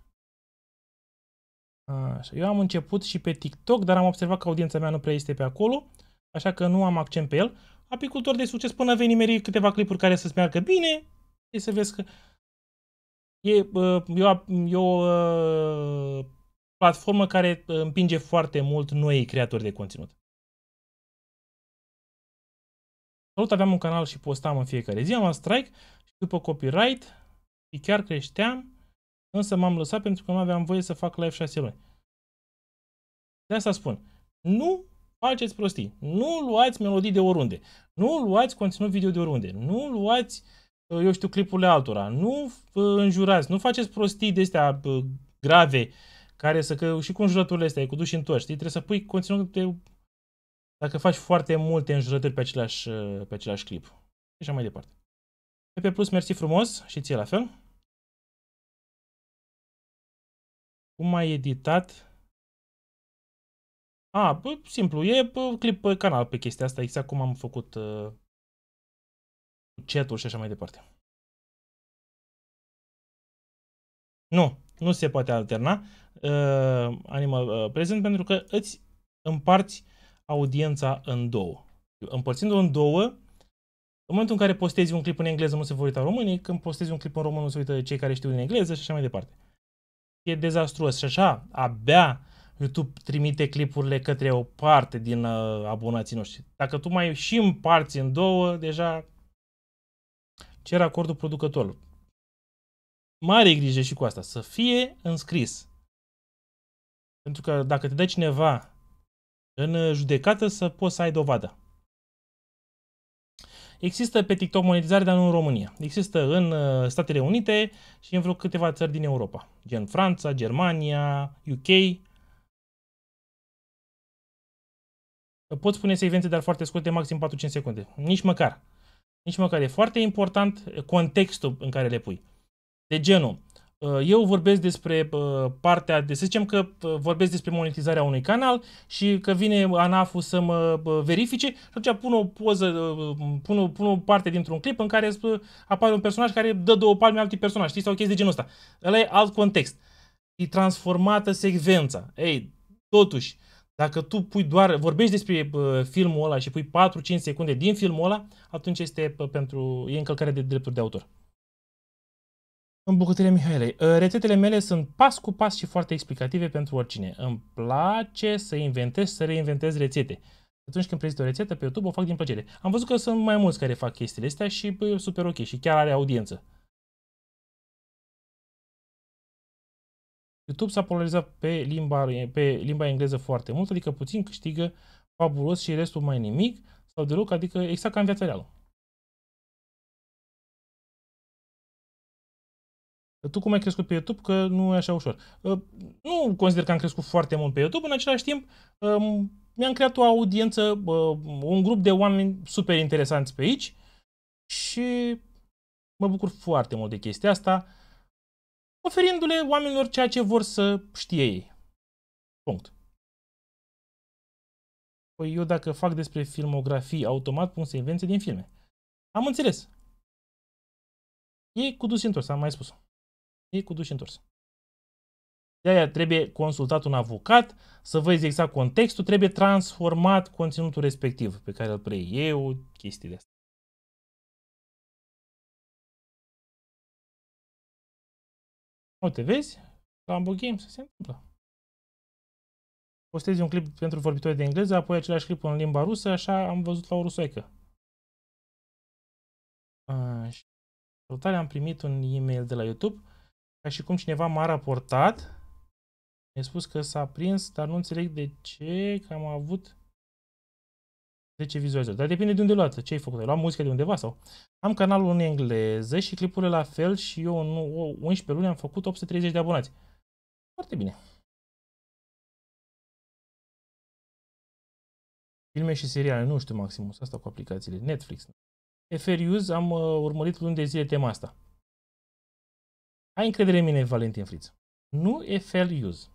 Așa. Eu am început și pe TikTok, dar am observat că audiența mea nu prea este pe acolo, așa că nu am accent pe el. Apicultor de succes până veni mereu câteva clipuri care să-ți meargă bine. E să vezi că e, eu, eu platformă care împinge foarte mult noi creatori de conținut. Salut, aveam un canal și postam în fiecare zi, am luat strike și după copyright și chiar creșteam Însă m-am lăsat pentru că nu aveam voie să fac live 6 luni. De asta spun. Nu faceți prostii. Nu luați melodii de oriunde. Nu luați conținut video de oriunde. Nu luați, uh, eu știu, clipurile altora. Nu uh, înjurați. Nu faceți prostii de astea uh, grave care să, că și cu înjurăturile astea, cu duși și știi? Trebuie să pui conținut de, dacă faci foarte multe înjurături pe același, pe același clip. Și așa mai departe. Pe Plus, mersi frumos și ție la fel. Cum ai editat? A, bă, simplu, e bă, clip pe canal pe chestia asta, exact cum am făcut uh, chat și așa mai departe. Nu, nu se poate alterna uh, Animal uh, Present pentru că îți împarți audiența în două. Împărțindu-o în două, în momentul în care postezi un clip în engleză nu se vor uita românii, când postezi un clip în român nu se uită cei care știu din engleză și așa mai departe e dezastruos. Și așa, abia YouTube trimite clipurile către o parte din uh, abonații noștri. Dacă tu mai și împarți în două, deja cer acordul producătorului. Mare grijă și cu asta, să fie înscris. Pentru că dacă te dă cineva în judecată, să poți să ai dovadă. Există pe TikTok monetizare, dar nu în România. Există în uh, Statele Unite și în vreo câteva țări din Europa, gen Franța, Germania, UK. Pot spune secvențe, dar foarte scurte, maxim 4-5 secunde. Nici măcar. Nici măcar. E foarte important contextul în care le pui. De genul, Uh, eu vorbesc despre uh, partea de, să zicem că uh, vorbesc despre monetizarea unui canal și că vine ANAF-ul să mă verifice și atunci pun o poză, pun, pun o parte dintr-un clip în care apare un personaj care dă două palme altui personaj, știi, sau chestii de genul ăsta. Ăla e alt context. E transformată secvența. Ei, totuși, dacă tu pui doar, vorbești despre filmul ăla și pui 4-5 secunde din filmul ăla, atunci este pentru, e încălcare de drepturi de autor. În bucătăria Mihailei, ă, Rețetele mele sunt pas cu pas și foarte explicative pentru oricine. Îmi place să inventez să reinventez rețete. Atunci când prezint o rețetă pe YouTube, o fac din plăcere. Am văzut că sunt mai mulți care fac chestiile astea și bă, e super ok și chiar are audiență. YouTube s-a polarizat pe limba, pe limba engleză foarte mult, adică puțin câștigă fabulos și restul mai nimic sau deloc, adică exact ca în viața reală. Tu cum ai crescut pe YouTube? Că nu e așa ușor. Ă, nu consider că am crescut foarte mult pe YouTube, în același timp ă, mi-am creat o audiență, ă, un grup de oameni super interesanți pe aici și mă bucur foarte mult de chestia asta, oferindu-le oamenilor ceea ce vor să știe ei. Punct. Păi eu dacă fac despre filmografii, automat pun invențe din filme. Am înțeles. E cu dus întors, am mai spus-o. E cu duș întors. De aia trebuie consultat un avocat să vezi exact contextul, trebuie transformat conținutul respectiv pe care îl preiei. E o chestie de asta. te vezi? Am Ambo Games se întâmplă. Postezi un clip pentru vorbitori de engleză, apoi același clip în limba rusă, așa am văzut la o rusoică. Așa. am primit un e-mail de la YouTube ca și cum cineva m-a raportat. Mi-a spus că s-a prins, dar nu înțeleg de ce, că am avut 10 vizualizări. Dar depinde de unde luați, ce ai făcut. Ai luat muzică de undeva sau? Am canalul în engleză și clipurile la fel și eu în 11 luni am făcut 830 de abonați. Foarte bine. Filme și seriale, nu știu Maximus, asta cu aplicațiile, Netflix. Eferius, am uh, urmărit luni de zile tema asta. Ai încredere în mine, Valentin Friț. Nu e fair use.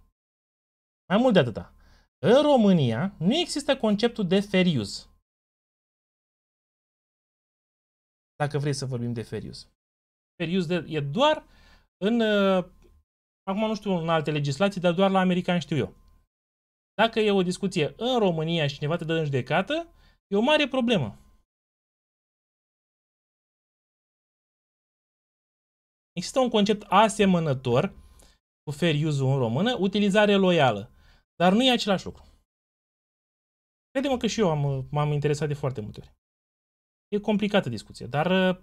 Mai mult de atâta. În România nu există conceptul de fair use. Dacă vrei să vorbim de fair use. Fair use de, e doar în... Uh, acum nu știu în alte legislații, dar doar la americani știu eu. Dacă e o discuție în România și cineva te dă în judecată, e o mare problemă. Există un concept asemănător cu fair use în română, utilizare loială, dar nu e același lucru. Credem că și eu am, m-am interesat de foarte multe ori. E complicată discuția, dar uh,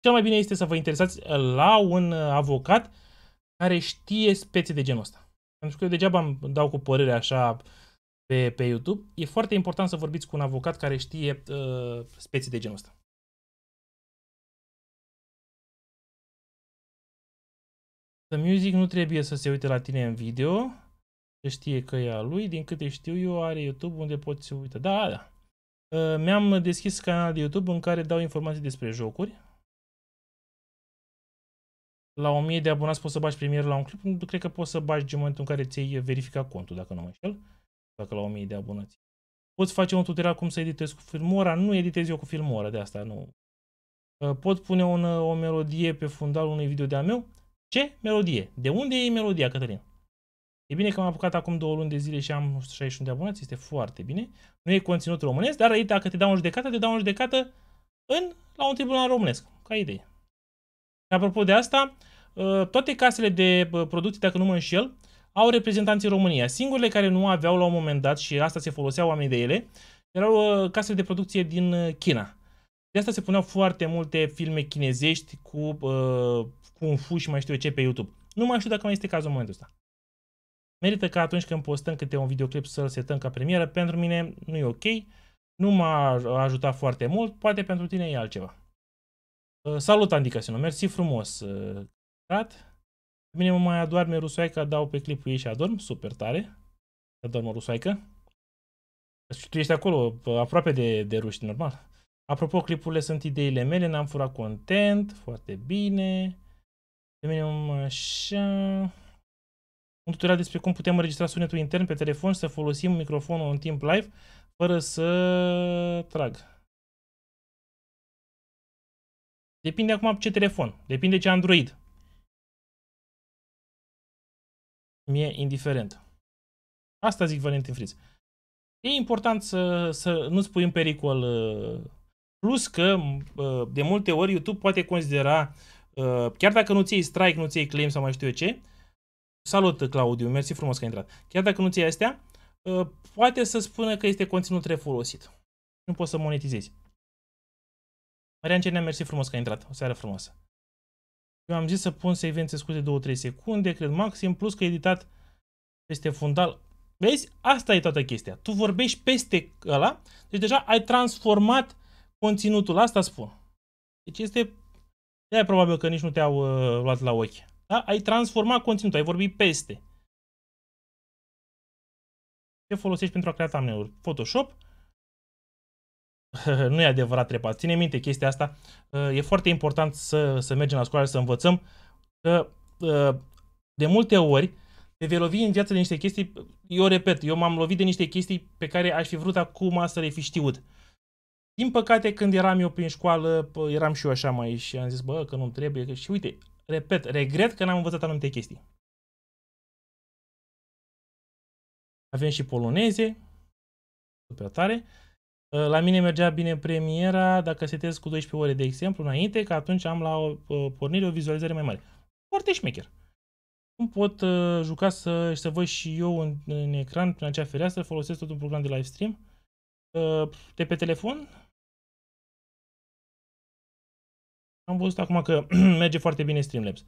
cel mai bine este să vă interesați la un uh, avocat care știe specii de genul ăsta. Pentru că eu degeaba îmi dau cu părere așa pe, pe YouTube. E foarte important să vorbiți cu un avocat care știe uh, specii de genul ăsta. The Music nu trebuie să se uite la tine în video, să știe că e a lui, din câte știu eu are YouTube unde poți să uite. Da, da. Ă, mi-am deschis canal de YouTube în care dau informații despre jocuri. La 1000 de abonați poți să bagi premier la un clip, nu cred că poți să bagi în momentul în care ți-ai verificat contul, dacă nu mă înșel, dacă la 1000 de abonați. Poți face un tutorial cum să editezi cu Filmora, nu editez eu cu Filmora, de asta nu. Ă, pot pune un, o melodie pe fundal unui video de-a meu, ce? Melodie. De unde e melodia, Cătălin? E bine că m-am apucat acum două luni de zile și am 61 de abonați, este foarte bine. Nu e conținut românesc, dar aici, dacă te dau o judecată, te dau o judecată în, la un tribunal românesc, ca idee. Apropo de asta, ă, toate casele de producții, dacă nu mă înșel, au reprezentanții în România. Singurele care nu aveau la un moment dat, și asta se foloseau oamenii de ele, erau ă, casele de producție din ă, China. De asta se puneau foarte multe filme chinezești cu uh, Kung Fu și mai știu eu ce pe YouTube. Nu mai știu dacă mai este cazul în momentul ăsta. Merită că atunci când postăm câte un videoclip să-l setăm ca premieră, pentru mine nu e ok, nu m-a ajutat foarte mult, poate pentru tine e altceva. Uh, salut, Andy Casino, mersi frumos, uh, rat. mine mă mai adorme rusoaica, dau pe clipul ei și adorm, super tare. Adorm rusoaica. Și deci Tu ești acolo, uh, aproape de, de ruști, normal. Apropo, clipurile sunt ideile mele, n-am furat content, foarte bine. De minimum așa. Un tutorial despre cum putem înregistra sunetul intern pe telefon și să folosim microfonul în timp live fără să trag. Depinde acum ce telefon, depinde ce Android. Mie indiferent. Asta zic Valentin Fritz. E important să, să nu-ți pui în pericol uh, Plus că de multe ori YouTube poate considera, chiar dacă nu ți strike, nu ți claim sau mai știu eu ce, salut Claudiu, mersi frumos că ai intrat, chiar dacă nu ți astea, poate să spună că este conținut refolosit. Nu poți să monetizezi. Marian Cernea, mersi frumos că ai intrat, o seară frumoasă. Eu am zis să pun secvențe scurte 2-3 secunde, cred maxim, plus că editat peste fundal. Vezi? Asta e toată chestia. Tu vorbești peste ăla, deci deja ai transformat conținutul, asta spun. Deci este, de probabil că nici nu te-au uh, luat la ochi. Da? Ai transformat conținutul, ai vorbit peste. Ce folosești pentru a crea thumbnail-uri? Photoshop? (laughs) nu e adevărat trepa. Ține minte chestia asta. Uh, e foarte important să, să mergem la școală, să învățăm că uh, de multe ori te vei lovi în viață de niște chestii, eu repet, eu m-am lovit de niște chestii pe care aș fi vrut acum să le fi știut. Uh, din păcate, când eram eu prin școală, eram și eu așa mai și am zis, bă, că nu trebuie. Și uite, repet, regret că n-am învățat anumite chestii. Avem și poloneze, super tare. Ă, la mine mergea bine premiera dacă setez cu 12 ore, de exemplu, înainte, că atunci am la o pornire o vizualizare mai mare. Foarte șmecher. Cum pot ă, juca să, să văd și eu în, în ecran, prin acea fereastră, folosesc tot un program de live stream. Uh, de pe telefon. Am văzut acum că (clears throat) merge foarte bine Streamlabs.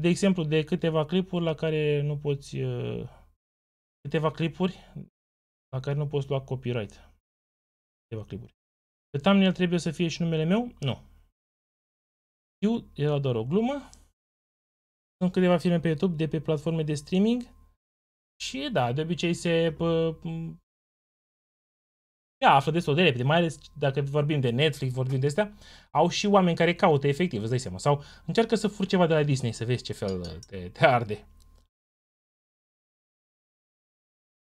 De exemplu, de câteva clipuri la care nu poți... Uh, câteva clipuri la care nu poți lua copyright. Câteva clipuri. Pe thumbnail trebuie să fie și numele meu? Nu. Eu era doar o glumă. Sunt câteva filme pe YouTube de pe platforme de streaming. Și da, de obicei se se află destul de repede, mai ales dacă vorbim de Netflix, vorbim de astea, au și oameni care caută efectiv, îți dai seama, sau încearcă să fur ceva de la Disney să vezi ce fel te, te arde.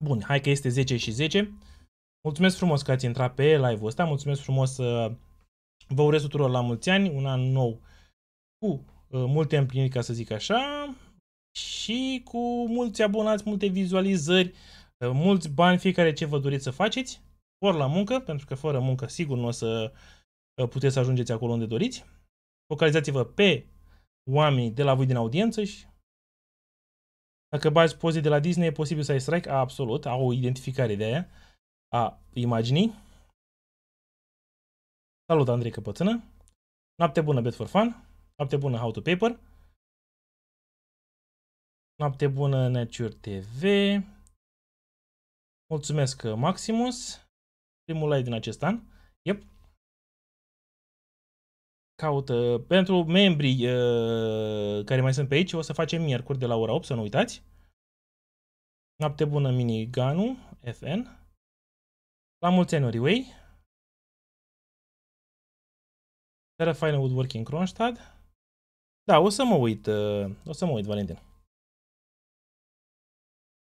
Bun, hai că este 10 și 10. Mulțumesc frumos că ați intrat pe live-ul ăsta, mulțumesc frumos, uh, vă urez tuturor la mulți ani, un an nou cu uh, multe împliniri, ca să zic așa, și cu mulți abonați, multe vizualizări, uh, mulți bani, fiecare ce vă doriți să faceți ori la muncă, pentru că fără muncă sigur nu o să uh, puteți să ajungeți acolo unde doriți. Focalizați-vă pe oamenii de la voi din audiență și dacă bați poze de la Disney, e posibil să ai strike? absolut, au o identificare de aia a imaginii. Salut, Andrei Căpățână! Noapte bună, Bet for Fun! Noapte bună, How to Paper! Noapte bună, Nature TV! Mulțumesc, Maximus! primul live din acest an. Yep. Caută, pentru membrii uh, care mai sunt pe aici, o să facem miercuri de la ora 8, să nu uitați. Noapte bună Ganu FN. La mulți ani, Oriway. Seara faină Woodworking Kronstadt. Da, o să mă uit, uh, o să mă uit, Valentin.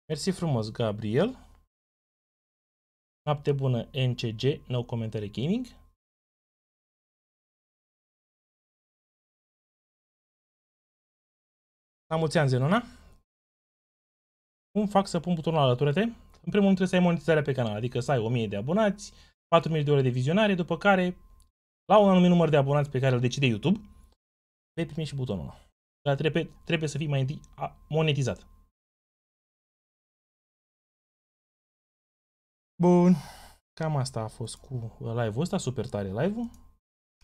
Mersi frumos, Gabriel. Noapte bună NCG, No comentarii Gaming. La mulți ani, Zenona. Cum fac să pun butonul alătură-te? În primul rând trebuie să ai monetizarea pe canal, adică să ai 1000 de abonați, 4000 de ore de vizionare, după care, la un anumit număr de abonați pe care îl decide YouTube, vei primi și butonul ăla. Dar trebuie, trebuie să fii mai întâi monetizat. Bun. Cam asta a fost cu live-ul ăsta, super tare live-ul.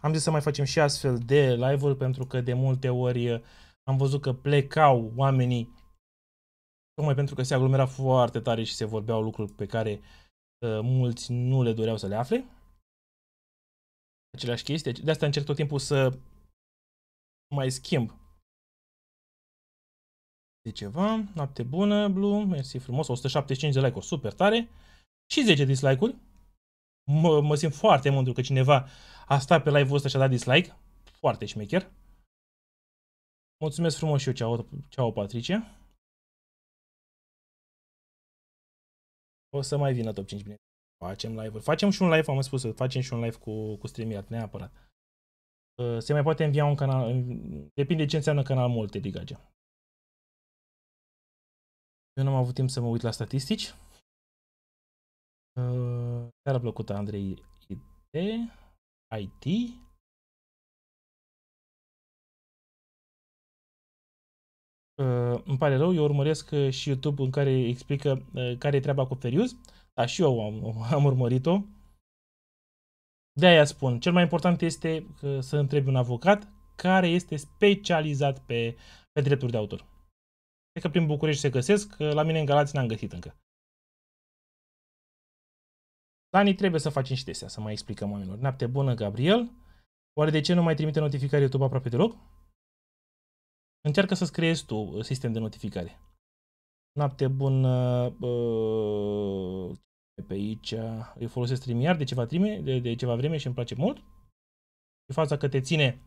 Am zis să mai facem și astfel de live-uri pentru că de multe ori uh, am văzut că plecau oamenii tocmai pentru că se aglomera foarte tare și se vorbeau lucruri pe care uh, mulți nu le doreau să le afle. Aceleași chestii. De asta încerc tot timpul să mai schimb de ceva. Noapte bună, Blue. Mersi frumos. 175 de like-uri. Super tare și 10 dislike-uri. Mă, mă simt foarte mândru că cineva a stat pe live-ul ăsta și a dat dislike. Foarte șmecher. Mulțumesc frumos și eu, ceau, ceau Patrice. O să mai vină top 5, bine. Facem live-uri. Facem și un live, am spus, facem și un live cu, cu StreamYard, neapărat. Uh, se mai poate învia un canal, depinde ce înseamnă canal multe, digage. Eu n-am avut timp să mă uit la statistici. Seara uh, plăcută, Andrei IT, IT. Uh, îmi pare rău, eu urmăresc uh, și YouTube în care explică uh, care e treaba cu Ferius, dar și eu am, (laughs) am urmărit-o. De aia spun, cel mai important este uh, să întrebi un avocat care este specializat pe, pe drepturi de autor. Cred că prin București se găsesc, uh, la mine în Galați n-am găsit încă. Dani, trebuie să facem și de să mai explicăm oamenilor. Noapte bună, Gabriel. Oare de ce nu mai trimite notificare YouTube aproape deloc? Încearcă să scriezi tu uh, sistem de notificare. Noapte bună, bă, pe aici, eu folosesc trimiar de ceva, trime, de, de ceva vreme și îmi place mult. Și faza că te ține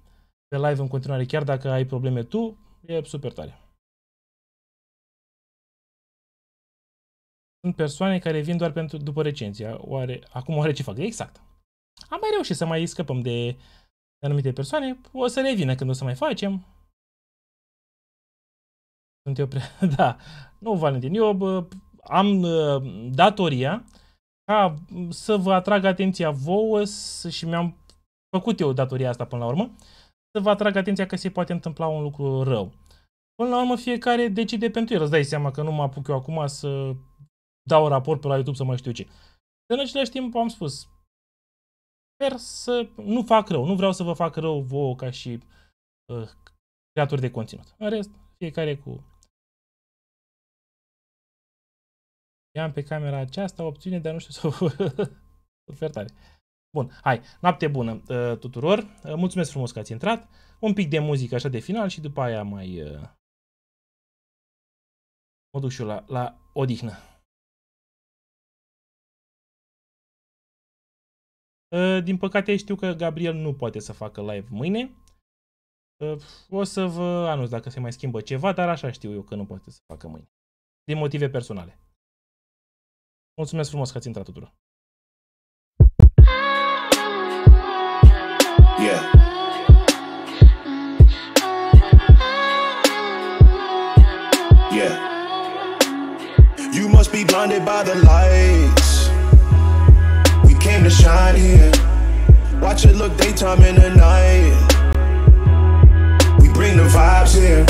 pe live în continuare, chiar dacă ai probleme tu, e super tare. sunt persoane care vin doar pentru, după recenzie. Oare, acum oare ce fac? Exact. Am mai reușit să mai scăpăm de anumite persoane. O să revină când o să mai facem. Sunt eu prea... (laughs) Da. Nu, Valentin. Eu bă, am bă, datoria ca să vă atrag atenția vouă și mi-am făcut eu datoria asta până la urmă, să vă atrag atenția că se poate întâmpla un lucru rău. Până la urmă fiecare decide pentru el. Îți dai seama că nu mă apuc eu acum să dau raport pe la YouTube să mai știu ce. În același timp am spus, sper să nu fac rău, nu vreau să vă fac rău vouă ca și uh, creatori de conținut. În rest, fiecare cu... Am pe camera aceasta opțiune, dar nu știu să vă (laughs) tare. Bun, hai, noapte bună uh, tuturor, uh, mulțumesc frumos că ați intrat, un pic de muzică așa de final și după aia mai uh, mă duc și eu la, la odihnă. Uh, din păcate știu că Gabriel nu poate să facă live mâine. Uh, o să vă anunț dacă se mai schimbă ceva, dar așa știu eu că nu poate să facă mâine. Din motive personale. Mulțumesc frumos că ați intrat tuturor. Yeah. Yeah. You must be blinded by the light. to shine here. Watch it look daytime in the night. We bring the vibes here.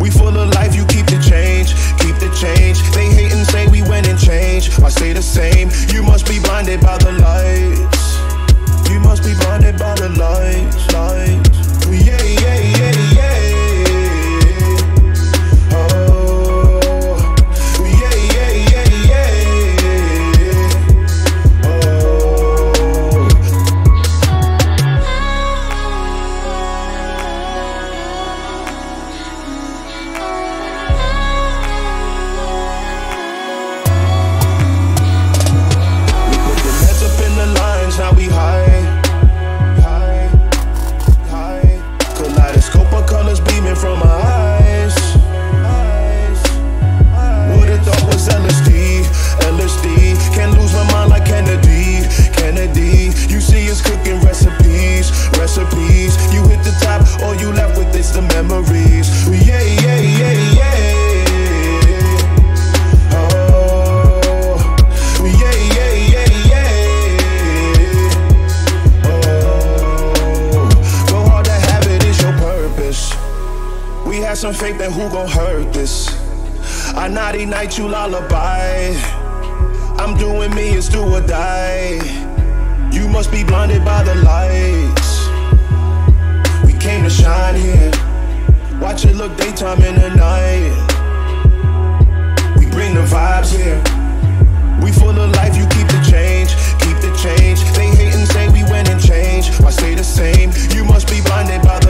We full of life, you keep the change, keep the change. They hate and say we went and changed. I say the same, you must be blinded by the lights. You must be blinded by the lights, lights. Yeah, yeah, yeah, yeah. is cooking recipes, recipes. You hit the top, all you left with is the memories. Yeah, yeah, yeah, yeah. We had some faith that who gon' hurt this? I naughty night you lullaby. I'm doing me, it's do or die. You must be blinded by the lights. We came to shine here. Watch it look daytime in the night. We bring the vibes here. We full of life, you keep the change, keep the change. They hate and say we went and changed. Why stay the same? You must be blinded by the